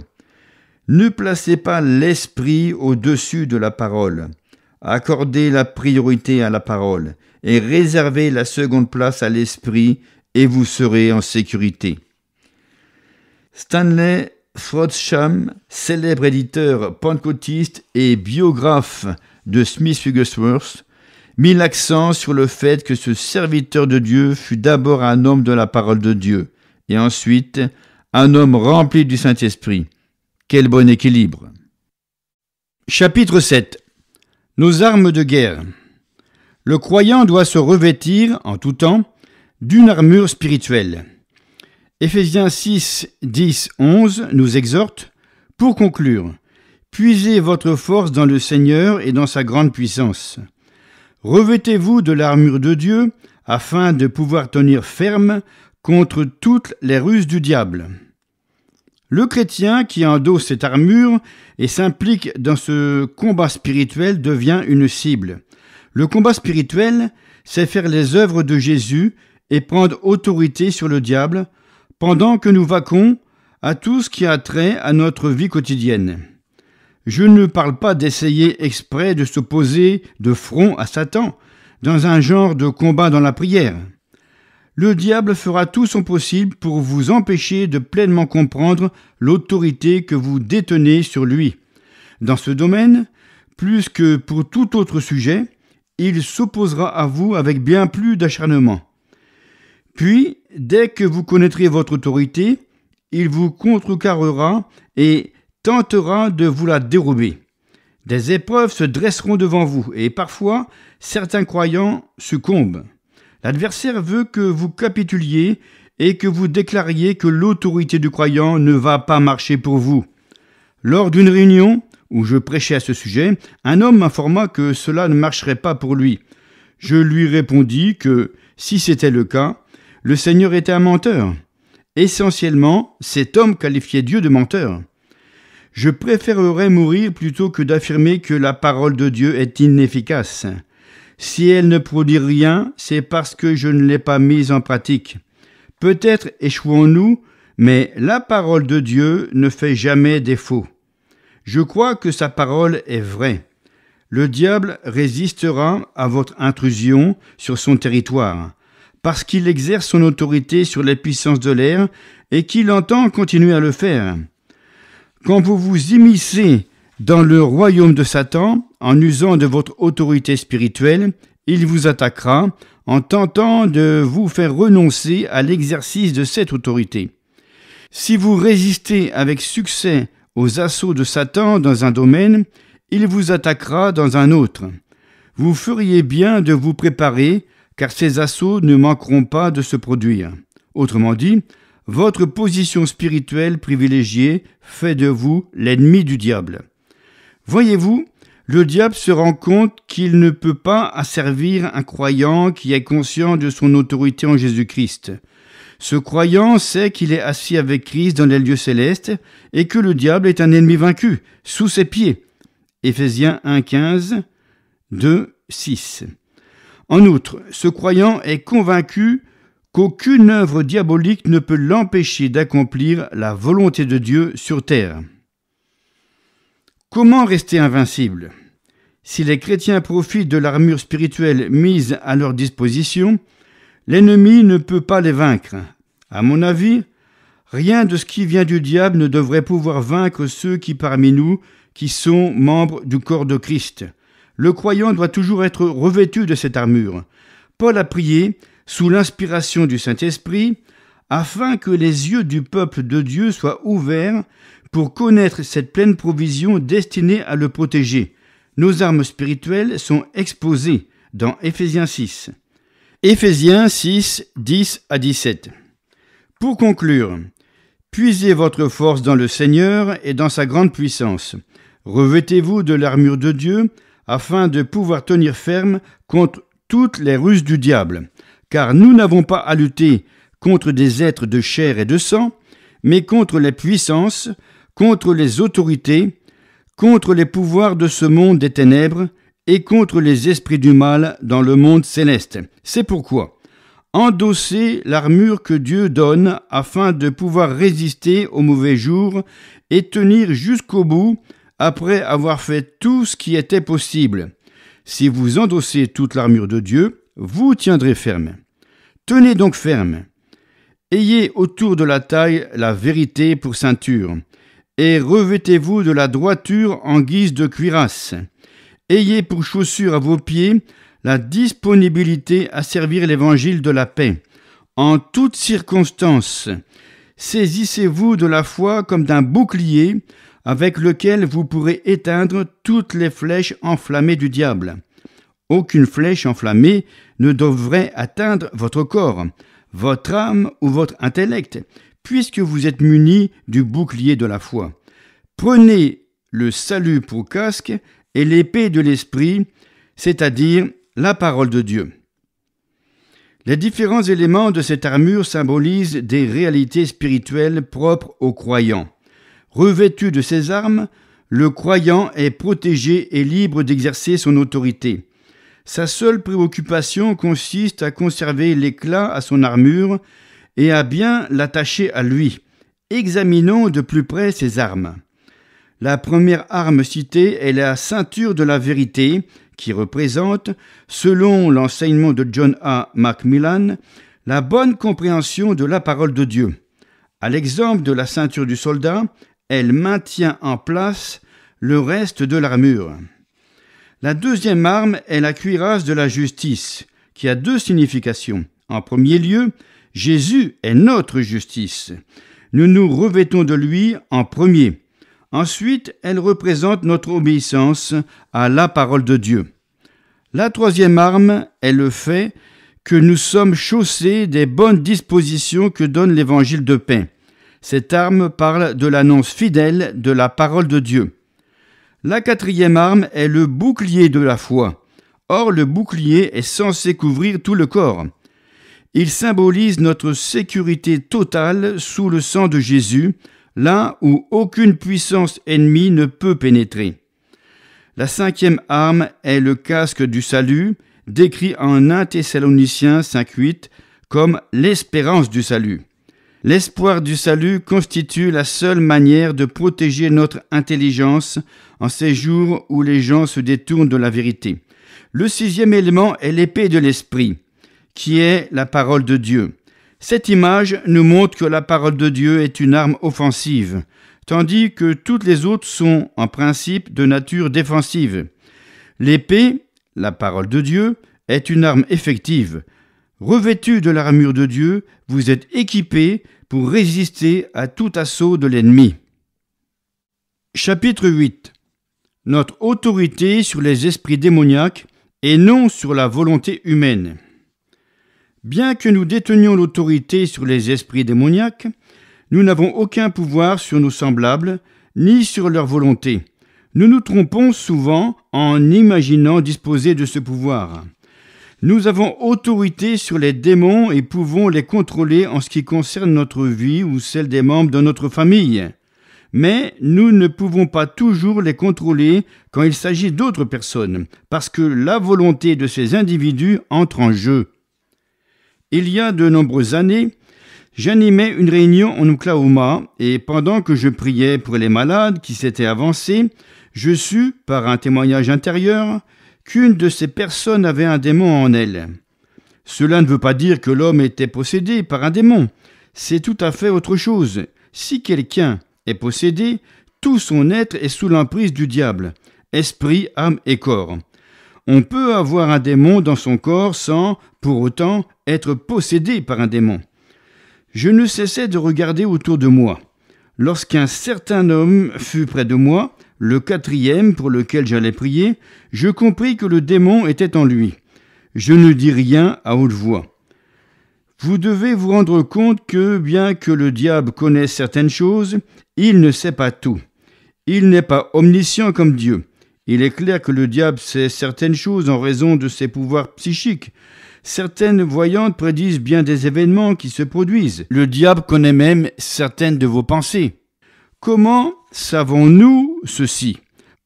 Ne placez pas l'esprit au-dessus de la parole. Accordez la priorité à la parole et réservez la seconde place à l'esprit et vous serez en sécurité. Stanley Froth célèbre éditeur pentecôtiste et biographe de Smith Wigglesworth, mit l'accent sur le fait que ce serviteur de Dieu fut d'abord un homme de la parole de Dieu, et ensuite un homme rempli du Saint-Esprit. Quel bon équilibre. Chapitre 7 Nos armes de guerre. Le croyant doit se revêtir, en tout temps, d'une armure spirituelle. Éphésiens 6, 10, 11 nous exhorte Pour conclure, puisez votre force dans le Seigneur et dans sa grande puissance. Revêtez-vous de l'armure de Dieu afin de pouvoir tenir ferme contre toutes les ruses du diable. Le chrétien qui endosse cette armure et s'implique dans ce combat spirituel devient une cible. Le combat spirituel, c'est faire les œuvres de Jésus et prendre autorité sur le diable pendant que nous vaquons à tout ce qui a trait à notre vie quotidienne. Je ne parle pas d'essayer exprès de s'opposer de front à Satan, dans un genre de combat dans la prière. Le diable fera tout son possible pour vous empêcher de pleinement comprendre l'autorité que vous détenez sur lui. Dans ce domaine, plus que pour tout autre sujet, il s'opposera à vous avec bien plus d'acharnement. Puis, dès que vous connaîtrez votre autorité, il vous contrecarrera et tentera de vous la dérober. Des épreuves se dresseront devant vous et parfois certains croyants succombent. L'adversaire veut que vous capituliez et que vous déclariez que l'autorité du croyant ne va pas marcher pour vous. Lors d'une réunion où je prêchais à ce sujet, un homme m'informa que cela ne marcherait pas pour lui. Je lui répondis que, si c'était le cas, le Seigneur était un menteur. Essentiellement, cet homme qualifiait Dieu de menteur. Je préférerais mourir plutôt que d'affirmer que la parole de Dieu est inefficace. Si elle ne produit rien, c'est parce que je ne l'ai pas mise en pratique. Peut-être échouons-nous, mais la parole de Dieu ne fait jamais défaut. Je crois que sa parole est vraie. Le diable résistera à votre intrusion sur son territoire parce qu'il exerce son autorité sur les puissances de l'air et qu'il entend continuer à le faire. Quand vous vous immiscez dans le royaume de Satan, en usant de votre autorité spirituelle, il vous attaquera en tentant de vous faire renoncer à l'exercice de cette autorité. Si vous résistez avec succès aux assauts de Satan dans un domaine, il vous attaquera dans un autre. Vous feriez bien de vous préparer car ces assauts ne manqueront pas de se produire. Autrement dit, votre position spirituelle privilégiée fait de vous l'ennemi du diable. Voyez-vous, le diable se rend compte qu'il ne peut pas asservir un croyant qui est conscient de son autorité en Jésus-Christ. Ce croyant sait qu'il est assis avec Christ dans les lieux célestes et que le diable est un ennemi vaincu, sous ses pieds. Éphésiens 1.15, 26 en outre, ce croyant est convaincu qu'aucune œuvre diabolique ne peut l'empêcher d'accomplir la volonté de Dieu sur terre. Comment rester invincible Si les chrétiens profitent de l'armure spirituelle mise à leur disposition, l'ennemi ne peut pas les vaincre. À mon avis, rien de ce qui vient du diable ne devrait pouvoir vaincre ceux qui parmi nous qui sont membres du corps de Christ. Le croyant doit toujours être revêtu de cette armure. Paul a prié, sous l'inspiration du Saint-Esprit, afin que les yeux du peuple de Dieu soient ouverts pour connaître cette pleine provision destinée à le protéger. Nos armes spirituelles sont exposées dans Éphésiens 6. Éphésiens 6, 10 à 17. Pour conclure, puisez votre force dans le Seigneur et dans sa grande puissance. Revêtez-vous de l'armure de Dieu afin de pouvoir tenir ferme contre toutes les ruses du diable, car nous n'avons pas à lutter contre des êtres de chair et de sang, mais contre les puissances, contre les autorités, contre les pouvoirs de ce monde des ténèbres, et contre les esprits du mal dans le monde céleste. C'est pourquoi endosser l'armure que Dieu donne afin de pouvoir résister aux mauvais jours et tenir jusqu'au bout après avoir fait tout ce qui était possible. Si vous endossez toute l'armure de Dieu, vous tiendrez ferme. Tenez donc ferme. Ayez autour de la taille la vérité pour ceinture, et revêtez-vous de la droiture en guise de cuirasse. Ayez pour chaussure à vos pieds la disponibilité à servir l'évangile de la paix, en toutes circonstances. Saisissez-vous de la foi comme d'un bouclier, avec lequel vous pourrez éteindre toutes les flèches enflammées du diable. Aucune flèche enflammée ne devrait atteindre votre corps, votre âme ou votre intellect, puisque vous êtes munis du bouclier de la foi. Prenez le salut pour casque et l'épée de l'esprit, c'est-à-dire la parole de Dieu. Les différents éléments de cette armure symbolisent des réalités spirituelles propres aux croyants. Revêtu de ses armes, le croyant est protégé et libre d'exercer son autorité. Sa seule préoccupation consiste à conserver l'éclat à son armure et à bien l'attacher à lui. Examinons de plus près ses armes. La première arme citée est la ceinture de la vérité, qui représente, selon l'enseignement de John A. Macmillan, la bonne compréhension de la parole de Dieu. À l'exemple de la ceinture du soldat, elle maintient en place le reste de l'armure. La deuxième arme est la cuirasse de la justice, qui a deux significations. En premier lieu, Jésus est notre justice. Nous nous revêtons de lui en premier. Ensuite, elle représente notre obéissance à la parole de Dieu. La troisième arme est le fait que nous sommes chaussés des bonnes dispositions que donne l'évangile de paix. Cette arme parle de l'annonce fidèle de la parole de Dieu. La quatrième arme est le bouclier de la foi. Or, le bouclier est censé couvrir tout le corps. Il symbolise notre sécurité totale sous le sang de Jésus, là où aucune puissance ennemie ne peut pénétrer. La cinquième arme est le casque du salut, décrit en 1 Thessaloniciens 5.8 comme l'espérance du salut. L'espoir du salut constitue la seule manière de protéger notre intelligence en ces jours où les gens se détournent de la vérité. Le sixième élément est l'épée de l'esprit, qui est la parole de Dieu. Cette image nous montre que la parole de Dieu est une arme offensive, tandis que toutes les autres sont, en principe, de nature défensive. L'épée, la parole de Dieu, est une arme effective. Revêtue de l'armure de Dieu, vous êtes équipé pour résister à tout assaut de l'ennemi. Chapitre 8 Notre autorité sur les esprits démoniaques et non sur la volonté humaine. Bien que nous détenions l'autorité sur les esprits démoniaques, nous n'avons aucun pouvoir sur nos semblables, ni sur leur volonté. Nous nous trompons souvent en imaginant disposer de ce pouvoir. Nous avons autorité sur les démons et pouvons les contrôler en ce qui concerne notre vie ou celle des membres de notre famille. Mais nous ne pouvons pas toujours les contrôler quand il s'agit d'autres personnes, parce que la volonté de ces individus entre en jeu. Il y a de nombreuses années, J'animais une réunion en Oklahoma et pendant que je priais pour les malades qui s'étaient avancés, je sus, par un témoignage intérieur, qu'une de ces personnes avait un démon en elle. Cela ne veut pas dire que l'homme était possédé par un démon, c'est tout à fait autre chose. Si quelqu'un est possédé, tout son être est sous l'emprise du diable, esprit, âme et corps. On peut avoir un démon dans son corps sans, pour autant, être possédé par un démon. Je ne cessais de regarder autour de moi. Lorsqu'un certain homme fut près de moi, le quatrième pour lequel j'allais prier, je compris que le démon était en lui. Je ne dis rien à haute voix. Vous devez vous rendre compte que, bien que le diable connaisse certaines choses, il ne sait pas tout. Il n'est pas omniscient comme Dieu. Il est clair que le diable sait certaines choses en raison de ses pouvoirs psychiques. Certaines voyantes prédisent bien des événements qui se produisent. Le diable connaît même certaines de vos pensées. Comment savons-nous ceci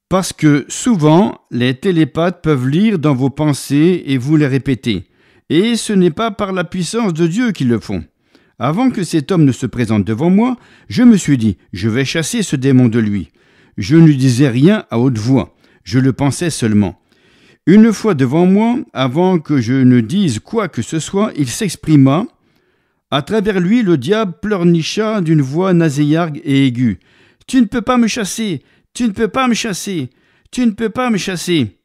Parce que souvent, les télépathes peuvent lire dans vos pensées et vous les répéter. Et ce n'est pas par la puissance de Dieu qu'ils le font. Avant que cet homme ne se présente devant moi, je me suis dit, je vais chasser ce démon de lui. Je ne disais rien à haute voix, je le pensais seulement. Une fois devant moi, avant que je ne dise quoi que ce soit, il s'exprima, à travers lui, le diable pleurnicha d'une voix nasillarde et aiguë. Tu ne peux pas me chasser. Tu ne peux pas me chasser. Tu ne peux pas me chasser.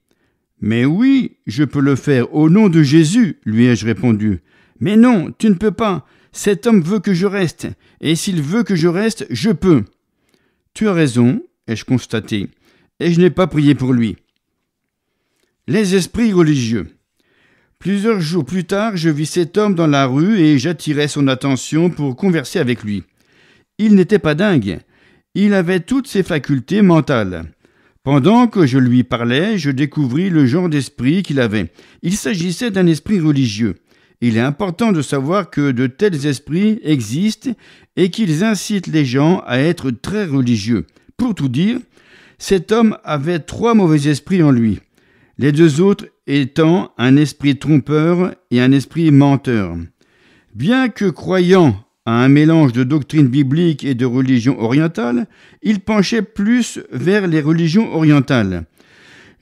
Mais oui, je peux le faire au nom de Jésus, lui ai-je répondu. Mais non, tu ne peux pas. Cet homme veut que je reste, et s'il veut que je reste, je peux. Tu as raison, ai-je constaté, et je n'ai pas prié pour lui. Les esprits religieux. Plusieurs jours plus tard, je vis cet homme dans la rue et j'attirai son attention pour converser avec lui. Il n'était pas dingue. Il avait toutes ses facultés mentales. Pendant que je lui parlais, je découvris le genre d'esprit qu'il avait. Il s'agissait d'un esprit religieux. Il est important de savoir que de tels esprits existent et qu'ils incitent les gens à être très religieux. Pour tout dire, cet homme avait trois mauvais esprits en lui les deux autres étant un esprit trompeur et un esprit menteur. Bien que croyant à un mélange de doctrine biblique et de religion orientale, il penchait plus vers les religions orientales.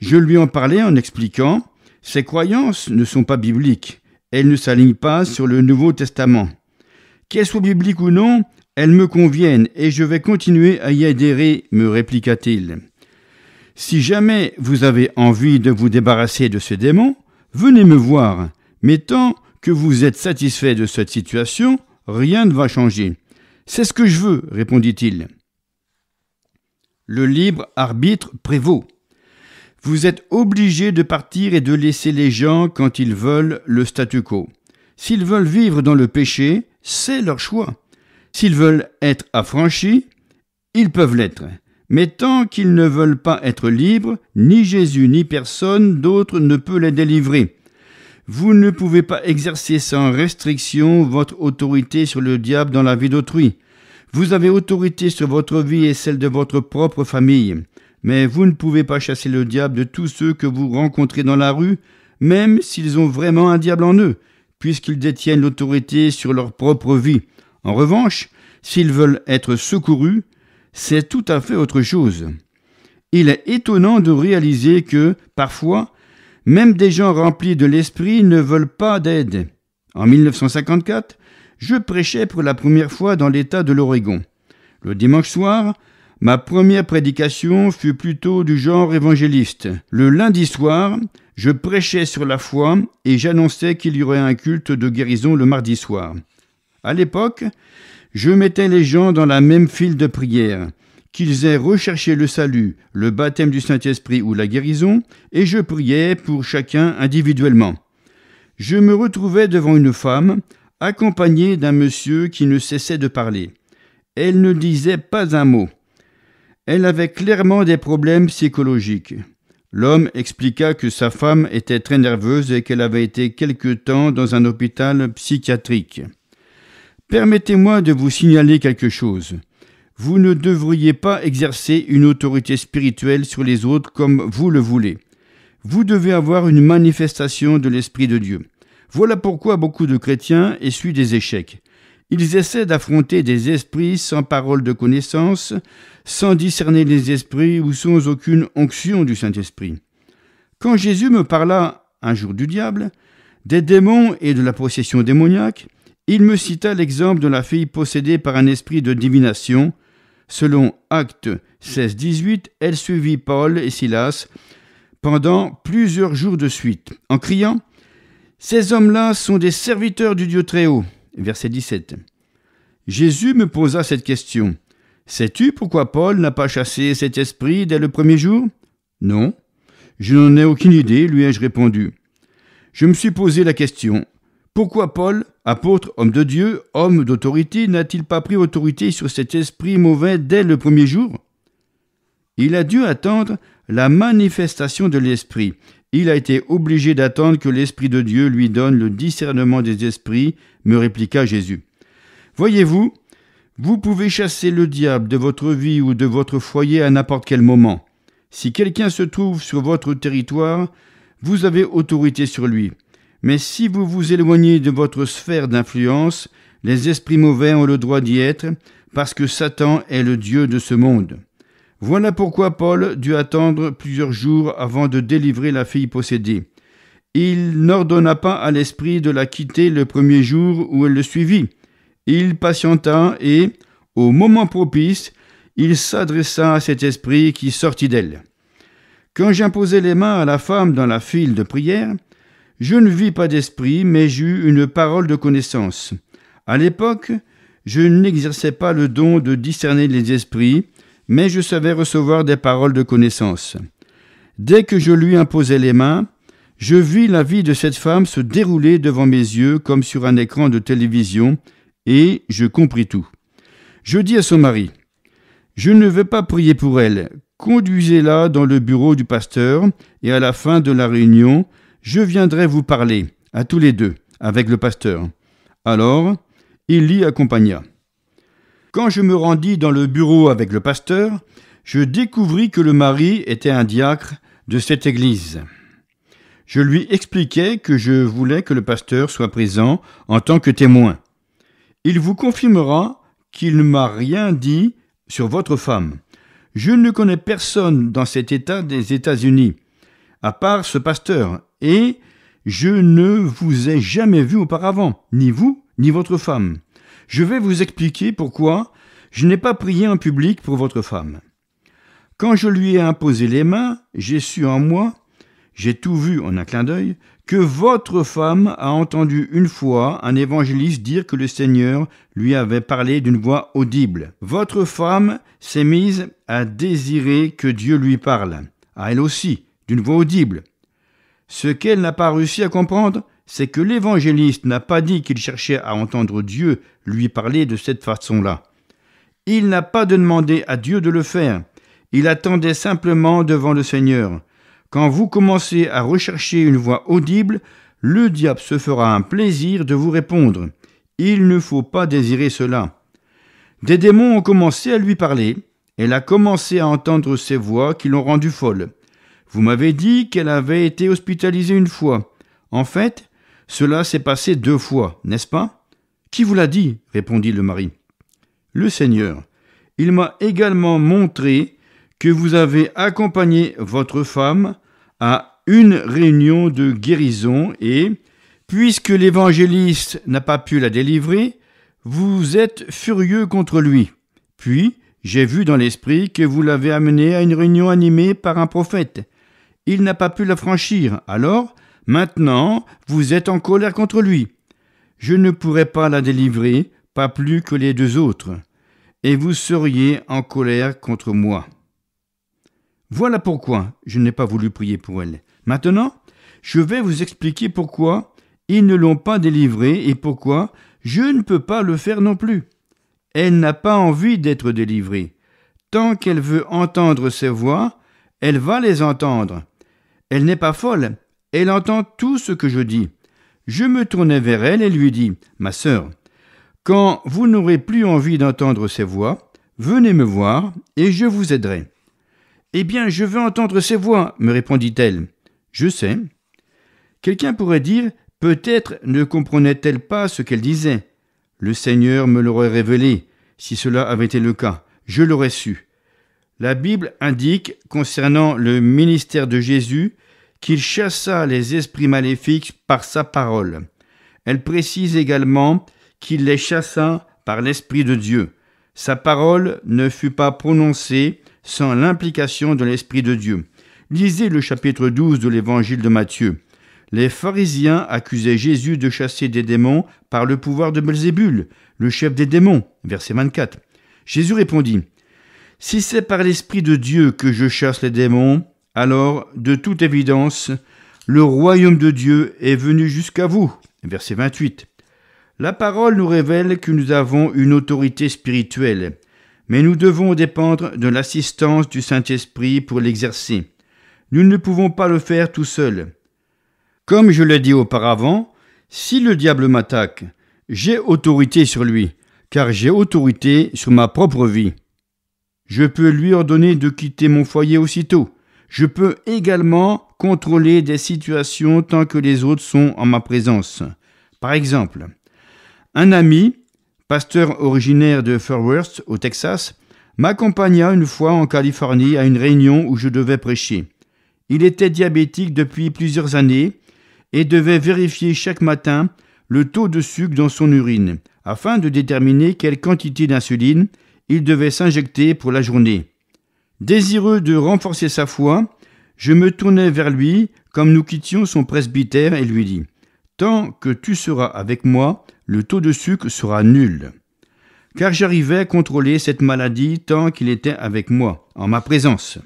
Je lui en parlais en expliquant Ses croyances ne sont pas bibliques, elles ne s'alignent pas sur le Nouveau Testament. Qu'elles soient bibliques ou non, elles me conviennent et je vais continuer à y adhérer, me répliqua-t-il. Si jamais vous avez envie de vous débarrasser de ce démon, venez me voir. Mais tant que vous êtes satisfait de cette situation, rien ne va changer. C'est ce que je veux, répondit-il. Le libre arbitre prévaut. Vous êtes obligé de partir et de laisser les gens, quand ils veulent, le statu quo. S'ils veulent vivre dans le péché, c'est leur choix. S'ils veulent être affranchis, ils peuvent l'être. Mais tant qu'ils ne veulent pas être libres, ni Jésus ni personne d'autre ne peut les délivrer. Vous ne pouvez pas exercer sans restriction votre autorité sur le diable dans la vie d'autrui. Vous avez autorité sur votre vie et celle de votre propre famille. Mais vous ne pouvez pas chasser le diable de tous ceux que vous rencontrez dans la rue, même s'ils ont vraiment un diable en eux, puisqu'ils détiennent l'autorité sur leur propre vie. En revanche, s'ils veulent être secourus, c'est tout à fait autre chose. Il est étonnant de réaliser que, parfois, même des gens remplis de l'esprit ne veulent pas d'aide. En 1954, je prêchais pour la première fois dans l'État de l'Oregon. Le dimanche soir, ma première prédication fut plutôt du genre évangéliste. Le lundi soir, je prêchais sur la foi et j'annonçais qu'il y aurait un culte de guérison le mardi soir. À l'époque, je mettais les gens dans la même file de prière, qu'ils aient recherché le salut, le baptême du Saint-Esprit ou la guérison, et je priais pour chacun individuellement. Je me retrouvais devant une femme, accompagnée d'un monsieur qui ne cessait de parler. Elle ne disait pas un mot. Elle avait clairement des problèmes psychologiques. L'homme expliqua que sa femme était très nerveuse et qu'elle avait été quelque temps dans un hôpital psychiatrique. Permettez-moi de vous signaler quelque chose. Vous ne devriez pas exercer une autorité spirituelle sur les autres comme vous le voulez. Vous devez avoir une manifestation de l'Esprit de Dieu. Voilà pourquoi beaucoup de chrétiens essuient des échecs. Ils essaient d'affronter des esprits sans parole de connaissance, sans discerner les esprits ou sans aucune onction du Saint-Esprit. Quand Jésus me parla un jour du diable, des démons et de la possession démoniaque, il me cita l'exemple de la fille possédée par un esprit de divination. Selon Actes 16-18, elle suivit Paul et Silas pendant plusieurs jours de suite, en criant Ces hommes-là sont des serviteurs du Dieu Très-Haut. Verset 17. Jésus me posa cette question. Sais-tu pourquoi Paul n'a pas chassé cet esprit dès le premier jour Non. Je n'en ai aucune idée, lui ai-je répondu. Je me suis posé la question, pourquoi Paul, apôtre, homme de Dieu, homme d'autorité, n'a-t-il pas pris autorité sur cet esprit mauvais dès le premier jour Il a dû attendre la manifestation de l'esprit. Il a été obligé d'attendre que l'esprit de Dieu lui donne le discernement des esprits, me répliqua Jésus. Voyez-vous, vous pouvez chasser le diable de votre vie ou de votre foyer à n'importe quel moment. Si quelqu'un se trouve sur votre territoire, vous avez autorité sur lui. Mais si vous vous éloignez de votre sphère d'influence, les esprits mauvais ont le droit d'y être, parce que Satan est le Dieu de ce monde. Voilà pourquoi Paul dut attendre plusieurs jours avant de délivrer la fille possédée. Il n'ordonna pas à l'esprit de la quitter le premier jour où elle le suivit. Il patienta et, au moment propice, il s'adressa à cet esprit qui sortit d'elle. Quand j'imposai les mains à la femme dans la file de prière, je ne vis pas d'esprit, mais j'eus une parole de connaissance. À l'époque, je n'exerçais pas le don de discerner les esprits, mais je savais recevoir des paroles de connaissance. Dès que je lui imposais les mains, je vis la vie de cette femme se dérouler devant mes yeux comme sur un écran de télévision, et je compris tout. Je dis à son mari, Je ne veux pas prier pour elle, conduisez-la dans le bureau du pasteur, et à la fin de la réunion, je viendrai vous parler, à tous les deux, avec le pasteur. Alors, il l'y accompagna. Quand je me rendis dans le bureau avec le pasteur, je découvris que le mari était un diacre de cette église. Je lui expliquai que je voulais que le pasteur soit présent en tant que témoin. Il vous confirmera qu'il ne m'a rien dit sur votre femme. Je ne connais personne dans cet État des États-Unis, à part ce pasteur et je ne vous ai jamais vu auparavant, ni vous, ni votre femme. Je vais vous expliquer pourquoi je n'ai pas prié en public pour votre femme. Quand je lui ai imposé les mains, j'ai su en moi, j'ai tout vu en un clin d'œil, que votre femme a entendu une fois un évangéliste dire que le Seigneur lui avait parlé d'une voix audible. Votre femme s'est mise à désirer que Dieu lui parle, à elle aussi, d'une voix audible. Ce qu'elle n'a pas réussi à comprendre, c'est que l'évangéliste n'a pas dit qu'il cherchait à entendre Dieu lui parler de cette façon-là. Il n'a pas demandé à Dieu de le faire. Il attendait simplement devant le Seigneur. Quand vous commencez à rechercher une voix audible, le diable se fera un plaisir de vous répondre. Il ne faut pas désirer cela. Des démons ont commencé à lui parler. Elle a commencé à entendre ces voix qui l'ont rendue folle. Vous m'avez dit qu'elle avait été hospitalisée une fois. En fait, cela s'est passé deux fois, n'est-ce pas Qui vous l'a dit répondit le mari. Le Seigneur. Il m'a également montré que vous avez accompagné votre femme à une réunion de guérison et, puisque l'évangéliste n'a pas pu la délivrer, vous êtes furieux contre lui. Puis, j'ai vu dans l'esprit que vous l'avez amenée à une réunion animée par un prophète. Il n'a pas pu la franchir, alors, maintenant, vous êtes en colère contre lui. Je ne pourrai pas la délivrer, pas plus que les deux autres, et vous seriez en colère contre moi. Voilà pourquoi je n'ai pas voulu prier pour elle. Maintenant, je vais vous expliquer pourquoi ils ne l'ont pas délivrée et pourquoi je ne peux pas le faire non plus. Elle n'a pas envie d'être délivrée. Tant qu'elle veut entendre ses voix, elle va les entendre. Elle n'est pas folle, elle entend tout ce que je dis. Je me tournai vers elle et lui dis Ma sœur, quand vous n'aurez plus envie d'entendre ces voix, venez me voir et je vous aiderai. Eh bien, je veux entendre ces voix, me répondit-elle. Je sais. Quelqu'un pourrait dire Peut-être ne comprenait-elle pas ce qu'elle disait. Le Seigneur me l'aurait révélé. Si cela avait été le cas, je l'aurais su. La Bible indique, concernant le ministère de Jésus, qu'il chassa les esprits maléfiques par sa parole. Elle précise également qu'il les chassa par l'Esprit de Dieu. Sa parole ne fut pas prononcée sans l'implication de l'Esprit de Dieu. Lisez le chapitre 12 de l'Évangile de Matthieu. Les pharisiens accusaient Jésus de chasser des démons par le pouvoir de Belzébul, le chef des démons. Verset 24. Jésus répondit si c'est par l'Esprit de Dieu que je chasse les démons, alors, de toute évidence, le royaume de Dieu est venu jusqu'à vous. Verset 28. La parole nous révèle que nous avons une autorité spirituelle, mais nous devons dépendre de l'assistance du Saint-Esprit pour l'exercer. Nous ne pouvons pas le faire tout seuls. Comme je l'ai dit auparavant, si le diable m'attaque, j'ai autorité sur lui, car j'ai autorité sur ma propre vie. Je peux lui ordonner de quitter mon foyer aussitôt. Je peux également contrôler des situations tant que les autres sont en ma présence. Par exemple, un ami, pasteur originaire de Fort au Texas, m'accompagna une fois en Californie à une réunion où je devais prêcher. Il était diabétique depuis plusieurs années et devait vérifier chaque matin le taux de sucre dans son urine afin de déterminer quelle quantité d'insuline il devait s'injecter pour la journée. Désireux de renforcer sa foi, je me tournai vers lui comme nous quittions son presbytère et lui dis Tant que tu seras avec moi, le taux de sucre sera nul. Car j'arrivais à contrôler cette maladie tant qu'il était avec moi, en ma présence.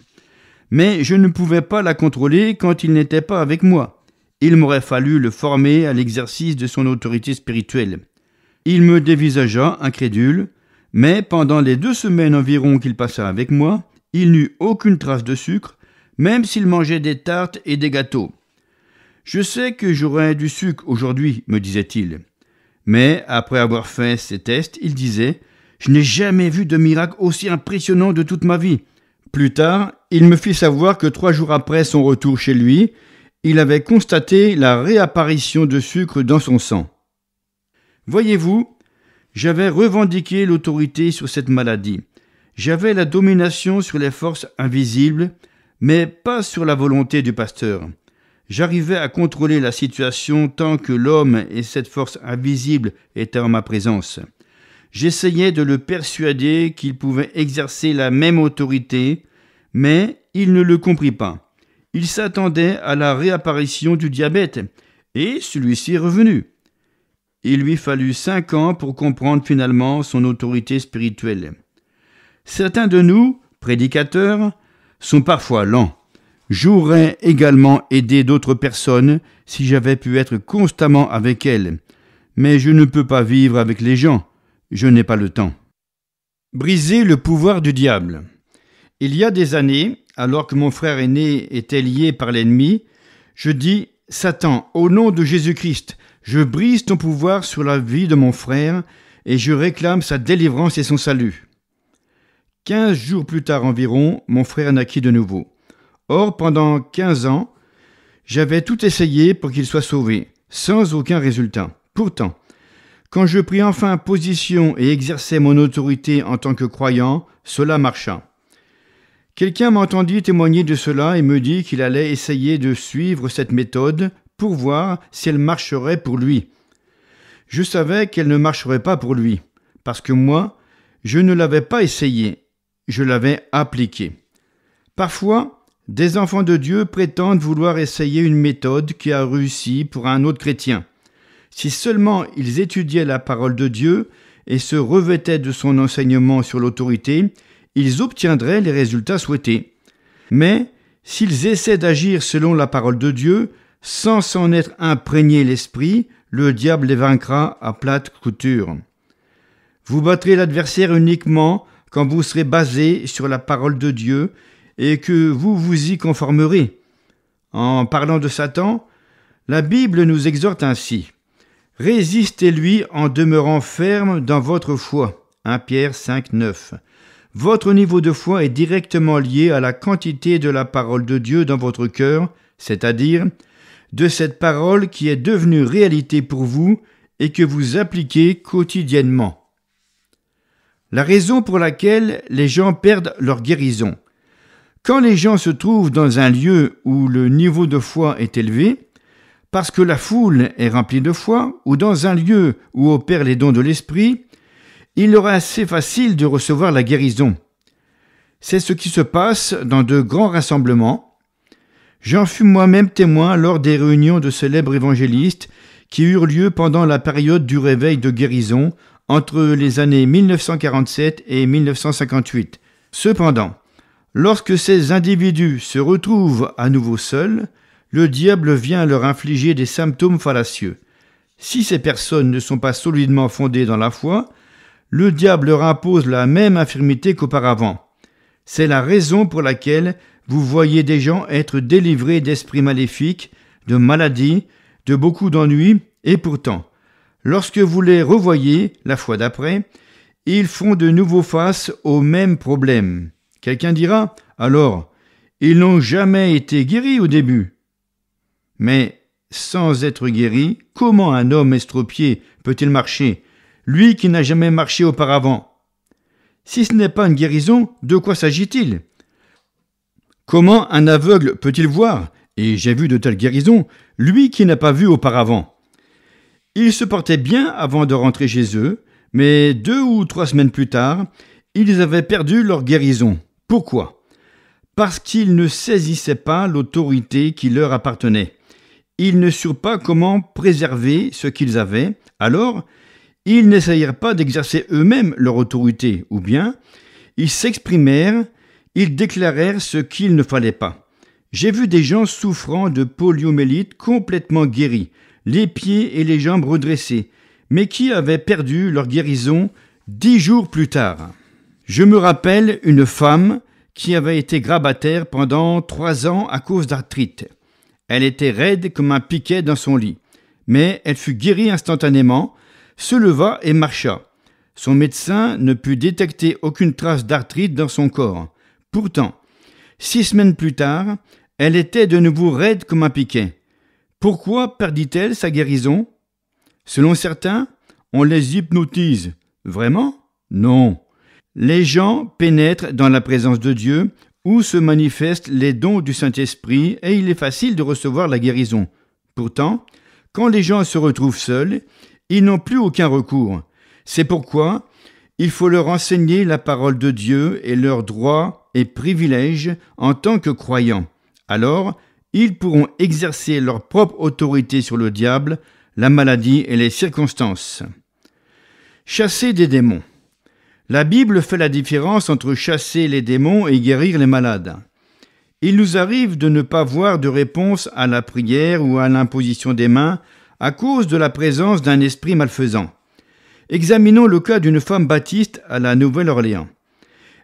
Mais je ne pouvais pas la contrôler quand il n'était pas avec moi. Il m'aurait fallu le former à l'exercice de son autorité spirituelle. Il me dévisagea, incrédule, mais pendant les deux semaines environ qu'il passa avec moi, il n'eut aucune trace de sucre, même s'il mangeait des tartes et des gâteaux. Je sais que j'aurai du sucre aujourd'hui, me disait-il. Mais après avoir fait ces tests, il disait Je n'ai jamais vu de miracle aussi impressionnant de toute ma vie. Plus tard, il me fit savoir que trois jours après son retour chez lui, il avait constaté la réapparition de sucre dans son sang. Voyez-vous, j'avais revendiqué l'autorité sur cette maladie. J'avais la domination sur les forces invisibles, mais pas sur la volonté du pasteur. J'arrivais à contrôler la situation tant que l'homme et cette force invisible étaient en ma présence. J'essayais de le persuader qu'il pouvait exercer la même autorité, mais il ne le comprit pas. Il s'attendait à la réapparition du diabète, et celui-ci est revenu il lui fallut cinq ans pour comprendre finalement son autorité spirituelle. Certains de nous, prédicateurs, sont parfois lents. J'aurais également aidé d'autres personnes si j'avais pu être constamment avec elles, mais je ne peux pas vivre avec les gens, je n'ai pas le temps. Briser le pouvoir du diable. Il y a des années, alors que mon frère aîné était lié par l'ennemi, je dis Satan, au nom de Jésus-Christ, je brise ton pouvoir sur la vie de mon frère, et je réclame sa délivrance et son salut. Quinze jours plus tard environ, mon frère naquit de nouveau. Or, pendant quinze ans, j'avais tout essayé pour qu'il soit sauvé, sans aucun résultat. Pourtant, quand je pris enfin position et exerçai mon autorité en tant que croyant, cela marcha. Quelqu'un m'entendit témoigner de cela et me dit qu'il allait essayer de suivre cette méthode pour voir si elle marcherait pour lui. Je savais qu'elle ne marcherait pas pour lui, parce que moi, je ne l'avais pas essayée. je l'avais appliquée. Parfois, des enfants de Dieu prétendent vouloir essayer une méthode qui a réussi pour un autre chrétien. Si seulement ils étudiaient la parole de Dieu et se revêtaient de son enseignement sur l'autorité, ils obtiendraient les résultats souhaités. Mais s'ils essaient d'agir selon la parole de Dieu, sans s'en être imprégné l'esprit, le diable les vaincra à plate couture. Vous battrez l'adversaire uniquement quand vous serez basé sur la parole de Dieu et que vous vous y conformerez. En parlant de Satan, la Bible nous exhorte ainsi. Résistez-lui en demeurant ferme dans votre foi. 1 Pierre 5, 9. Votre niveau de foi est directement lié à la quantité de la parole de Dieu dans votre cœur, c'est-à-dire de cette parole qui est devenue réalité pour vous et que vous appliquez quotidiennement. La raison pour laquelle les gens perdent leur guérison. Quand les gens se trouvent dans un lieu où le niveau de foi est élevé, parce que la foule est remplie de foi, ou dans un lieu où opèrent les dons de l'esprit, il leur est assez facile de recevoir la guérison. C'est ce qui se passe dans de grands rassemblements, J'en fus moi-même témoin lors des réunions de célèbres évangélistes qui eurent lieu pendant la période du réveil de guérison entre les années 1947 et 1958. Cependant, lorsque ces individus se retrouvent à nouveau seuls, le diable vient leur infliger des symptômes fallacieux. Si ces personnes ne sont pas solidement fondées dans la foi, le diable leur impose la même infirmité qu'auparavant. C'est la raison pour laquelle vous voyez des gens être délivrés d'esprits maléfiques, de maladies, de beaucoup d'ennuis, et pourtant, lorsque vous les revoyez la fois d'après, ils font de nouveau face aux mêmes problèmes. Quelqu'un dira, alors, ils n'ont jamais été guéris au début. Mais sans être guéri, comment un homme estropié peut-il marcher, lui qui n'a jamais marché auparavant Si ce n'est pas une guérison, de quoi s'agit-il Comment un aveugle peut-il voir Et j'ai vu de telles guérisons, lui qui n'a pas vu auparavant. Ils se portaient bien avant de rentrer chez eux, mais deux ou trois semaines plus tard, ils avaient perdu leur guérison. Pourquoi Parce qu'ils ne saisissaient pas l'autorité qui leur appartenait. Ils ne surent pas comment préserver ce qu'ils avaient, alors ils n'essayèrent pas d'exercer eux-mêmes leur autorité, ou bien ils s'exprimèrent ils déclarèrent ce qu'il ne fallait pas. J'ai vu des gens souffrant de poliomélite complètement guéris, les pieds et les jambes redressés, mais qui avaient perdu leur guérison dix jours plus tard. Je me rappelle une femme qui avait été grabataire pendant trois ans à cause d'arthrite. Elle était raide comme un piquet dans son lit, mais elle fut guérie instantanément, se leva et marcha. Son médecin ne put détecter aucune trace d'arthrite dans son corps. Pourtant, six semaines plus tard, elle était de nouveau raide comme un piquet. Pourquoi perdit-elle sa guérison Selon certains, on les hypnotise. Vraiment Non. Les gens pénètrent dans la présence de Dieu où se manifestent les dons du Saint-Esprit et il est facile de recevoir la guérison. Pourtant, quand les gens se retrouvent seuls, ils n'ont plus aucun recours. C'est pourquoi il faut leur enseigner la parole de Dieu et leurs droits et privilèges en tant que croyants. Alors, ils pourront exercer leur propre autorité sur le diable, la maladie et les circonstances. Chasser des démons. La Bible fait la différence entre chasser les démons et guérir les malades. Il nous arrive de ne pas voir de réponse à la prière ou à l'imposition des mains à cause de la présence d'un esprit malfaisant. Examinons le cas d'une femme baptiste à la Nouvelle-Orléans.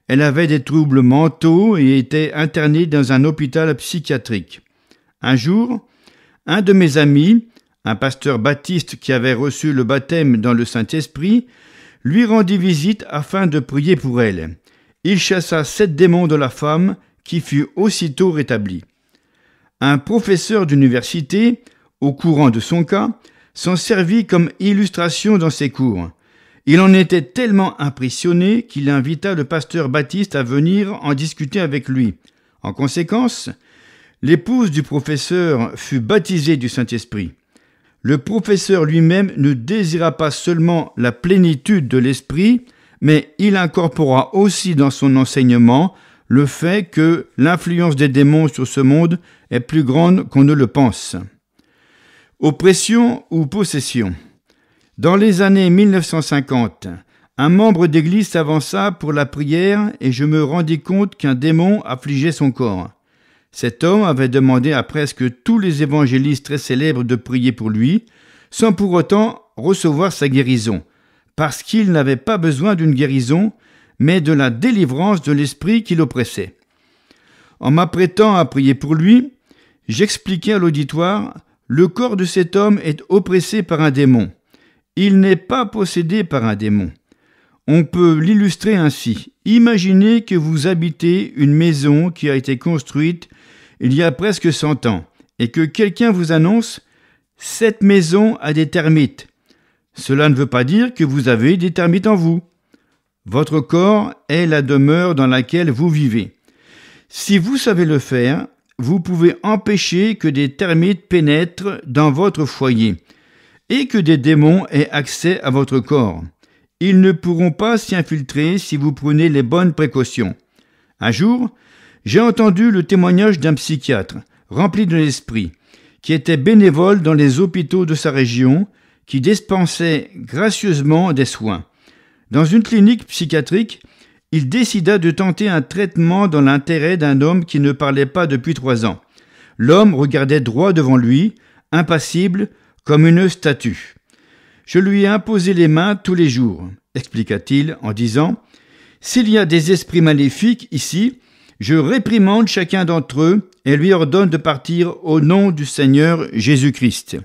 Elle avait des troubles mentaux et était internée dans un hôpital psychiatrique. Un jour, un de mes amis, un pasteur baptiste qui avait reçu le baptême dans le Saint-Esprit, lui rendit visite afin de prier pour elle. Il chassa sept démons de la femme, qui fut aussitôt rétablie. Un professeur d'université, au courant de son cas, s'en servit comme illustration dans ses cours. Il en était tellement impressionné qu'il invita le pasteur Baptiste à venir en discuter avec lui. En conséquence, l'épouse du professeur fut baptisée du Saint-Esprit. Le professeur lui-même ne désira pas seulement la plénitude de l'Esprit, mais il incorpora aussi dans son enseignement le fait que l'influence des démons sur ce monde est plus grande qu'on ne le pense. Oppression ou possession Dans les années 1950, un membre d'église s'avança pour la prière et je me rendis compte qu'un démon affligeait son corps. Cet homme avait demandé à presque tous les évangélistes très célèbres de prier pour lui, sans pour autant recevoir sa guérison, parce qu'il n'avait pas besoin d'une guérison, mais de la délivrance de l'esprit qui l'oppressait. En m'apprêtant à prier pour lui, j'expliquais à l'auditoire le corps de cet homme est oppressé par un démon. Il n'est pas possédé par un démon. On peut l'illustrer ainsi. Imaginez que vous habitez une maison qui a été construite il y a presque 100 ans et que quelqu'un vous annonce Cette maison a des termites. Cela ne veut pas dire que vous avez des termites en vous. Votre corps est la demeure dans laquelle vous vivez. Si vous savez le faire, vous pouvez empêcher que des termites pénètrent dans votre foyer et que des démons aient accès à votre corps. Ils ne pourront pas s'y infiltrer si vous prenez les bonnes précautions. Un jour, j'ai entendu le témoignage d'un psychiatre, rempli de l'esprit, qui était bénévole dans les hôpitaux de sa région, qui dispensait gracieusement des soins. Dans une clinique psychiatrique, il décida de tenter un traitement dans l'intérêt d'un homme qui ne parlait pas depuis trois ans. L'homme regardait droit devant lui, impassible, comme une statue. Je lui ai imposé les mains tous les jours, expliqua-t-il en disant S'il y a des esprits maléfiques ici, je réprimande chacun d'entre eux et lui ordonne de partir au nom du Seigneur Jésus-Christ.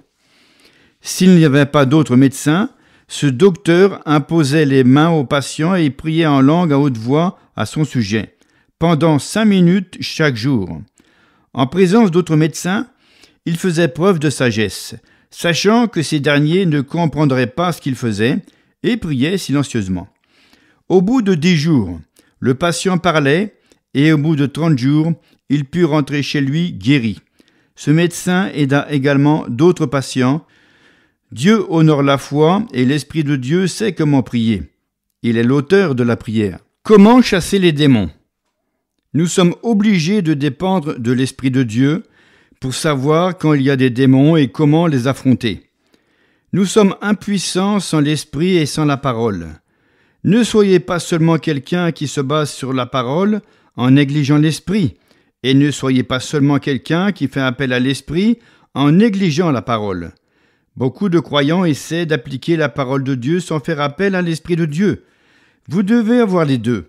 S'il n'y avait pas d'autres médecins, ce docteur imposait les mains aux patients et priait en langue à haute voix à son sujet, pendant cinq minutes chaque jour. En présence d'autres médecins, il faisait preuve de sagesse, sachant que ces derniers ne comprendraient pas ce qu'il faisait, et priait silencieusement. Au bout de dix jours, le patient parlait, et au bout de trente jours, il put rentrer chez lui guéri. Ce médecin aida également d'autres patients Dieu honore la foi et l'Esprit de Dieu sait comment prier. Il est l'auteur de la prière. Comment chasser les démons Nous sommes obligés de dépendre de l'Esprit de Dieu pour savoir quand il y a des démons et comment les affronter. Nous sommes impuissants sans l'Esprit et sans la parole. Ne soyez pas seulement quelqu'un qui se base sur la parole en négligeant l'Esprit, et ne soyez pas seulement quelqu'un qui fait appel à l'Esprit en négligeant la parole. Beaucoup de croyants essaient d'appliquer la parole de Dieu sans faire appel à l'Esprit de Dieu. Vous devez avoir les deux.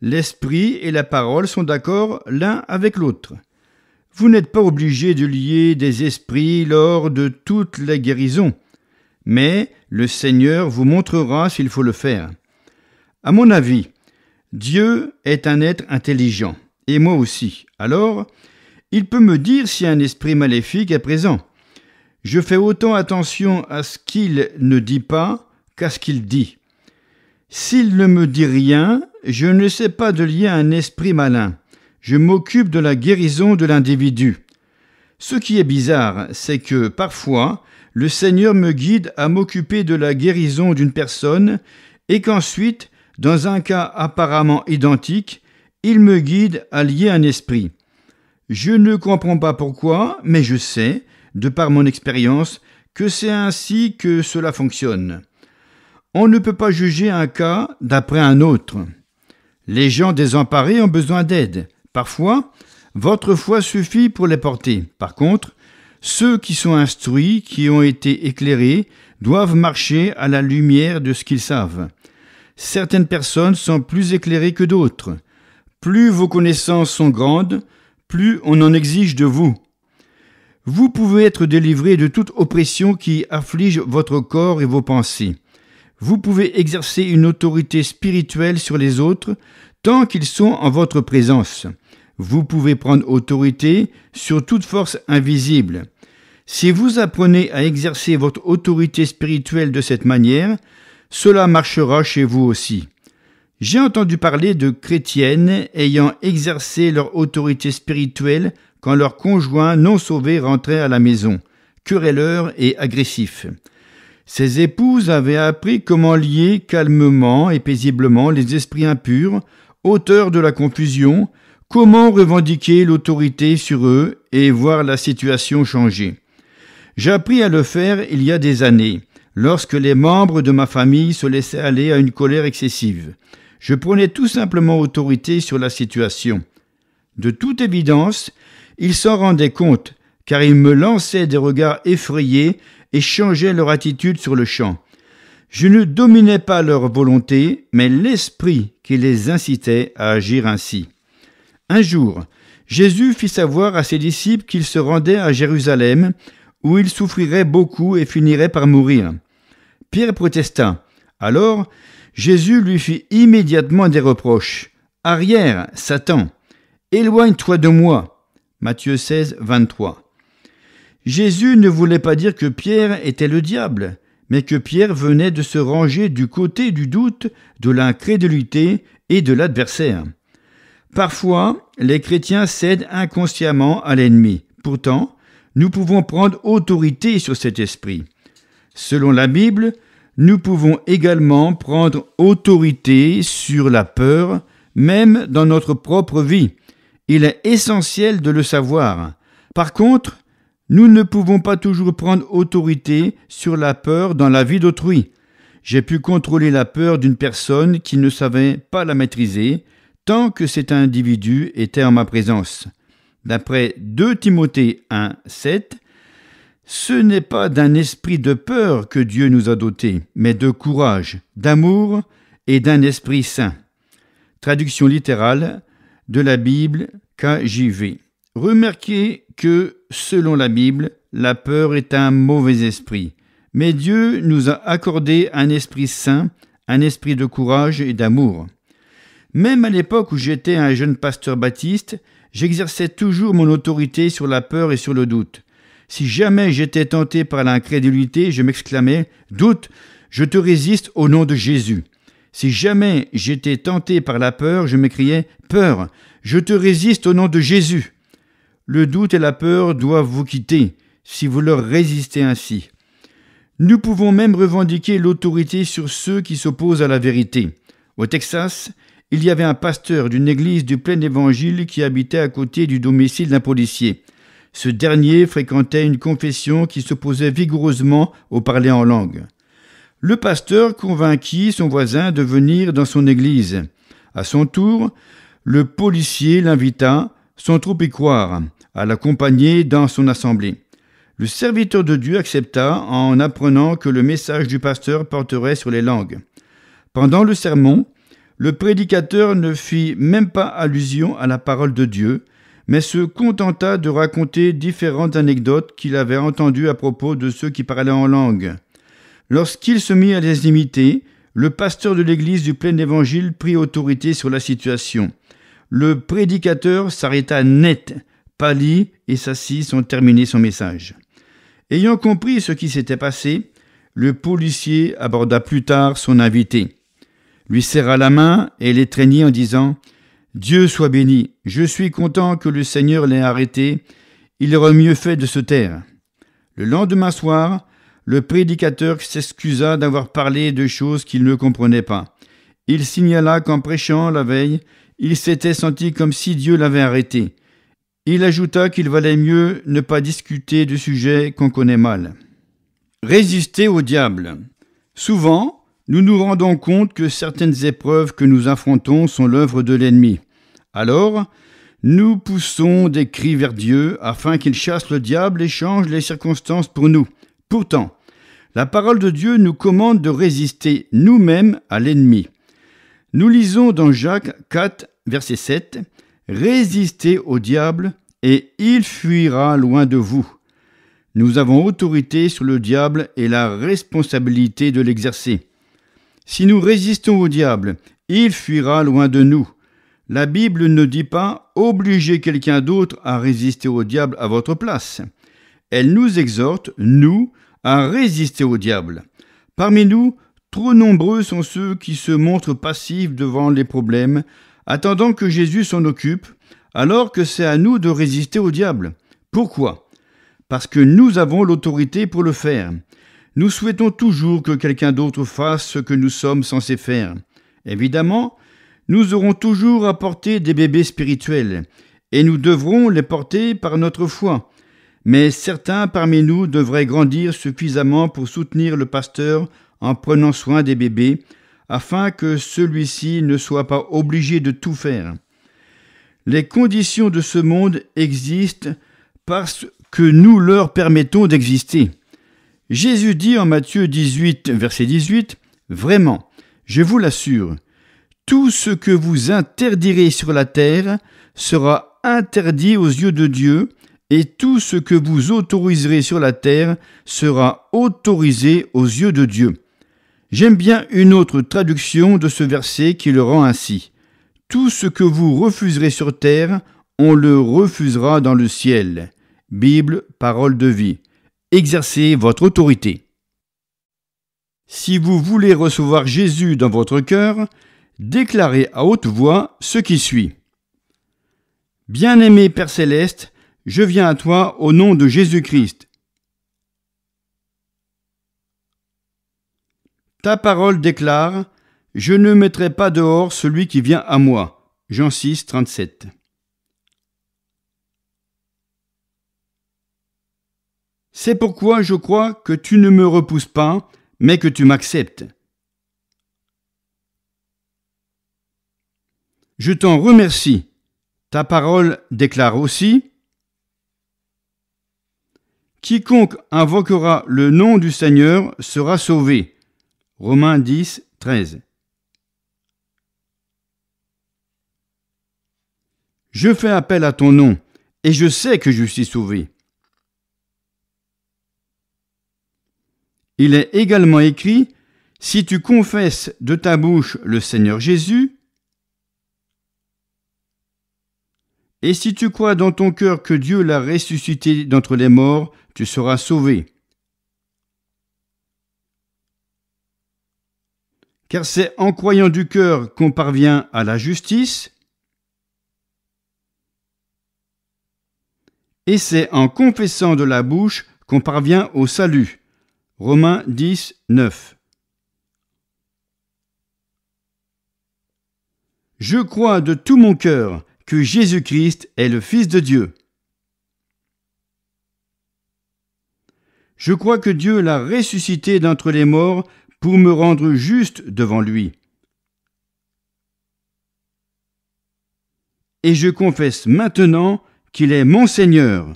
L'Esprit et la parole sont d'accord l'un avec l'autre. Vous n'êtes pas obligé de lier des esprits lors de toutes les guérisons, mais le Seigneur vous montrera s'il faut le faire. À mon avis, Dieu est un être intelligent, et moi aussi. Alors, il peut me dire si un esprit maléfique est présent. Je fais autant attention à ce qu'il ne dit pas qu'à ce qu'il dit. S'il ne me dit rien, je ne sais pas de lier un esprit malin. Je m'occupe de la guérison de l'individu. Ce qui est bizarre, c'est que parfois, le Seigneur me guide à m'occuper de la guérison d'une personne et qu'ensuite, dans un cas apparemment identique, il me guide à lier un esprit. Je ne comprends pas pourquoi, mais je sais de par mon expérience, que c'est ainsi que cela fonctionne. On ne peut pas juger un cas d'après un autre. Les gens désemparés ont besoin d'aide. Parfois, votre foi suffit pour les porter. Par contre, ceux qui sont instruits, qui ont été éclairés, doivent marcher à la lumière de ce qu'ils savent. Certaines personnes sont plus éclairées que d'autres. Plus vos connaissances sont grandes, plus on en exige de vous. Vous pouvez être délivré de toute oppression qui afflige votre corps et vos pensées. Vous pouvez exercer une autorité spirituelle sur les autres tant qu'ils sont en votre présence. Vous pouvez prendre autorité sur toute force invisible. Si vous apprenez à exercer votre autorité spirituelle de cette manière, cela marchera chez vous aussi. J'ai entendu parler de chrétiennes ayant exercé leur autorité spirituelle quand leur conjoint non sauvé rentrait à la maison, querelleur et agressif. Ses épouses avaient appris comment lier calmement et paisiblement les esprits impurs, auteurs de la confusion, comment revendiquer l'autorité sur eux et voir la situation changer. J'appris à le faire il y a des années, lorsque les membres de ma famille se laissaient aller à une colère excessive. Je prenais tout simplement autorité sur la situation. De toute évidence, ils s'en rendaient compte, car ils me lançaient des regards effrayés et changeaient leur attitude sur le champ. Je ne dominais pas leur volonté, mais l'esprit qui les incitait à agir ainsi. Un jour, Jésus fit savoir à ses disciples qu'il se rendait à Jérusalem, où il souffrirait beaucoup et finirait par mourir. Pierre protesta. Alors, Jésus lui fit immédiatement des reproches. Arrière, Satan, éloigne-toi de moi, Matthieu 16, 23. Jésus ne voulait pas dire que Pierre était le diable, mais que Pierre venait de se ranger du côté du doute, de l'incrédulité et de l'adversaire. Parfois, les chrétiens cèdent inconsciemment à l'ennemi. Pourtant, nous pouvons prendre autorité sur cet esprit. Selon la Bible, nous pouvons également prendre autorité sur la peur, même dans notre propre vie il est essentiel de le savoir. Par contre, nous ne pouvons pas toujours prendre autorité sur la peur dans la vie d'autrui. J'ai pu contrôler la peur d'une personne qui ne savait pas la maîtriser tant que cet individu était en ma présence. D'après 2 Timothée 1, 7, ce n'est pas d'un esprit de peur que Dieu nous a dotés, mais de courage, d'amour et d'un esprit saint. Traduction littérale de la Bible KJV. Remarquez que, selon la Bible, la peur est un mauvais esprit. Mais Dieu nous a accordé un esprit saint, un esprit de courage et d'amour. Même à l'époque où j'étais un jeune pasteur baptiste, j'exerçais toujours mon autorité sur la peur et sur le doute. Si jamais j'étais tenté par l'incrédulité, je m'exclamais Doute, je te résiste au nom de Jésus. Si jamais j'étais tenté par la peur, je m'écriais Peur, je te résiste au nom de Jésus. Le doute et la peur doivent vous quitter si vous leur résistez ainsi. Nous pouvons même revendiquer l'autorité sur ceux qui s'opposent à la vérité. Au Texas, il y avait un pasteur d'une église du plein évangile qui habitait à côté du domicile d'un policier. Ce dernier fréquentait une confession qui s'opposait vigoureusement au parler en langue le pasteur convainquit son voisin de venir dans son église. À son tour, le policier l'invita, son trop y croire, à l'accompagner dans son assemblée. Le serviteur de Dieu accepta en apprenant que le message du pasteur porterait sur les langues. Pendant le sermon, le prédicateur ne fit même pas allusion à la parole de Dieu, mais se contenta de raconter différentes anecdotes qu'il avait entendues à propos de ceux qui parlaient en langue. Lorsqu'il se mit à les imiter, le pasteur de l'église du plein évangile prit autorité sur la situation. Le prédicateur s'arrêta net, pâlit et s'assit sans terminer son message. Ayant compris ce qui s'était passé, le policier aborda plus tard son invité, lui serra la main et l'étreignit en disant Dieu soit béni, je suis content que le Seigneur l'ait arrêté, il aurait mieux fait de se taire. Le lendemain soir, le prédicateur s'excusa d'avoir parlé de choses qu'il ne comprenait pas. Il signala qu'en prêchant la veille, il s'était senti comme si Dieu l'avait arrêté. Il ajouta qu'il valait mieux ne pas discuter de sujets qu'on connaît mal. Résister au diable. Souvent, nous nous rendons compte que certaines épreuves que nous affrontons sont l'œuvre de l'ennemi. Alors, nous poussons des cris vers Dieu afin qu'il chasse le diable et change les circonstances pour nous. Pourtant, la parole de Dieu nous commande de résister nous-mêmes à l'ennemi. Nous lisons dans Jacques 4, verset 7, Résistez au diable et il fuira loin de vous. Nous avons autorité sur le diable et la responsabilité de l'exercer. Si nous résistons au diable, il fuira loin de nous. La Bible ne dit pas obligez quelqu'un d'autre à résister au diable à votre place. Elle nous exhorte, nous, à résister au diable. Parmi nous, trop nombreux sont ceux qui se montrent passifs devant les problèmes, attendant que Jésus s'en occupe, alors que c'est à nous de résister au diable. Pourquoi Parce que nous avons l'autorité pour le faire. Nous souhaitons toujours que quelqu'un d'autre fasse ce que nous sommes censés faire. Évidemment, nous aurons toujours à porter des bébés spirituels, et nous devrons les porter par notre foi mais certains parmi nous devraient grandir suffisamment pour soutenir le pasteur en prenant soin des bébés, afin que celui-ci ne soit pas obligé de tout faire. Les conditions de ce monde existent parce que nous leur permettons d'exister. Jésus dit en Matthieu 18, verset 18, Vraiment, je vous l'assure, tout ce que vous interdirez sur la terre sera interdit aux yeux de Dieu, et tout ce que vous autoriserez sur la terre sera autorisé aux yeux de Dieu. J'aime bien une autre traduction de ce verset qui le rend ainsi. Tout ce que vous refuserez sur terre, on le refusera dans le ciel. Bible, parole de vie. Exercez votre autorité. Si vous voulez recevoir Jésus dans votre cœur, déclarez à haute voix ce qui suit. Bien-aimé Père céleste, je viens à toi au nom de Jésus-Christ. Ta parole déclare, Je ne mettrai pas dehors celui qui vient à moi. Jean 6, 37. C'est pourquoi je crois que tu ne me repousses pas, mais que tu m'acceptes. Je t'en remercie. Ta parole déclare aussi, Quiconque invoquera le nom du Seigneur sera sauvé. Romains 10, 13. Je fais appel à ton nom, et je sais que je suis sauvé. Il est également écrit, Si tu confesses de ta bouche le Seigneur Jésus, Et si tu crois dans ton cœur que Dieu l'a ressuscité d'entre les morts, tu seras sauvé. Car c'est en croyant du cœur qu'on parvient à la justice, et c'est en confessant de la bouche qu'on parvient au salut. Romains 10, 9. Je crois de tout mon cœur que Jésus-Christ est le Fils de Dieu. Je crois que Dieu l'a ressuscité d'entre les morts pour me rendre juste devant lui. Et je confesse maintenant qu'il est mon Seigneur.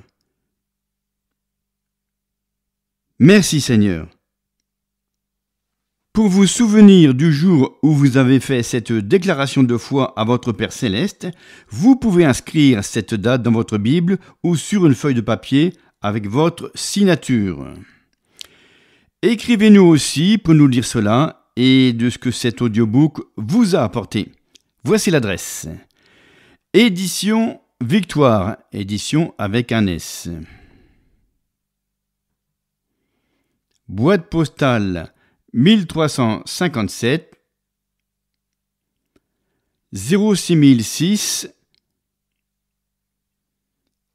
Merci Seigneur. Pour vous souvenir du jour où vous avez fait cette déclaration de foi à votre Père céleste, vous pouvez inscrire cette date dans votre Bible ou sur une feuille de papier avec votre signature. Écrivez-nous aussi pour nous dire cela et de ce que cet audiobook vous a apporté. Voici l'adresse. Édition Victoire, édition avec un S. Boîte postale 1357 06006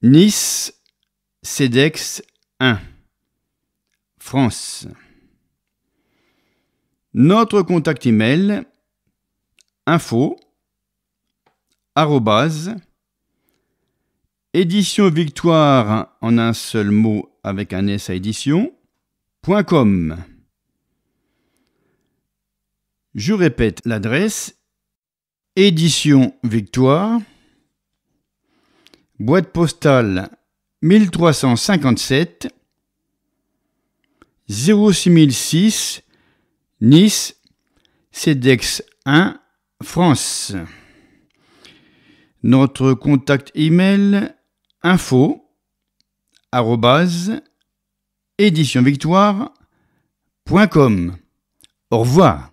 Nice CEDEX 1 France Notre contact email info arrobase édition victoire en un seul mot avec un s à com je répète l'adresse Édition Victoire, boîte postale 1357 06006 Nice CEDEX 1 France. Notre contact email info éditionvictoire.com. Au revoir.